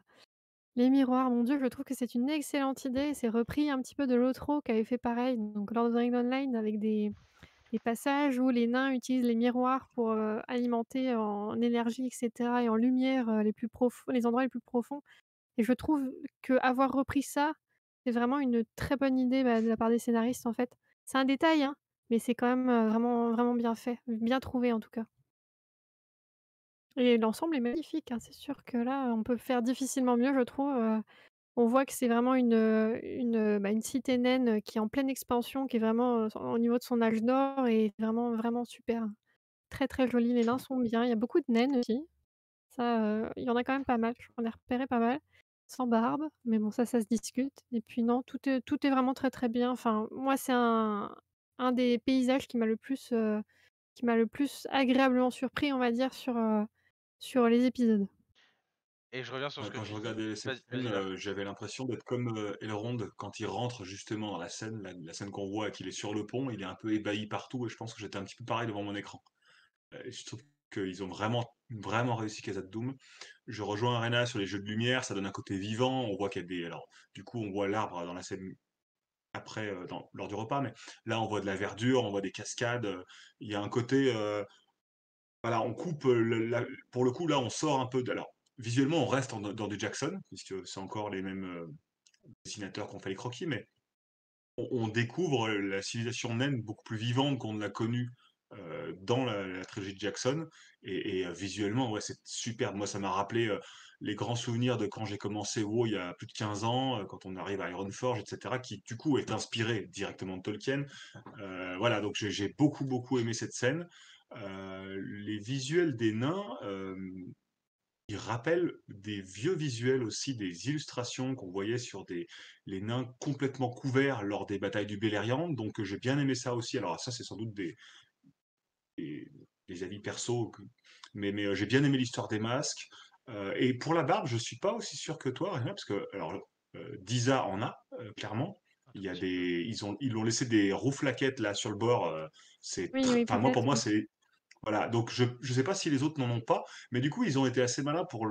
Les miroirs, mon Dieu, je trouve que c'est une excellente idée. C'est repris un petit peu de l'autre qui avait fait pareil, donc Lord of the Rings Online avec des passages où les nains utilisent les miroirs pour, euh, alimenter en énergie etc., et en lumière, euh, les plus les endroits les plus profonds et je trouve qu'avoir repris ça c'est vraiment une très bonne idée bah, de la part des scénaristes, en fait. C'est un détail, hein, mais c'est quand même vraiment, vraiment bien fait, bien trouvé en tout cas. Et l'ensemble est magnifique, hein, c'est sûr que là, on peut faire difficilement mieux, je trouve. on voit que c'est vraiment une, bah, une, cité naine qui est en pleine expansion, qui est vraiment au niveau de son âge d'or et vraiment, vraiment super. Très, très jolie. Les nains sont bien. Il y a beaucoup de naines aussi. Ça, il y en a quand même pas mal. On les repéré pas mal sans barbe, mais bon, ça, ça se discute. Et puis non, tout est, tout est vraiment très très bien. Enfin, moi, c'est un, des paysages qui m'a le plus euh, qui m'a le plus agréablement surpris, on va dire, sur, euh, sur les épisodes. Et je reviens sur ce que quand je regardais euh, j'avais l'impression d'être comme Elrond quand il rentre justement dans la scène, la, scène qu'on voit, qu'il est sur le pont, il est un peu ébahi partout, et je pense que j'étais un petit peu pareil devant mon écran. je trouve qu'ils ont vraiment vraiment réussi Casa Doom. Je rejoins Arena sur les jeux de lumière, ça donne un côté vivant, on voit qu'il y a des... Alors, du coup, on voit l'arbre dans la scène après, euh, lors du repas, mais là, on voit de la verdure, on voit des cascades, euh, il y a un côté... Euh, voilà, on coupe... Pour le coup, là, on sort un peu... Alors, visuellement, on reste dans du Jackson, puisque c'est encore les mêmes dessinateurs qui ont fait les croquis, mais on, on découvre la civilisation naine beaucoup plus vivante qu'on ne l'a connue euh, dans la, trilogie de Jackson. Et, euh, visuellement, ouais, c'est superbe. Moi, ça m'a rappelé euh, les grands souvenirs de quand j'ai commencé WoW il y a plus de 15 ans, quand on arrive à Ironforge, etc., qui du coup est inspiré directement de Tolkien. voilà, donc j'ai beaucoup, beaucoup aimé cette scène. les visuels des nains... ils rappellent des vieux visuels aussi, des illustrations qu'on voyait sur des, les nains complètement couverts lors des batailles du Beleriand. Donc j'ai bien aimé ça aussi. Alors ça, c'est sans doute des, des, avis perso. Mais, mais euh, j'ai bien aimé l'histoire des masques. Euh, et pour la barbe, je suis pas aussi sûr que toi, parce que alors euh, Disa en a clairement. Il y a des, ils ont, ils l'ont laissé des roues flaquettes là sur le bord. C'est, Enfin, moi pour moi c'est, voilà. Donc je, je sais pas si les autres n'en ont pas, mais du coup ils ont été assez malins pour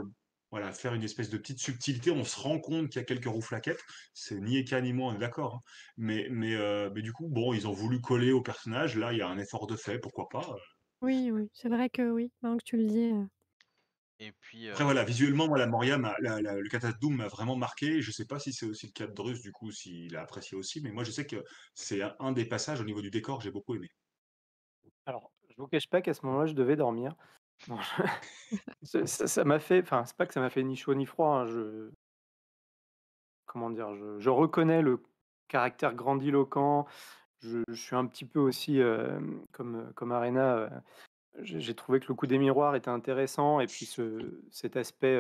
voilà, faire une espèce de petite subtilité. On se rend compte qu'il y a quelques rouflaquettes C'est ni Eka ni moi, on est d'accord. Hein. Mais, euh, mais, du coup, bon, ils ont voulu coller au personnage. Là, il y a un effort de fait, pourquoi pas. Euh. Oui, oui, c'est vrai que oui, maintenant que tu le dis. Euh. Et puis, Après, voilà, visuellement, moi, la Moria, le Kata Doom m'a vraiment marqué. Je sais pas si c'est aussi le cas de Drus, du coup, s'il a apprécié aussi. Mais moi, je sais que c'est un des passages au niveau du décor que j'ai beaucoup aimé. Alors, je vous cache pas qu'à ce moment-là, je devais dormir bon ça ça m'a fait, enfin, c'est pas que ça m'a fait ni chaud ni froid. Hein, je, comment dire, je, je reconnais le caractère grandiloquent. Je, suis un petit peu aussi, comme, comme Arena, j'ai trouvé que le coup des miroirs était intéressant. Et puis ce, cet aspect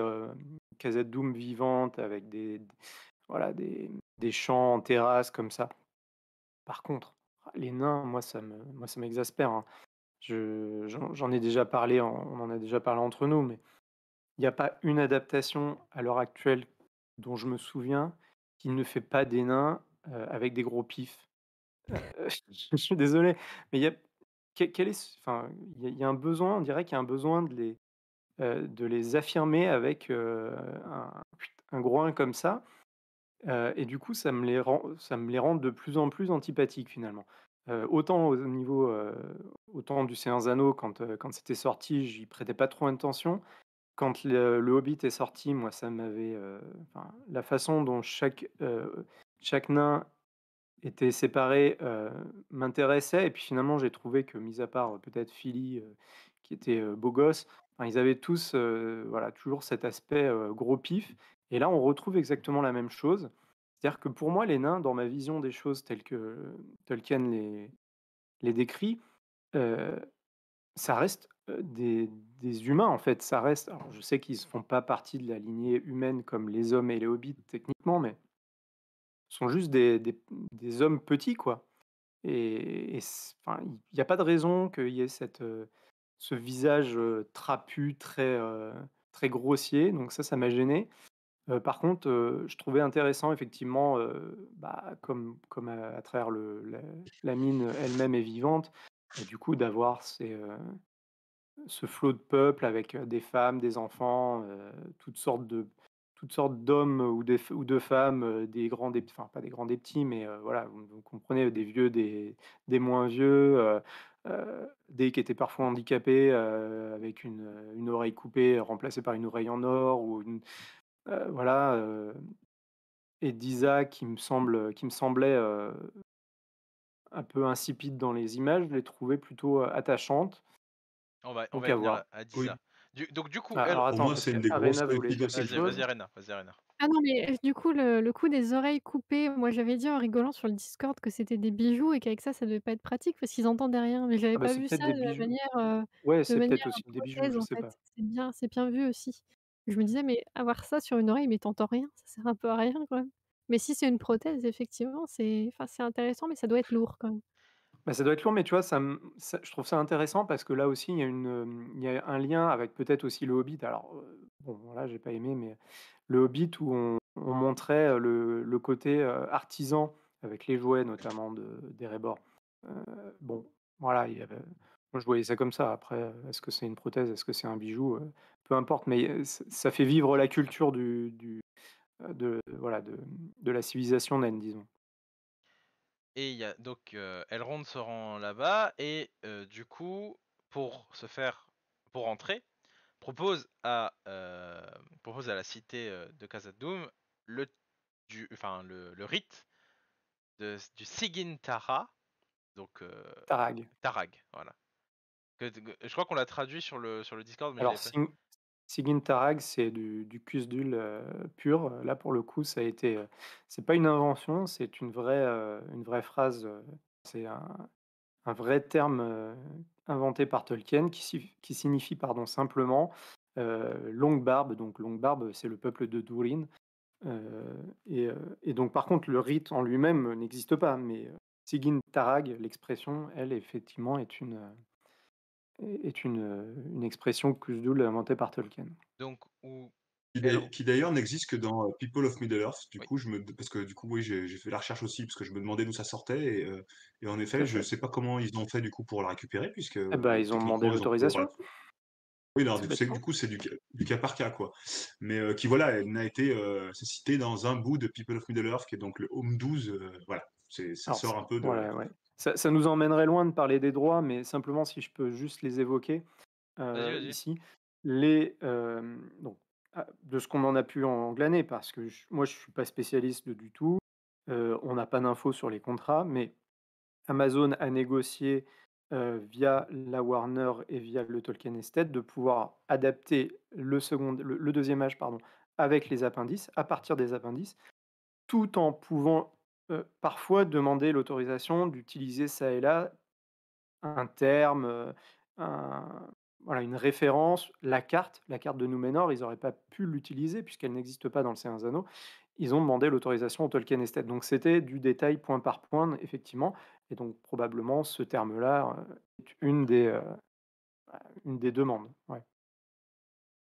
casette Doom vivante avec des, voilà, des, des champs en terrasse comme ça. Par contre, ah, les nains, moi, ça me, moi, ça m'exaspère. Hein je, j'en ai déjà parlé, on en a déjà parlé entre nous, mais il n'y a pas une adaptation à l'heure actuelle dont je me souviens qui ne fait pas des nains avec des gros pifs. Euh, je, suis désolé, mais il y a, quel est, enfin, il y a un besoin, on dirait qu'il y a un besoin de les, de les affirmer avec un, un, gros 1 comme ça. et du coup, ça me, les rend, ça me les rend de plus en plus antipathiques finalement autant au niveau autant du Seigneur Anneaux quand quand c'était sorti, j'y prêtais pas trop attention. Quand le, Hobbit est sorti, moi ça m'avait la façon dont chaque chaque nain était séparé m'intéressait et puis finalement j'ai trouvé que mis à part peut-être Philly qui était beau gosse, ils avaient tous voilà, toujours cet aspect gros pif. Et là, on retrouve exactement la même chose. C'est-à-dire que pour moi, les nains, dans ma vision des choses telles que Tolkien les, décrit, euh, ça reste des, humains, en fait. Ça reste. Alors, je sais qu'ils ne font pas partie de la lignée humaine comme les hommes et les hobbits, techniquement, mais sont juste des, hommes petits, quoi. Et il n'y a pas de raison qu'il y ait cette, ce visage trapu, très, très grossier. Donc, ça, ça m'a gêné. Euh, par contre, euh, je trouvais intéressant, effectivement, euh, bah, comme, à, travers la, mine elle-même est vivante, bah, du coup, d'avoir ce flot de peuple avec des femmes, des enfants, toutes sortes d'hommes ou, de femmes, des grands, des, enfin pas des grands, des petits, mais voilà, vous, comprenez, des vieux, des, moins vieux, des qui étaient parfois handicapés avec une, une, oreille coupée remplacée par une oreille en or ou une, euh, voilà, et euh, d'Isa qui me semble, qui me semblait euh, un peu insipide dans les images, je les trouvais plutôt attachantes On va, on va donc du coup, ah, elle... alors, attends, c'est une des grosses Vas-y, vas-y Arena, Ah non, mais du coup, le, coup des oreilles coupées, moi j'avais dit en rigolant sur le Discord que c'était des bijoux et qu'avec ça, ça devait pas être pratique parce qu'ils entendaient rien. Mais j'avais ah bah, pas vu ça de la manière. ouais, c'est peut-être aussi des bijoux, je sais pas. C'est bien, c'est bien vu aussi. Je me disais, mais avoir ça sur une oreille, mais t'entends rien, ça sert un peu à rien quand même. Mais si c'est une prothèse, effectivement, c'est enfin, intéressant, mais ça doit être lourd quand même. Bah, ça doit être lourd, mais tu vois, ça, je trouve ça intéressant parce que là aussi, il y a, une, il y a un lien avec peut-être aussi le Hobbit. Alors, bon, là, j'ai pas aimé, mais le Hobbit où on, montrait le, côté artisan avec les jouets, notamment de, des rébords. bon, voilà, il je voyais ça comme ça. Après, est-ce que c'est une prothèse Est-ce que c'est un bijou peu importe, mais ça fait vivre la culture du, de, voilà, de, de, la civilisation naine, disons. Et y a, donc Elrond se rend là-bas et du coup, pour se faire, pour entrer, propose à, propose à la cité de Khazad-dûm le, du, enfin, le, le rite de, du Sigintara, donc Tarag. Tarag, voilà. Que, je crois qu'on l'a traduit sur le, sur le Discord. Mais Sigintarag, c'est du, du euh, pur. Là, pour le coup, ça a été. Euh, c'est pas une invention, c'est une vraie, euh, une vraie phrase. c'est un, vrai terme inventé par Tolkien qui, signifie, pardon, simplement longue barbe. Donc, longue barbe, c'est le peuple de Durin. Et, et, donc, par contre, le rite en lui-même n'existe pas, mais Sigintarag, l'expression, elle, effectivement, est une est une, euh, une expression que Cthulhu inventée par Tolkien. Donc, qui d'ailleurs n'existe que dans euh, People of Middle Earth. Du coup, je me, parce que du coup, oui, j'ai fait la recherche aussi parce que je me demandais d'où ça sortait et, euh, et en effet, je ne sais pas comment ils ont fait du coup pour la récupérer puisque. Eh ben, ils ont demandé l'autorisation. Oui, non, du, coup, c'est du, cas par cas quoi. Mais qui voilà, elle n'a été citée dans un bout de People of Middle Earth qui est donc le Home 12. voilà, ça sort un peu de. Ça, nous emmènerait loin de parler des droits, mais simplement si je peux juste les évoquer euh, ici. Les, euh, ah, de ce qu'on en a pu en glaner, parce que moi je ne suis pas spécialiste du tout, euh, on n'a pas d'infos sur les contrats, mais Amazon a négocié via la Warner et via le Tolkien Estate de pouvoir adapter le, second, deuxième âge pardon, avec les appendices, à partir des appendices, tout en pouvant parfois demander l'autorisation d'utiliser ça et là un terme, voilà, une référence, la carte, la carte de Noumenor, ils n'auraient pas pu l'utiliser puisqu'elle n'existe pas dans le C1 Anneaux. Ils ont demandé l'autorisation au Tolkien Estate. Donc c'était du détail point par point, effectivement. Et donc probablement ce terme-là est une des, bah, une des demandes.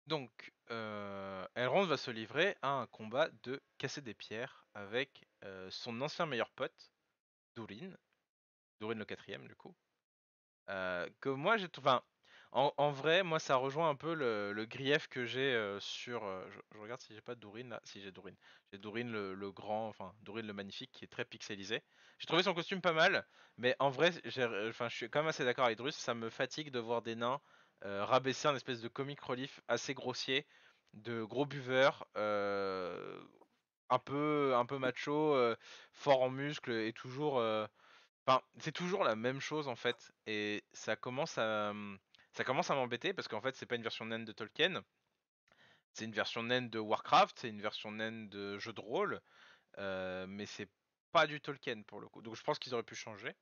Donc, euh, Elrond va se livrer à un combat de casser des pierres avec euh, son ancien meilleur pote, Durin. Durin le quatrième, du coup. Euh, que moi, j'ai trouvé... en, vrai, moi, ça rejoint un peu le, grief que j'ai sur... Je, regarde si j'ai pas Durin, là. Si, j'ai Durin. J'ai Durin le, grand, enfin, Durin le magnifique, qui est très pixelisé. J'ai trouvé son costume pas mal, mais en vrai, je suis quand même assez d'accord avec Drus, ça me fatigue de voir des nains... Euh, rabaisser un espèce de comic relief assez grossier de gros buveurs euh, un peu un peu macho, euh, fort en muscles et toujours. Enfin, c'est toujours la même chose en fait, et ça commence à ça commence à m'embêter parce qu'en fait c'est pas une version naine de Tolkien, c'est une version naine de Warcraft, c'est une version naine de jeu de rôle, mais c'est pas du Tolkien pour le coup. Donc je pense qu'ils auraient pu changer.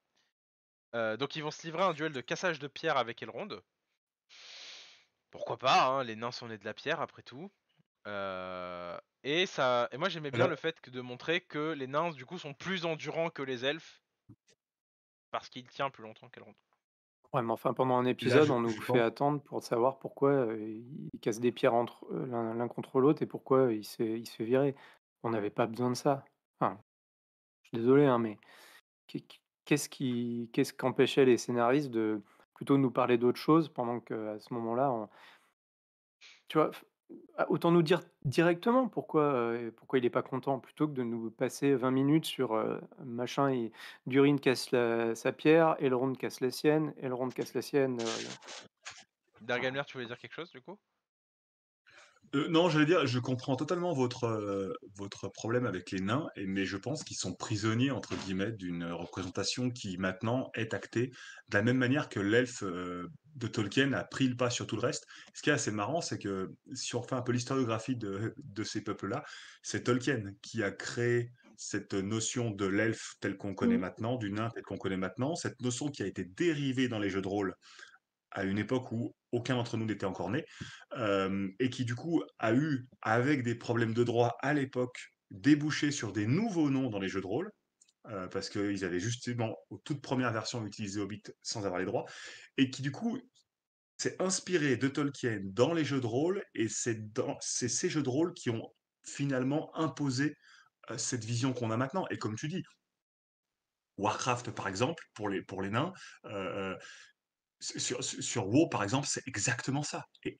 donc ils vont se livrer à un duel de cassage de pierre avec Elrond, pourquoi pas, hein, les nains sont nés de la pierre après tout. Euh, et, ça, et moi j'aimais bien le fait de montrer que les nains du coup sont plus endurants que les elfes parce qu'ils tiennent plus longtemps qu'elles rentrent. Ouais, mais enfin pendant un épisode, on nous fait attendre pour savoir pourquoi euh, ils cassent des pierres entre euh, l'un contre l'autre et pourquoi ils se, fait virer. On n'avait pas besoin de ça. Enfin, je suis désolé, hein, mais qu'est-ce qui, qu'est-ce qu'empêchait les scénaristes de plutôt nous parler d'autre chose pendant qu'à ce moment-là, on... tu vois, autant nous dire directement pourquoi, pourquoi il n'est pas content, plutôt que de nous passer 20 minutes sur machin et Durin casse sa pierre, Elrond casse la sienne, Elrond casse la sienne. Euh... tu voulais dire quelque chose du coup euh, non, je dire, je comprends totalement votre, euh, votre problème avec les nains, mais je pense qu'ils sont prisonniers, entre guillemets, d'une représentation qui maintenant est actée de la même manière que l'elfe euh, de Tolkien a pris le pas sur tout le reste. Ce qui est assez marrant, c'est que si on fait un peu l'historiographie de, de ces peuples-là, c'est Tolkien qui a créé cette notion de l'elfe tel qu'on connaît mmh. maintenant, du nain tel qu'on connaît maintenant, cette notion qui a été dérivée dans les jeux de rôle à une époque où aucun d'entre nous n'était encore né, euh, et qui du coup a eu, avec des problèmes de droit à l'époque, débouché sur des nouveaux noms dans les jeux de rôle, euh, parce qu'ils avaient justement aux toutes premières versions utilisé Hobbit sans avoir les droits, et qui du coup s'est inspiré de Tolkien dans les jeux de rôle, et c'est ces jeux de rôle qui ont finalement imposé euh, cette vision qu'on a maintenant. Et comme tu dis, Warcraft, par exemple, pour les, pour les nains, euh, sur, WoW, par exemple, c'est exactement ça. Et,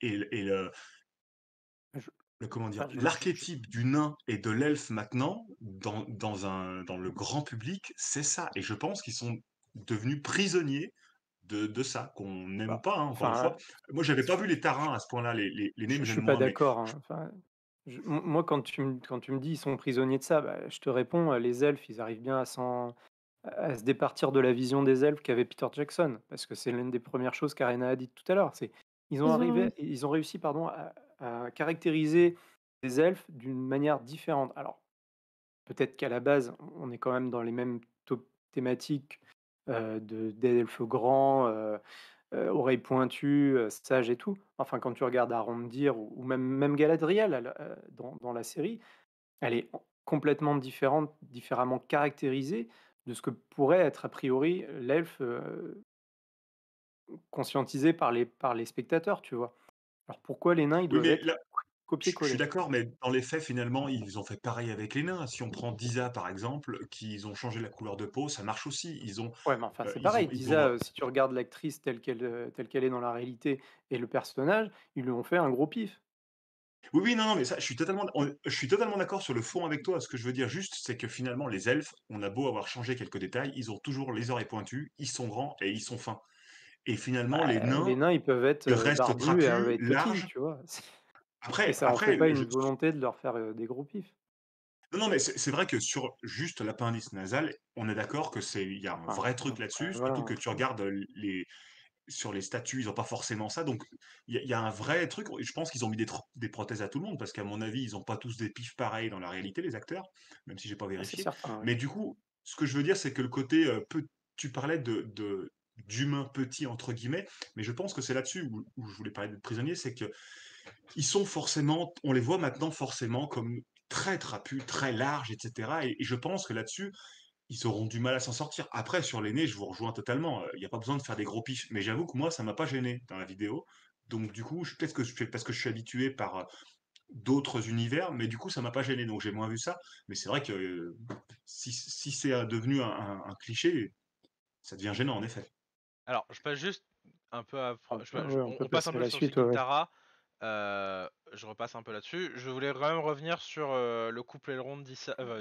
ah, le, comment dire, ah, l'archétype du nain et de l'elfe maintenant, dans, dans, un, dans le grand public, c'est ça. Et je pense qu'ils sont devenus prisonniers de, ça, qu'on n'aime bah, pas, Moi, je n'avais Moi, j'avais pas vu les tarins à ce point-là, les, les, les nains. Je, ne suis pas d'accord. Hein. moi, quand tu, me, quand tu me dis ils sont prisonniers de ça, bah, je te réponds, les elfes, ils arrivent bien à s'en à se départir de la vision des elfes qu'avait Peter Jackson, parce que c'est l'une des premières choses qu'Arena a dit tout à l'heure. C'est ils ont, arrivé, ils ont réussi pardon, à, caractériser les elfes d'une manière différente. Alors, peut-être qu'à la base, on est quand même dans les mêmes thématiques euh, d'elfes grands, euh, euh, oreilles pointues, euh, sages et tout. Enfin, quand tu regardes Arondir ou, même, même Galadriel dans la série, elle est complètement différente, différemment caractérisée de ce que pourrait être a priori l'elfe conscientisé par les, par les spectateurs, tu vois. Alors pourquoi les nains, ils doivent copier coller Je suis d'accord, mais dans les faits, finalement, ils ont fait pareil avec les nains. Si on prend Disa, par exemple, qu'ils ont changé la couleur de peau, ça marche aussi. Ils ont, ouais, mais enfin, c'est pareil. Disa, euh, si tu regardes l'actrice telle qu'elle, euh, telle qu'elle est dans la réalité et le personnage, ils lui ont fait un gros pif. Oui, oui, non, non, mais ça, je suis totalement, je suis totalement d'accord sur le fond avec toi. Ce que je veux dire juste, c'est que finalement, les elfes, on a beau avoir changé quelques détails, ils ont toujours les oreilles pointues, ils sont grands et ils sont fins. Et finalement, bah, les euh, les nains ils peuvent être euh, et larges. tu vois. Après, ça pas une volonté de leur faire euh, des gros pifs. non, non, mais c'est vrai que sur juste l'appendice nasal, on est d'accord que c'est, il y a un vrai truc là-dessus. Surtout que tu regardes les, sur les statuts, ils n'ont pas forcément ça. Donc, il y, a un vrai truc. Je pense qu'ils ont mis des, prothèses à tout le monde, parce qu'à mon avis, ils n'ont pas tous des pifs pareils dans la réalité, les acteurs, même si j'ai pas ah, vérifié. Mais du coup, ce que je veux dire, c'est que le côté. Euh, tu parlais de. d'humains petits entre guillemets, mais je pense que c'est là-dessus où, je voulais parler de prisonniers, c'est que ils sont forcément, on les voit maintenant forcément comme très trapus, très larges, etc. et je pense que là-dessus, ils auront du mal à s'en sortir. Après, sur l'aîné, je vous rejoins totalement. Euh, il n'y a pas besoin de faire des gros pifs. Mais j'avoue que moi, ça m'a pas gêné dans la vidéo. Donc, du coup, peut-être que je, parce que je suis habitué par euh, d'autres univers, mais du coup, ça m'a pas gêné. Donc, j'ai moins vu ça. Mais c'est vrai que si, c'est euh, devenu un, cliché, ça devient gênant, en effet. Alors, je passe juste un peu à... Ah, on, passe un peu la sur suite, Tara. je repasse un peu là-dessus. Je voulais quand même revenir sur le couple elrond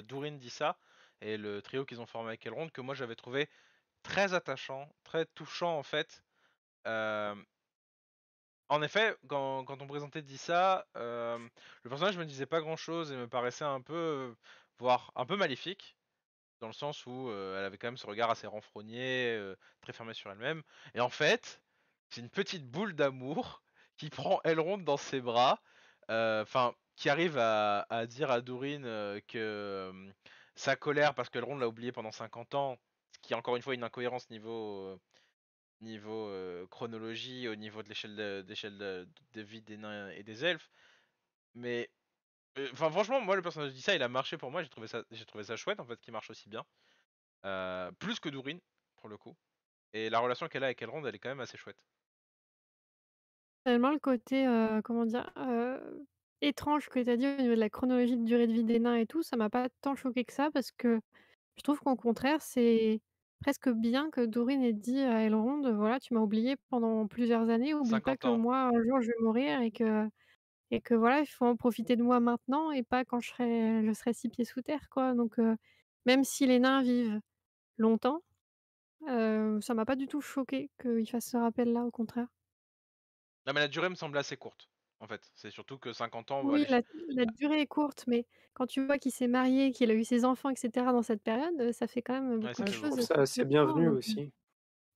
Dourin dit dissa et le trio qu'ils ont formé avec Elrond que moi j'avais trouvé très attachant, très touchant en fait. Euh, en effet, quand, on présentait Dissa, euh, le personnage me disait pas grand chose et me paraissait un peu, voire un peu maléfique, dans le sens où euh, elle avait quand même ce regard assez renfrogné, très fermé sur elle-même. Et en fait, c'est une petite boule d'amour qui prend Elrond dans ses bras, enfin, qui arrive à, dire à Dourine que sa colère parce que l'a oublié pendant 50 ans, ce qui est encore une fois une incohérence niveau, euh, niveau euh, chronologie, au niveau de l'échelle de, de, vie des nains et des elfes. Mais euh, enfin franchement, moi le personnage dit ça, il a marché pour moi, j'ai trouvé ça, j'ai trouvé ça chouette en fait qu'il marche aussi bien, plus que Dourine pour le coup. Et la relation qu'elle a avec Elrond, elle est quand même assez chouette. Tellement le côté, comment dire, étrange que tu as dit au niveau de la chronologie de durée de vie des nains et tout, ça m'a pas tant choqué que ça parce que je trouve qu'au contraire, c'est presque bien que Dorine ait dit à Elrond voilà, tu m'as oublié pendant plusieurs années, oublie pas que moi, un jour, je vais mourir et que, et que voilà, il faut en profiter de moi maintenant et pas quand je serai, je serai six pieds sous terre, quoi. Donc, euh, même si les nains vivent longtemps, euh, ça m'a pas du tout choqué qu'il fasse ce rappel-là, au contraire. Non, mais la durée me semble assez courte en fait. C'est surtout que 50 ans. Oui, la, durée est courte, mais quand tu vois qu'il s'est marié, qu'il a eu ses enfants, etc. dans cette période, euh, ça fait quand même euh, beaucoup de choses. C'est bienvenu euh, aussi.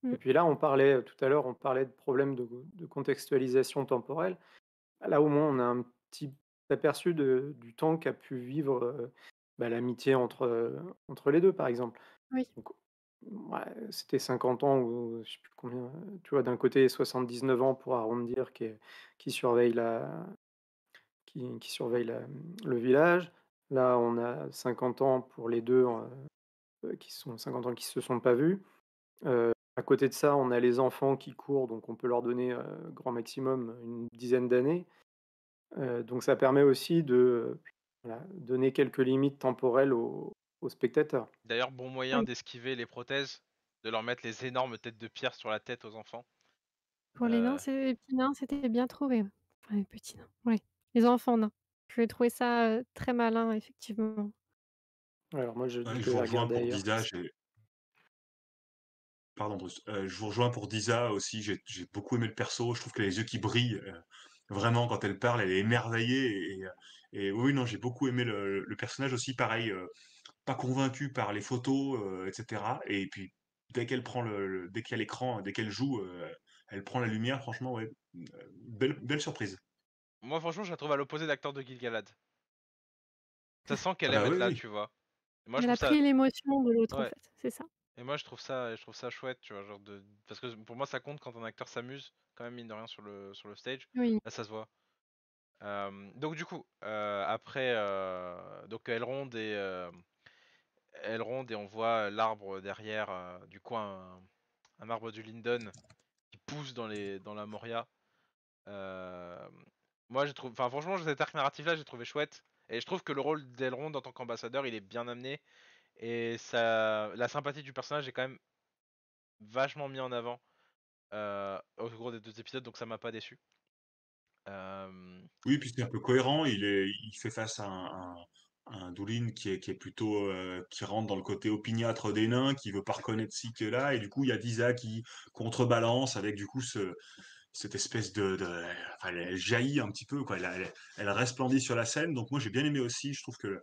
Mm. Et puis là, on parlait tout à l'heure, on parlait de problèmes de, contextualisation temporelle. Là, au moins, on a un petit aperçu du temps qu'a pu vivre bah, l'amitié entre, entre les deux, par exemple. Oui c'était 50 ans ou je sais plus combien. Euh, tu vois, d'un côté, 79 ans pour arrondir qui, surveille, la, qui, surveille le village. Là, on a 50 ans pour les deux euh, qui sont 50 ans qui se sont pas vus. Euh, à côté de ça, on a les enfants qui courent, donc on peut leur donner grand maximum une dizaine d'années. donc ça permet aussi de donner quelques limites temporelles au, aux spectateurs. D'ailleurs, bon moyen d'esquiver les prothèses, de leur mettre les énormes têtes de pierre sur la tête aux enfants. Pour les nains, euh. c'était bien trouvé. les petits nains, oui. Les enfants nains. Je trouvé ça euh, très malin, effectivement. Alors moi, je, vous rejoins pour Disa. Pardon, Bruce. Euh, je vous rejoins pour Disa aussi. J'ai beaucoup aimé le perso. Je trouve qu'elle a les yeux qui brillent. vraiment, quand elle parle, elle est émerveillée. Et, oui, non, j'ai beaucoup aimé le, personnage aussi. Pareil, pas convaincue par les photos, euh, etc. Et puis dès qu'elle prend le, dès qu'il y a l'écran, dès qu'elle joue, euh, elle prend la lumière. Franchement, ouais, euh, belle, surprise. Moi, franchement, je la trouve à l'opposé d'acteur de Gilgalad. Ça sent qu'elle ah bah est là, tu vois. moi, elle a l'émotion de l'autre, en fait, c'est ça. Et moi, je trouve ça, je trouve ça chouette, tu vois, genre de, parce que pour moi, ça compte quand un acteur s'amuse, quand même mine de rien sur le sur le stage. Oui. ça se voit. donc du coup, après, donc Elrond et elle ronde et on voit l'arbre derrière, du coin, un, arbre du Linden qui pousse dans, les, dans la Moria. moi, j'ai trouvé, franchement, cet arc narratif-là, j'ai trouvé chouette. Et je trouve que le rôle d'Elrond en tant qu'ambassadeur, il est bien amené. Et ça, la sympathie du personnage est quand même vachement mis en avant au cours des deux épisodes, donc ça m'a pas déçu. Oui, puis c'est un peu cohérent. Il, est, il fait face à un un Doulin qui est, qui est plutôt euh, qui rentre dans le côté opiniâtre des nains, qui veut pas reconnaître ci que là, et du coup il y a Disa qui contrebalance avec du coup ce, cette espèce de, elle jaillit un petit peu quoi, elle, resplendit sur la scène. Donc moi j'ai bien aimé aussi, je trouve que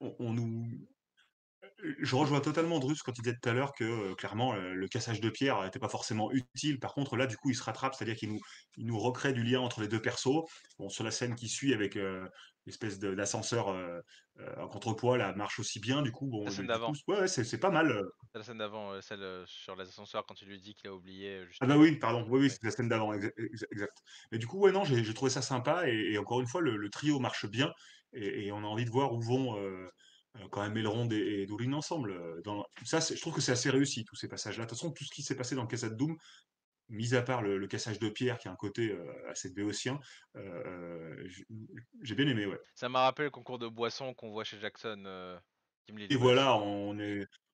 on nous je rejoins totalement Drus quand il disait tout à l'heure que euh, clairement euh, le cassage de pierre n'était pas forcément utile. Par contre, là, du coup, il se rattrape, c'est-à-dire qu'il nous, nous recrée du lien entre les deux persos. Bon, sur la scène qui suit avec euh, l'espèce d'ascenseur en contrepoids, la marche aussi bien. Du coup, bon, la scène d'avant. Ouais, c'est pas mal. La scène d'avant, celle sur les ascenseurs quand tu lui dit qu'il a oublié. Ah bah oui, pardon. Oui, c'est la scène d'avant, exact. Mais du coup, ouais, non, j'ai trouvé ça sympa et, encore une fois, le, trio marche bien et, on a envie de voir où vont. Euh, quand même Elrond et, et ensemble. Euh, dans, ça, je trouve que c'est assez réussi, tous ces passages-là. De toute façon, tout ce qui s'est passé dans le Doom, mis à part le, cassage de pierre qui a un côté euh, assez béotien, j'ai bien aimé. Ouais. Ça m'a rappelé le concours de boissons qu'on voit chez Jackson. et voilà, on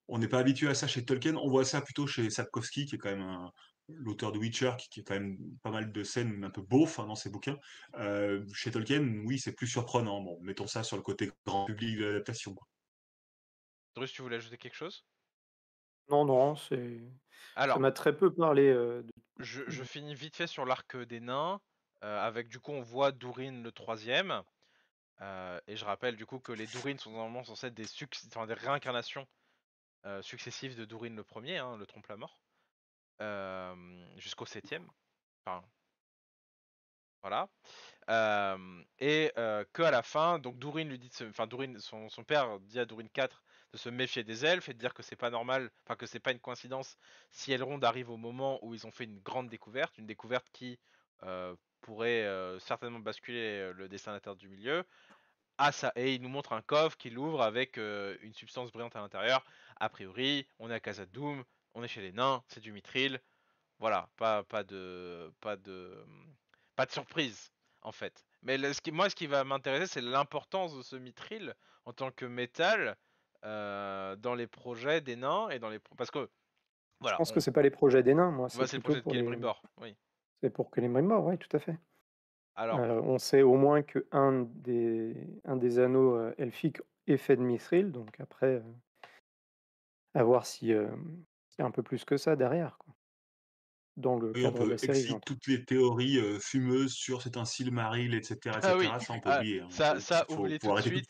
On n'est pas habitué à ça chez Tolkien, on voit ça plutôt chez Sapkowski, qui est quand même un, l'auteur de Witcher, qui, est quand même pas mal de scènes un peu beaufs hein, dans ses bouquins. Euh, chez Tolkien, oui, c'est plus surprenant. Bon, mettons ça sur le côté grand public de l'adaptation. Drus, tu voulais ajouter quelque chose Non, non, c'est. Alors, ça m'a très peu parlé. Euh, je, finis vite fait sur l'arc des nains, euh, avec du coup, on voit Durin le troisième. et je rappelle du coup que les Durin sont normalement censés être des, réincarnations successives de Durin le premier, hein, le trompe la mort jusqu'au septième. Enfin, voilà. et que à la fin, donc Durin lui dit, enfin Durin, son, père dit à Durin 4 de se méfier des elfes et de dire que c'est pas normal, enfin que c'est pas une coïncidence si Elrond arrive au moment où ils ont fait une grande découverte, une découverte qui pourrait certainement basculer le destin de du Milieu. et il nous montre un coffre qu'il ouvre avec une substance brillante à l'intérieur. A priori, on est à Casa Doom, on est chez les nains, c'est du mithril. Voilà, pas, pas, de, pas, de, pas de surprise, en fait. Mais ce moi, ce qui va m'intéresser, c'est l'importance de ce mithril en tant que métal euh, dans les projets des nains et dans les parce que voilà. Je pense que que c'est pas les projets des nains, moi. C'est le pour de les... oui. C'est pour Brimbor, oui, tout à fait. Alors, euh, on sait au moins que un des un des anneaux euh, elfiques est fait de mithril, donc après à voir si un peu plus que ça derrière, quoi, dans le Oui, on peut la toutes les théories euh, fumeuses sur c'est un Silmaril, etc., ah Ça, tout de suite.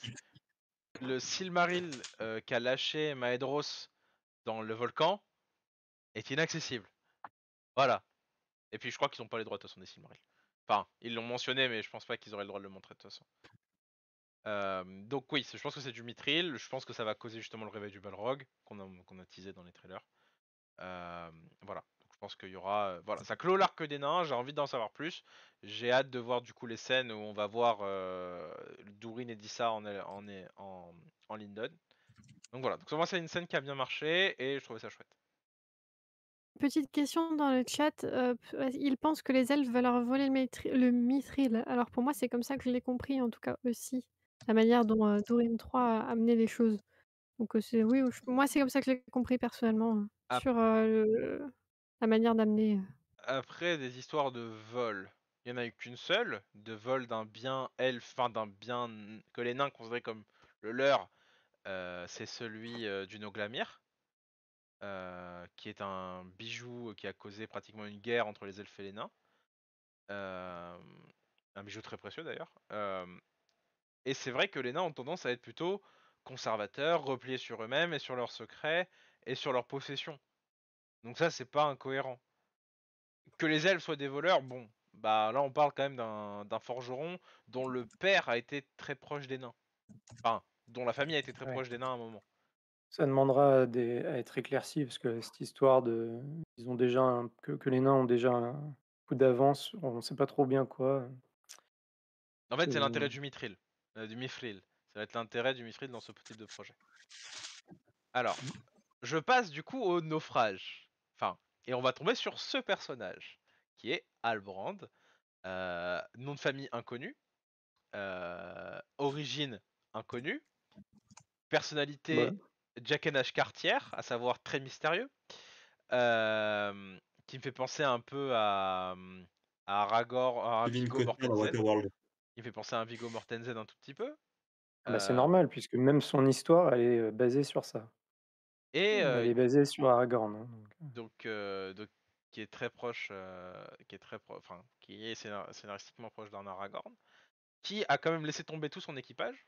Le Silmaril euh, qu'a lâché Maedros dans le volcan est inaccessible. Voilà. Et puis je crois qu'ils n'ont pas les droits de toute façon des Silmarils. Enfin, ils l'ont mentionné, mais je pense pas qu'ils auraient le droit de le montrer de toute façon. donc oui, je pense que c'est du mithril. Je pense que ça va causer justement le réveil du Balrog qu'on a teasé dans les trailers voilà. je pense qu'il y aura. voilà, ça clôt l'arc des nains. J'ai envie d'en savoir plus. J'ai hâte de voir du coup les scènes où on va voir Dorine et Dissa en, en, en, en Linden. Donc voilà, donc moi c'est une scène qui a bien marché et je trouvais ça chouette. Petite question dans le chat, ils pensent que les elfes veulent leur voler le, mithril. Alors pour moi c'est comme ça que je l'ai compris en tout cas aussi, la manière dont euh, 3 a amené les choses. Donc c'est oui, moi c'est comme ça que j'ai compris personnellement hein, sur la manière d'amener. Après des histoires de vol, il y en a eu qu'une seule, de vol d'un bien elfe, enfin d'un bien que les nains considéraient comme le leur, c'est celui d'une du Noglamir, qui est un bijou qui a causé pratiquement une guerre entre les elfes et les nains. un bijou très précieux d'ailleurs. et c'est vrai que les nains ont tendance à être plutôt conservateurs, repliés sur eux-mêmes et sur leurs secrets et sur leurs possessions. Donc ça, c'est pas incohérent. Que les elfes soient des voleurs, bon, bah là on parle quand même d'un forgeron dont le père a été très proche des nains. Enfin, dont la famille a été très proche des nains à un moment. Ça demandera à, être éclairci parce que cette histoire de, ils ont déjà un, que, les nains ont déjà un coup d'avance, on ne sait pas trop bien quoi. En fait, c'est l'intérêt du mithril, euh, du mithril. Ça va être l'intérêt du Mithrid dans ce type de projet. Alors, je passe du coup au naufrage. Enfin, et on va tomber sur ce personnage, qui est Albrand, euh, nom de famille inconnu, euh, origine inconnue, personnalité Jack and Ash Cartier, à savoir très mystérieux, euh, qui me fait penser un peu à, hum, à Aragorn, à Vigo Mortensen. Il me fait penser à un Vigo Mortensen un tout petit peu. Bah, c'est normal, puisque même son histoire, elle est basée sur ça. Elle est basée sur Aragorn. Hein, donc, qui est très proche, qui est très qui est scénaristiquement proche d'un Aragorn, qui a quand même laissé tomber tout son équipage,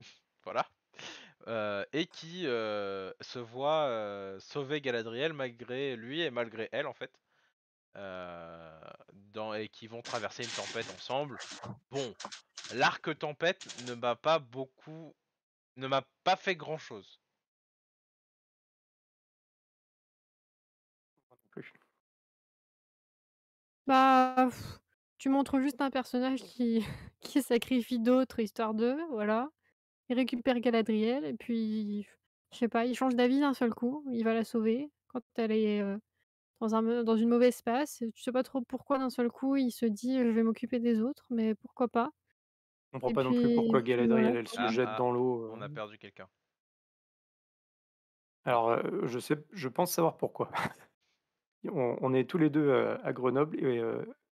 voilà, et qui se voit sauver Galadriel malgré lui et malgré elle en fait, euh, dans, et qui vont traverser une tempête ensemble. Bon, l'arc tempête ne m'a pas beaucoup, ne m'a pas fait grand chose. Bah, tu montres juste un personnage qui, qui sacrifie d'autres histoire d'eux, voilà. Il récupère Galadriel et puis, je sais pas, il change d'avis d'un seul coup. Il va la sauver quand elle est euh, dans, un, dans une mauvaise passe. Tu sais pas trop pourquoi d'un seul coup il se dit je vais m'occuper des autres, mais pourquoi pas. On comprend pas non plus pourquoi Galadriel elle se jette dans l'eau. On a euh. perdu quelqu'un. Alors euh, je sais, je pense savoir pourquoi. on, est tous les deux euh, à Grenoble et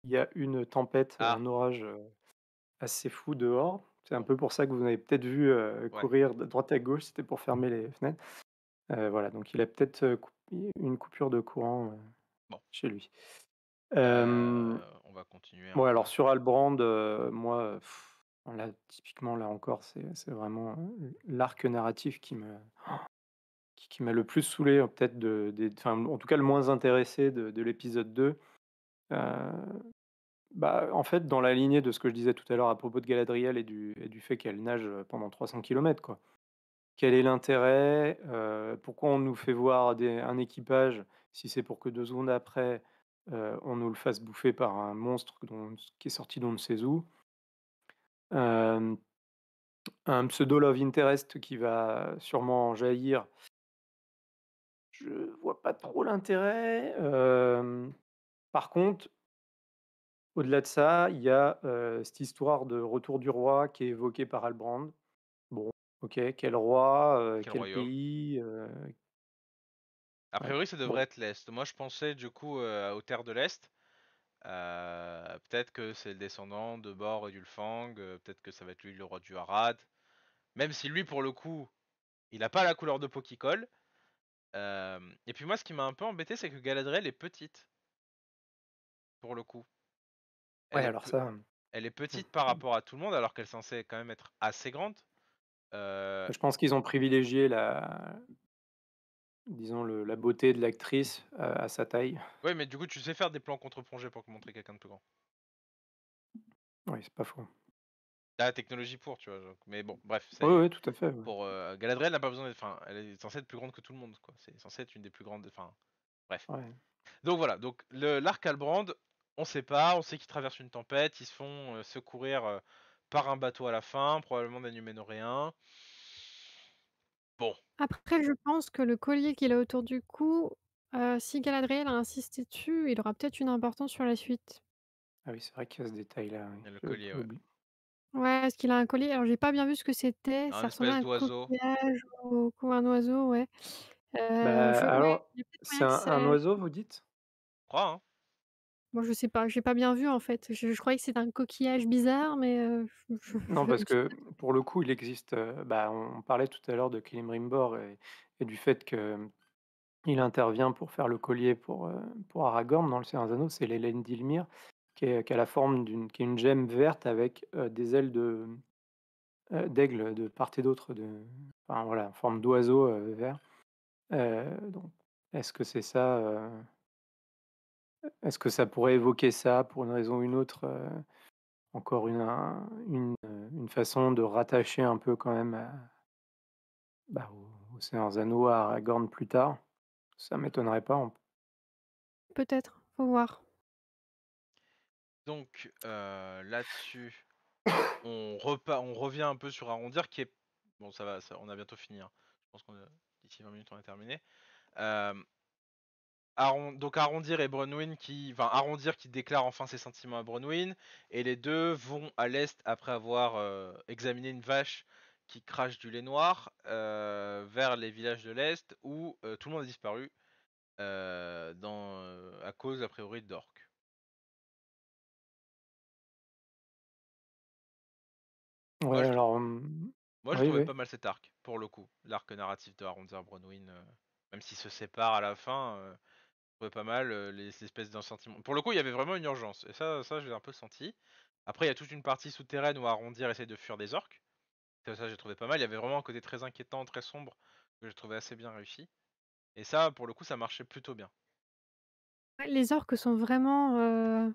il y a une tempête, ah. un orage assez fou dehors. C'est un peu pour ça que vous avez peut-être vu courir de droite à gauche, c'était pour fermer les fenêtres. Euh, voilà, donc il a peut-être une coupure de courant chez lui. Bah, on va continuer. Bon, hein. alors sur Albrand, moi, là, typiquement, là encore, c'est vraiment l'arc narratif qui me. Qui, m'a le plus saoulé, hein, peut-être, de, en tout cas le moins intéressé de, l'épisode 2. Bah, en fait, dans la lignée de ce que je disais tout à l'heure à propos de Galadriel et du, du fait qu'elle nage pendant 300 km, quoi quel est l'intérêt euh, Pourquoi on nous fait voir un équipage si c'est pour que deux secondes après, euh, on nous le fasse bouffer par un monstre qui est sorti d'on ne sait où euh, Un pseudo Love Interest qui va sûrement jaillir. Je vois pas trop l'intérêt. par contre, au-delà de ça, il y a cette histoire de retour du roi qui est évoquée par Albrand Ok, quel roi, Quel pays A priori, ça devrait être l'Est. Moi, je pensais du coup aux terres de l'Est. peut-être que c'est le descendant de Bor et d'Ulfang. peut-être que ça va être lui le roi du Harad. Même si lui, pour le coup, il n'a pas la couleur de peau qui et puis moi, ce qui m'a un peu embêté, c'est que Galadriel est petite. Pour le coup. Ouais, alors ça. Elle est mmh. petite par rapport à tout le monde, alors qu'elle est censée quand même être assez grande. Euh, Je pense qu'ils ont privilégié la, disons, le, la beauté de l'actrice euh, à sa taille. Oui mais du coup, tu sais faire des plans contre-plongés pour montrer quelqu'un de plus grand. Oui, c'est pas faux. la ah, technologie pour, tu vois. donc- Mais bon, bref. Oui, oui, tout à fait. Pour euh, Galadriel n'a pas besoin d'être. Enfin, elle est censée être plus grande que tout le monde, quoi. C'est censé être une des plus grandes. Enfin, bref. Donc voilà, donc le l'arc Albrand, on sait pas, on sait qu'ils traversent une tempête, ils se font secourir par un bateau à la fin, probablement d'un rien Bon. Après, je pense que le collier qu'il a autour du cou, euh, si Galadriel a insisté dessus, il aura peut-être une importance sur la suite. Ah oui, c'est vrai qu'il y a ce détail-là. Le collier, ouais. Ouais, est-ce qu'il a un collier Alors, j'ai pas bien vu ce que c'était. Ça ressemble à un d'oiseau. ou, un oiseau, ouais. Euh, bah, alors, c'est un, un, oiseau, vous dites Je crois, hein. Moi, je sais pas, j'ai pas bien vu en fait. Je, croyais que c'était un coquillage bizarre, mais. Non, parce que pour le coup, il existe. bah, on parlait tout à l'heure de Kilimrimbor et, et du fait que il intervient pour faire le collier pour, pour Aragorn dans le Seigneur des Anneaux, c'est l'Hélène qui, qui a la forme d'une qui est une gemme verte avec des ailes de d'aigle de part et d'autre, de enfin, voilà, en forme d'oiseau vert. donc, est-ce que c'est ça est-ce que ça pourrait évoquer ça pour une raison ou une autre Encore une, une, une, façon de rattacher un peu quand même bah, aux, Seigneurs à Aragorn plus tard Ça m'étonnerait pas. Peut-être, faut voir. Donc là-dessus, on, on revient un peu sur Arrondir qui est. Bon, ça va, ça, on a bientôt fini. Hein. Je pense qu'on d'ici 20 minutes, on a terminé donc Arrondir et Bronwyn qui, enfin Arrondir qui déclare enfin ses sentiments à Bronwyn, et les deux vont à l'est après avoir euh, examiné une vache qui crache du lait noir euh, vers les villages de l'est où euh, tout le monde a disparu à cause a priori d'Orc. Ouais, moi, je, hum, moi, je trouvais pas mal cet arc pour le coup, l'arc narratif de Arrondir Bronwyn, même s'ils se séparent à la fin pas mal les, espèces d'un sentiment. Pour le coup, il y avait vraiment une urgence. Et ça, ça je l'ai un peu senti. Après, il y a toute une partie souterraine où Arrondir essayer de fuir des orques. Ça, j'ai trouvé pas mal. Il y avait vraiment un côté très inquiétant, très sombre, que je trouvais assez bien réussi. Et ça, pour le coup, ça marchait plutôt bien. Les orques sont vraiment. il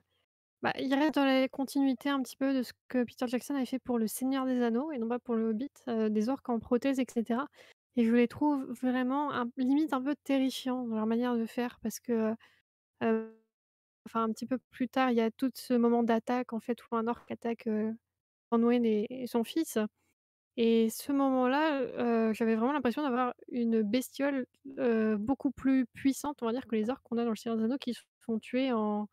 Bah, ils dans la continuité un petit peu de ce que Peter Jackson avait fait pour Le Seigneur des Anneaux et non pas pour Le Hobbit, des orques en prothèse, etc. Et je les trouve vraiment un, limite un peu terrifiants dans leur manière de faire parce que, enfin, un petit peu plus tard, il y a tout ce moment d'attaque en fait où un orc attaque Anwen et, son fils. Et ce moment-là, j'avais vraiment l'impression d'avoir une bestiole beaucoup plus puissante, on va dire, que les orcs qu'on a dans le Seigneur des Anneaux qui se font tuer en,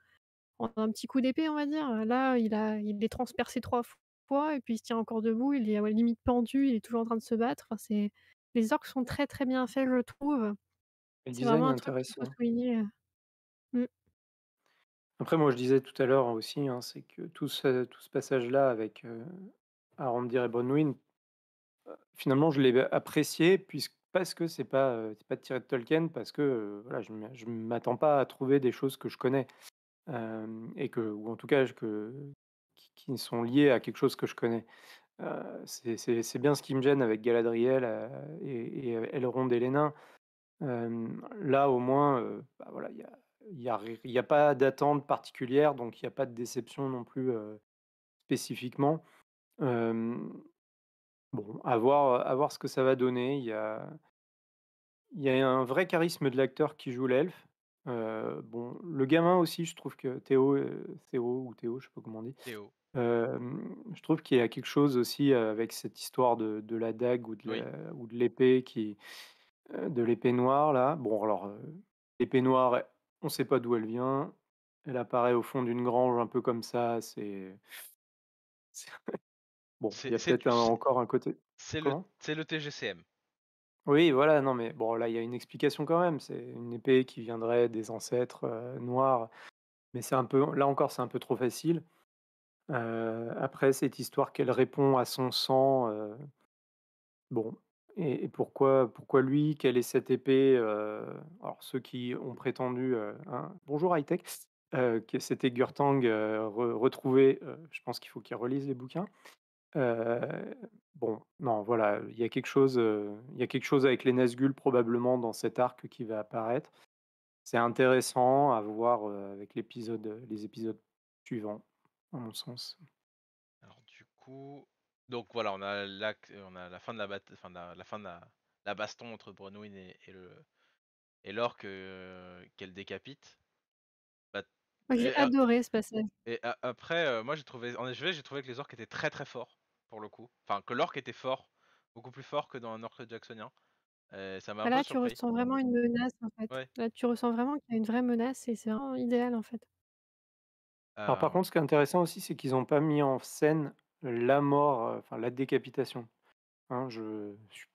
un petit coup d'épée, on va dire. Là, il, a, il est transpercé trois fois et puis il se tient encore debout, il est à limite pendu, il est toujours en train de se battre. Enfin, c'est les orques sont très très bien faits, je trouve. Le c'est vraiment intéressant. Euh. Mmh. Après, moi, je disais tout à l'heure aussi, hein, c'est que tout ce, passage-là avec Arondir et Bronwyn, finalement, je l'ai apprécié puisque, parce que c'est pas, c'est pas tiré de Tolkien, parce que voilà, je ne m'attends pas à trouver des choses que je connais, et que, ou en tout cas que, qui, qui sont liées à quelque chose que je connais. Euh, c'est bien ce qui me gêne avec Galadriel euh, et, euh, Elrond et les nains. là, au moins, bah voilà, il n'y a, pas d'attente particulière, donc il n'y a pas de déception non plus spécifiquement. bon, à voir, à voir, ce que ça va donner. Il y a, y a un vrai charisme de l'acteur qui joue l'elfe. bon, le gamin aussi, je trouve que Théo, Théo ou Théo, je sais pas comment on dit. Théo je trouve qu'il y a quelque chose aussi, avec cette histoire de de la dague ou de ou de l'épée qui, de l'épée noire là. Bon alors, l'épée noire, on on sait pas d'où elle vient. Elle apparaît au fond d'une grange un peu comme ça, c'est bon, il y a peut-être encore un côté c'est le c'est le TGCM. Oui voilà, non mais bon là, il y a une explication quand même. C'est une épée qui viendrait des ancêtres, noirs, mais c'est un peu là encore, c'est un peu trop facile. Euh, après cette histoire qu'elle répond à son sang, euh, bon, et, pourquoi, pourquoi lui Quelle est cette épée euh, Alors, ceux qui ont prétendu. Hein, bonjour Hightech que c'était Gurtang retrouvé, je pense qu'il faut qu'il relise les bouquins. bon, non, voilà, il y a quelque chose, il y a quelque chose avec les Nazgûl probablement dans cet arc qui va apparaître. C'est intéressant à voir avec l'épisode, les épisodes suivants à mon sens. Alors du coup, donc voilà, on a la, on a la fin de la, bataille, enfin, la, la fin de la, baston entre Bronwyn et, et le et qu'elle décapite. Bah, j'ai adoré ce passage. Et après, moi j'ai trouvé, en effet, j'ai trouvé que les orques étaient très très forts pour le coup. Enfin, que l'orque était fort, beaucoup plus fort que dans un orque jacksonien. Et ça m'a bah, là, tu ressens vraiment une menace en fait. Là, tu ressens vraiment qu'il y a une vraie menace et c'est vraiment idéal en fait par contre, ce qui est intéressant aussi, c'est qu'ils n'ont pas mis en scène la mort, enfin la décapitation. Hein.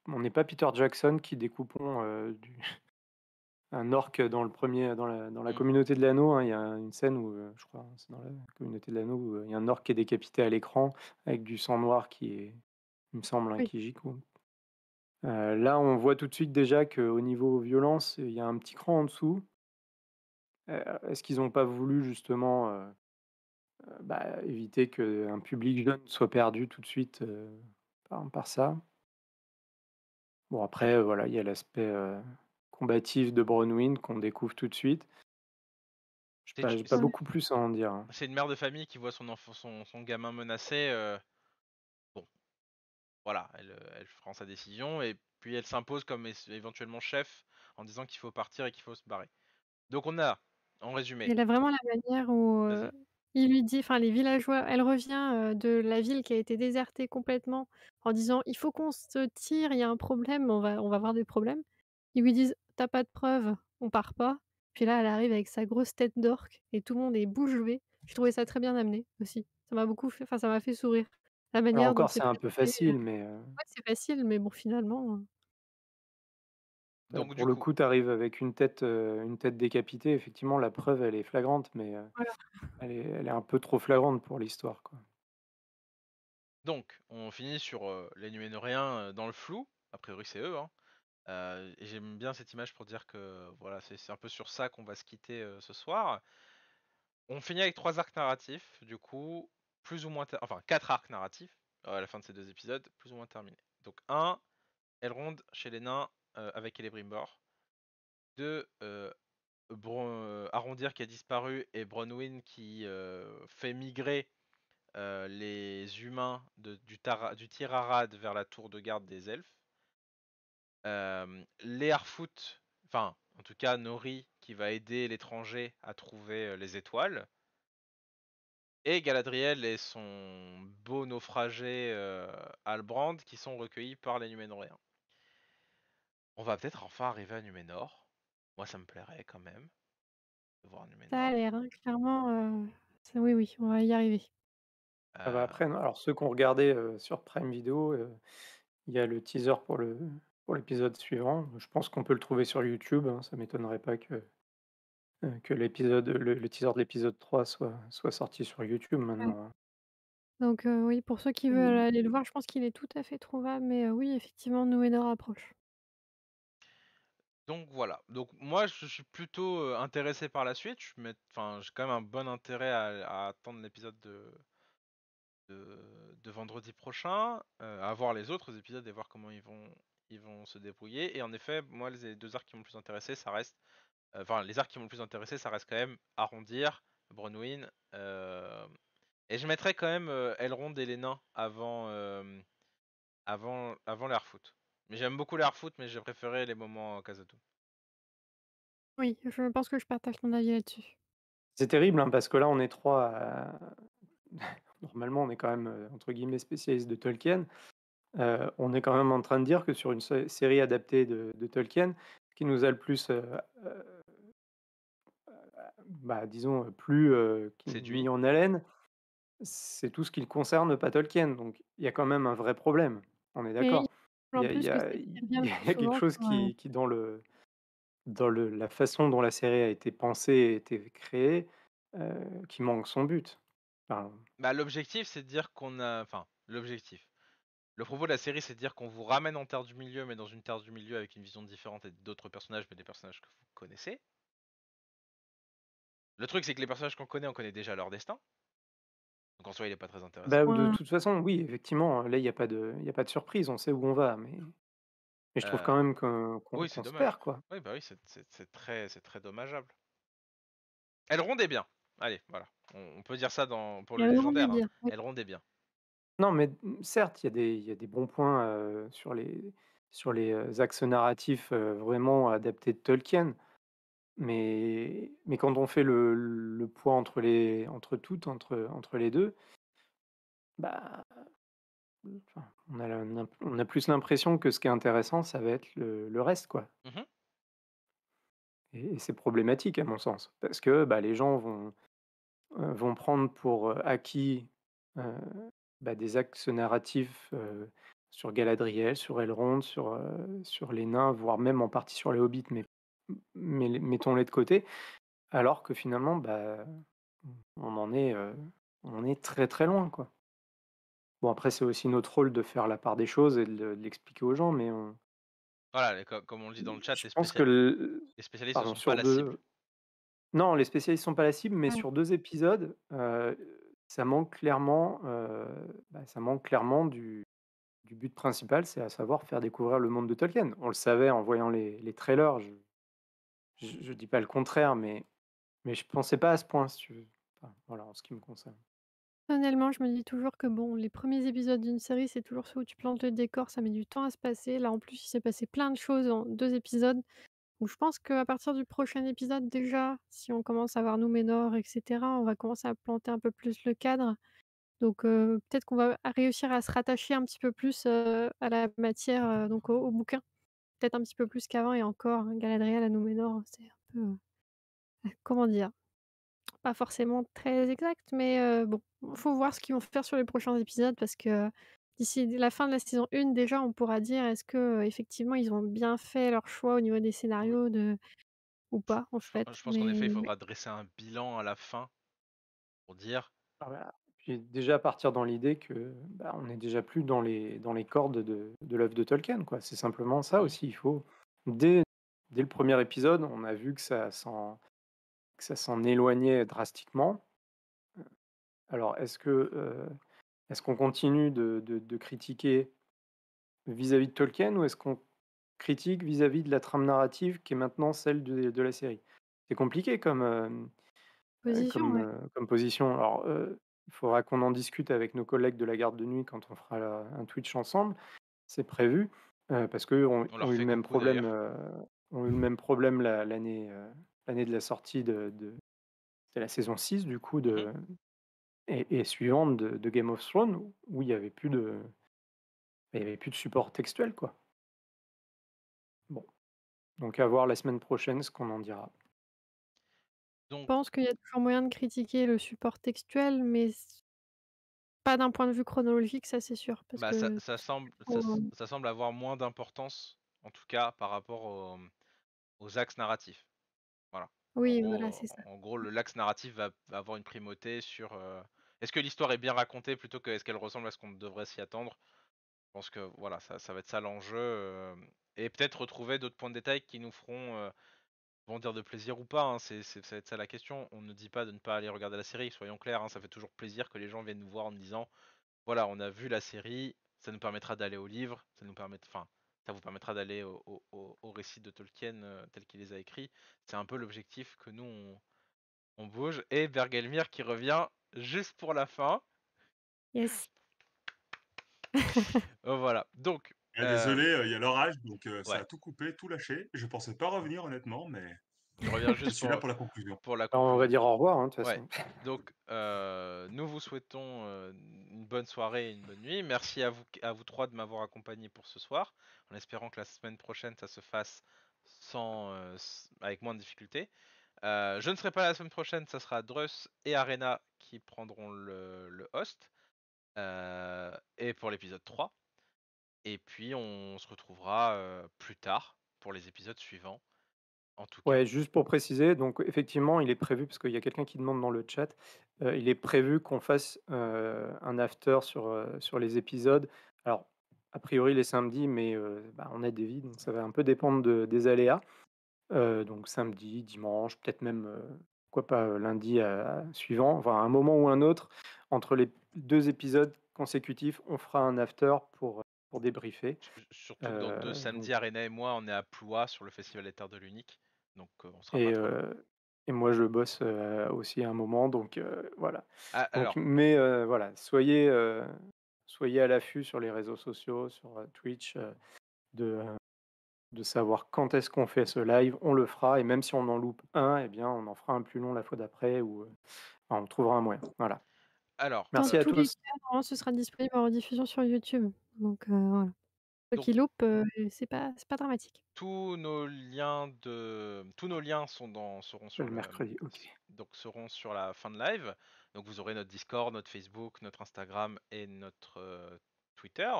on n'est pas Peter Jackson qui découpons du, un orc dans le premier, dans la, dans la mmh. communauté de l'anneau. Hein. Il y a une scène où, je crois, c'est dans la communauté de l'anneau, il y a un orc qui est décapité à l'écran avec du sang noir qui est, il me semble, hein, qui gicle. Euh, là, on voit tout de suite déjà qu'au niveau violence, il y a un petit cran en dessous. Est-ce qu'ils n'ont pas voulu justement euh, bah, éviter qu'un public jeune soit perdu tout de suite euh, par, ça. Bon, après, euh, voilà, il y a l'aspect combatif de Bronwyn qu'on découvre tout de suite. Je n'ai pas, beaucoup plus à en dire. Hein. C'est une mère de famille qui voit son, enfant, son, son gamin menacé. Bon, voilà, elle, elle prend sa décision et puis elle s'impose comme éventuellement chef en disant qu'il faut partir et qu'il faut se barrer. Donc on a, en résumé. Il a vraiment la manière où il lui dit, enfin les villageois, elle revient de la ville qui a été désertée complètement en disant il faut qu'on se tire, il y a un problème, on va, on va avoir des problèmes. Ils lui disent t'as pas de preuves, on part pas. Puis là, elle arrive avec sa grosse tête d'orque et tout le monde est bouche Je J'ai trouvé ça très bien amené aussi. Ça m'a beaucoup fait, enfin ça m'a fait sourire. La manière encore, c'est un peu facile, mais. Ouais, c'est facile, mais bon, finalement. Donc, pour le coup, tu arrives avec une tête, une tête décapitée. Effectivement, la mmh. preuve, elle est flagrante, mais elle, est, un peu trop flagrante pour l'histoire. Donc, on finit sur les rien dans le flou. A priori, c'est eux. Hein. et j'aime bien cette image pour dire que voilà, c'est, un peu sur ça qu'on va se quitter ce soir. On finit avec trois arcs narratifs, du coup, plus ou moins, enfin quatre arcs narratifs à la fin de ces deux épisodes, plus ou moins terminés. Donc un, Elrond chez les nains euh, avec Celebrimbor. de Arondir euh, euh, Arrondir qui a disparu et Bronwyn qui fait migrer les humains du, Tirarad vers la tour de garde des elfes. les Harfoot, enfin en tout cas Nori qui va aider l'étranger à trouver les étoiles. Et Galadriel et son beau naufragé Albrand qui sont recueillis par les Numénoréens. On va peut-être enfin arriver à Numénor. Moi, ça me plairait quand même de voir Ça a l'air, hein, clairement. Euh, oui, oui, on va y arriver. Euh ah bah, après, Alors, ceux qu'on regardait regardé euh, sur Prime Video, il y a le teaser pour l'épisode suivant. Je pense qu'on peut le trouver sur YouTube. Ça hein, Ça m'étonnerait pas que l'épisode, le, teaser de l'épisode 3 soit, sorti sur YouTube ah maintenant. Hein. Donc oui, pour ceux qui veulent mmh. aller le voir, je pense qu'il est tout à fait trouvable, mais oui, effectivement, Numenor approche. Donc voilà. Donc moi, je suis plutôt intéressé par la suite. enfin, j'ai quand même un bon intérêt à, attendre l'épisode de... vendredi prochain, à voir les autres épisodes et voir comment ils vont ils vont se débrouiller. Et en effet, moi, les deux arcs qui m'ont le plus intéressé, ça reste, enfin, les arcs qui m'ont le plus intéressé, ça reste quand même arrondir, Bronwyn. Et je mettrais quand même Elrond et les nains avant avant avant j'aime beaucoup l'art foot, mais j'ai préféré les moments Kazato. Oui, je pense que je partage ton avis là-dessus. C'est terrible, hein, parce que là, on est trois. Normalement, on est quand même, entre guillemets, spécialiste de Tolkien. on est quand même en train de dire que sur une série adaptée de, Tolkien, qui nous a le plus, bah, disons, plus séduit en haleine, c'est tout ce qui ne concerne pas Tolkien. Donc il y a quand même un vrai problème. On est d'accord. Il y a, quelque chose qui, dans, le, dans le, la façon dont la série a été pensée et été créée, euh, qui manque son but. Bah, l'objectif, c'est de dire qu'on a. Enfin, l'objectif. Le propos de la série, c'est de dire qu'on vous ramène en Terre du Milieu, mais dans une Terre du Milieu avec une vision différente et d'autres personnages, mais des personnages que vous connaissez. Le truc, c'est que les personnages qu'on connaît, on connaît déjà leur destin. Donc en soi, il n'est pas très intéressant. Bah, de mmh. toute façon, oui, effectivement, là, il n'y a, pas de- a pas de surprise, on sait où on va, mais, je trouve quand même qu'on perd, quoi. Oui, bah oui, c'est très, très dommageable. Elle rondait bien. Allez, voilà. On, peut dire ça pour le légendaire. Hein. Elle rondait bien. Non, mais mmh, certes, il y, a des- y a des bons points sur les, sur les axes narratifs vraiment adaptés de Tolkien, mais, quand on fait le, poids entre les entre toutes, entre, entre les deux, bah, on, a plus l'impression que ce qui est intéressant, ça va être le, reste, quoi. Mmh et, c'est problématique à mon sens, parce que bah, les gens vont, euh, vont prendre pour euh, acquis euh, bah, des axes narratifs sur Galadriel, sur Elrond, sur, sur les nains, voire même en partie sur les hobbits, mais mettons-les de côté, alors que finalement, bah, on en est, on est très très loin, quoi. Bon, après, c'est aussi notre rôle de faire la part des choses et de, l'expliquer aux gens, mais on... Voilà, comme on le dit dans le chat, Je les, pense que les spécialistes ne sont pas la cible. Non, les spécialistes ne sont pas la cible, mais ah sur deux épisodes, ça manque clairement, bah, ça manque clairement du, du but principal, c'est à savoir faire découvrir le monde de Tolkien. On le savait en voyant les, les trailers, je je ne dis pas le contraire, mais, mais je pensais pas à ce point, si voilà, en ce qui me concerne. Personnellement, je me dis toujours que bon, les premiers épisodes d'une série, c'est toujours ceux où tu plantes le décor, ça met du temps à se passer. Là, en plus, il s'est passé plein de choses en deux épisodes. Donc, je pense qu'à partir du prochain épisode, déjà, si on commence à voir Nouménor, etc., on va commencer à planter un peu plus le cadre. Donc, euh, peut-être qu'on va réussir à se rattacher un petit peu plus euh, à la matière, euh, donc au, bouquin peut-être un petit peu plus qu'avant et encore hein, Galadriel à Nouménor, c'est un peu ah, comment dire, pas forcément très exact, mais bon, bon, faut voir ce qu'ils vont faire sur les prochains épisodes parce que d'ici la fin de la saison 1 déjà, on pourra dire est-ce que effectivement ils ont bien fait leur choix au niveau des mmh. scénarios ou pas en fait. Je pense qu'en effet, il faudra dresser un bilan à la fin pour dire ah bah Déjà déjà partir dans l'idée que bah, on n'est déjà plus dans les, dans les cordes de, l'œuvre de Tolkien. Quoi. C'est simplement ça aussi. Il faut dès, dès le premier épisode, on a vu que ça s'en, que ça s'en éloignait drastiquement. Alors est-ce que euh, est-ce qu'on continue de, de, critiquer vis-à-vis de Tolkien ou est-ce qu'on critique vis-à-vis de la trame narrative qui est maintenant celle de, de la série C'est compliqué comme, euh, position, euh, comme, position. Alors, il faudra qu'on en discute avec nos collègues de la garde de nuit quand on fera un Twitch ensemble. C'est prévu. Euh, parce qu'eux ont, euh, eu le même problème, ont le même problème l'année de la sortie de, la saison 6, du coup, de, mmh. et, suivante de, Game of Thrones, où il n'y avait, plus de, il y avait plus de support textuel. quoi. Bon. Donc à voir la semaine prochaine ce qu'on en dira. Donc, pense qu'il y a toujours moyen de critiquer le support textuel, mais pas d'un point de vue chronologique, ça c'est sûr. Bah, ça, semble, avoir moins d'importance, en tout cas par rapport mmh, aux axes narratifs. Voilà. Oui, voilà, c'est ça. En gros, l'axe narratif va, avoir une primauté sur euh, est-ce que l'histoire est bien racontée plutôt que est-ce qu'elle ressemble à ce qu'on devrait s'y attendre. Je pense que voilà, ça, va être ça l'enjeu. Euh, et peut-être retrouver d'autres points de détail qui nous feront. Euh, vont dire de plaisir ou pas, hein, c'est, ça être ça la question. On ne dit pas de ne pas aller regarder la série, soyons clairs, hein, ça fait toujours plaisir que les gens viennent nous voir en disant voilà, on a vu la série, ça nous permettra d'aller au livre, ça nous permet, enfin, ça vous permettra d'aller au, récit de Tolkien euh, tel qu'il les a écrits. C'est un peu l'objectif que nous on, bouge. Et Bergelmire qui revient juste pour la fin. Yes. Oh, voilà. Donc, ah, euh, désolé, euh, il y a l'orage, donc euh, ça a tout coupé, tout lâché. Je pensais pas revenir honnêtement, mais je suis là pour la conclusion. Bah, on va dire au revoir, hein, de toute façon. Donc, nous vous souhaitons une bonne soirée et une bonne nuit. Merci à vous, trois de m'avoir accompagné pour ce soir, en espérant que la semaine prochaine, ça se fasse sans, avec moins de difficultés. je ne serai pas la semaine prochaine, ça sera Druss et Arena qui prendront le host. et pour l'épisode 3. Et puis on se retrouvera plus tard pour les épisodes suivants. En tout cas. Ouais, juste pour préciser, donc effectivement, il est prévu, parce qu'il y a quelqu'un qui demande dans le chat, il est prévu qu'on fasse un after sur, sur les épisodes. Alors, a priori les samedis, mais bah, on a des vies, donc ça va un peu dépendre des aléas. donc samedi, dimanche, peut-être même pourquoi pas lundi suivant, enfin à un moment ou un autre, entre les deux épisodes consécutifs, on fera un after pour, pour débriefer. Surtout que dans deux euh, samedis, Arena et moi, on est à Ploie sur le Festival des Terres de l'Unique. Donc euh, on sera et, euh, et moi, je bosse aussi à un moment, donc voilà. Ah, mais voilà, soyez, soyez à l'affût sur les réseaux sociaux, sur Twitch, de, de savoir quand est-ce qu'on fait ce live. On le fera, et même si on en loupe un, et eh bien, on en fera un plus long la fois d'après, ou on trouvera un moyen. Voilà. Alors, merci à tous. ce sera disponible en diffusion sur YouTube. Donc voilà. ce qui loupe, c'est pas pas dramatique. Tous nos liens de tous nos liens sont dans seront sur le, mercredi. Donc seront sur la fin de live. Donc vous aurez notre Discord, notre Facebook, notre Instagram et notre Twitter.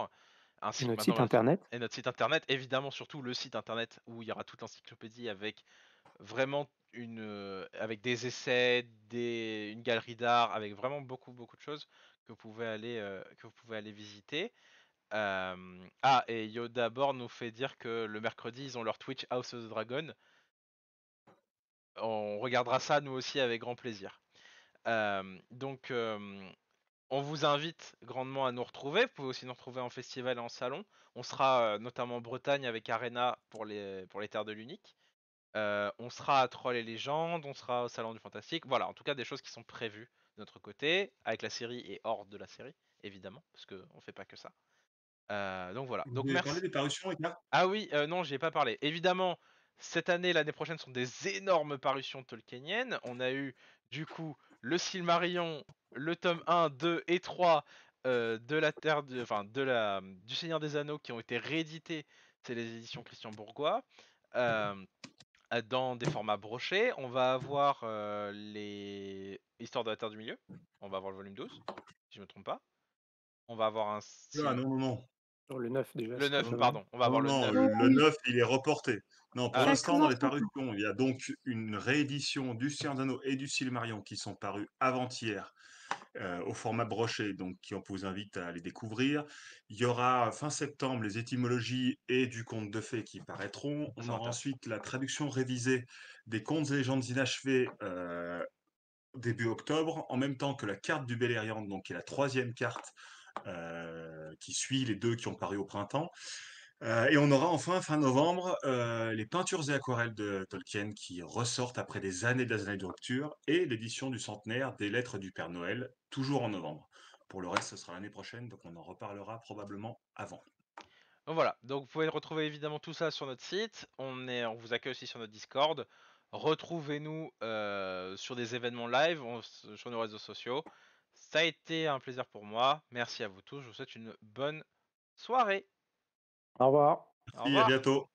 Ainsi et notre site internet. Et notre site internet, évidemment, surtout le site internet où il y aura toute l'encyclopédie avec vraiment une avec des essais, des, une galerie d'art, avec vraiment beaucoup beaucoup de choses que vous pouvez aller que vous pouvez aller visiter ah, et Yoda Born nous fait dire que le mercredi, ils ont leur Twitch House of the Dragon. On regardera ça, nous aussi, avec grand plaisir. donc, on vous invite grandement à nous retrouver. Vous pouvez aussi nous retrouver en festival et en salon. On sera notamment en Bretagne avec Arena pour les, pour les Terres de l'Unique. on sera à Troll et Légendes, on sera au Salon du Fantastique. Voilà, en tout cas, des choses qui sont prévues de notre côté, avec la série et hors de la série, évidemment, parce qu'on ne fait pas que ça donc voilà. donc parlé des parutions, Ah oui, non, j'ai ai pas parlé. Évidemment, cette année, l'année prochaine sont des énormes parutions tolkieniennes. On a eu du coup le Silmarillion, le tome 1, 2 et 3 de la Terre, de, enfin de la mmh, du Seigneur des Anneaux qui ont été réédités. C'est les éditions Christian Bourgois. dans des formats brochés, on va avoir les Histoires de la Terre du Milieu. On va avoir le volume 12, si je me trompe pas. On va avoir un. non, non, non le 9 pardon. On va le 9. le 9, ah il est reporté. Non, pour ah, l'instant, dans les parutions, il y a donc une réédition du d'Anneau et du Silmarion qui sont parus avant-hier euh, au format broché, donc qui on vous invite à les découvrir. Il y aura fin septembre les étymologies et du conte de fées qui paraîtront. On aura ensuite la traduction révisée des contes et légendes inachevées. Euh, début octobre, en même temps que la carte du Beleriand, donc qui est la troisième carte euh, qui suit les deux qui ont paru au printemps. Euh, et on aura enfin, fin novembre, euh, les peintures et aquarelles de Tolkien qui ressortent après des années et années de rupture et l'édition du centenaire des lettres du Père Noël, toujours en novembre. Pour le reste, ce sera l'année prochaine, donc on en reparlera probablement avant. Voilà, donc vous pouvez retrouver évidemment tout ça sur notre site. On, est, on vous accueille aussi sur notre Discord. Retrouvez-nous sur des événements live, sur nos réseaux sociaux. Ça a été un plaisir pour moi. Merci à vous tous. Je vous souhaite une bonne soirée. Au revoir. à bientôt.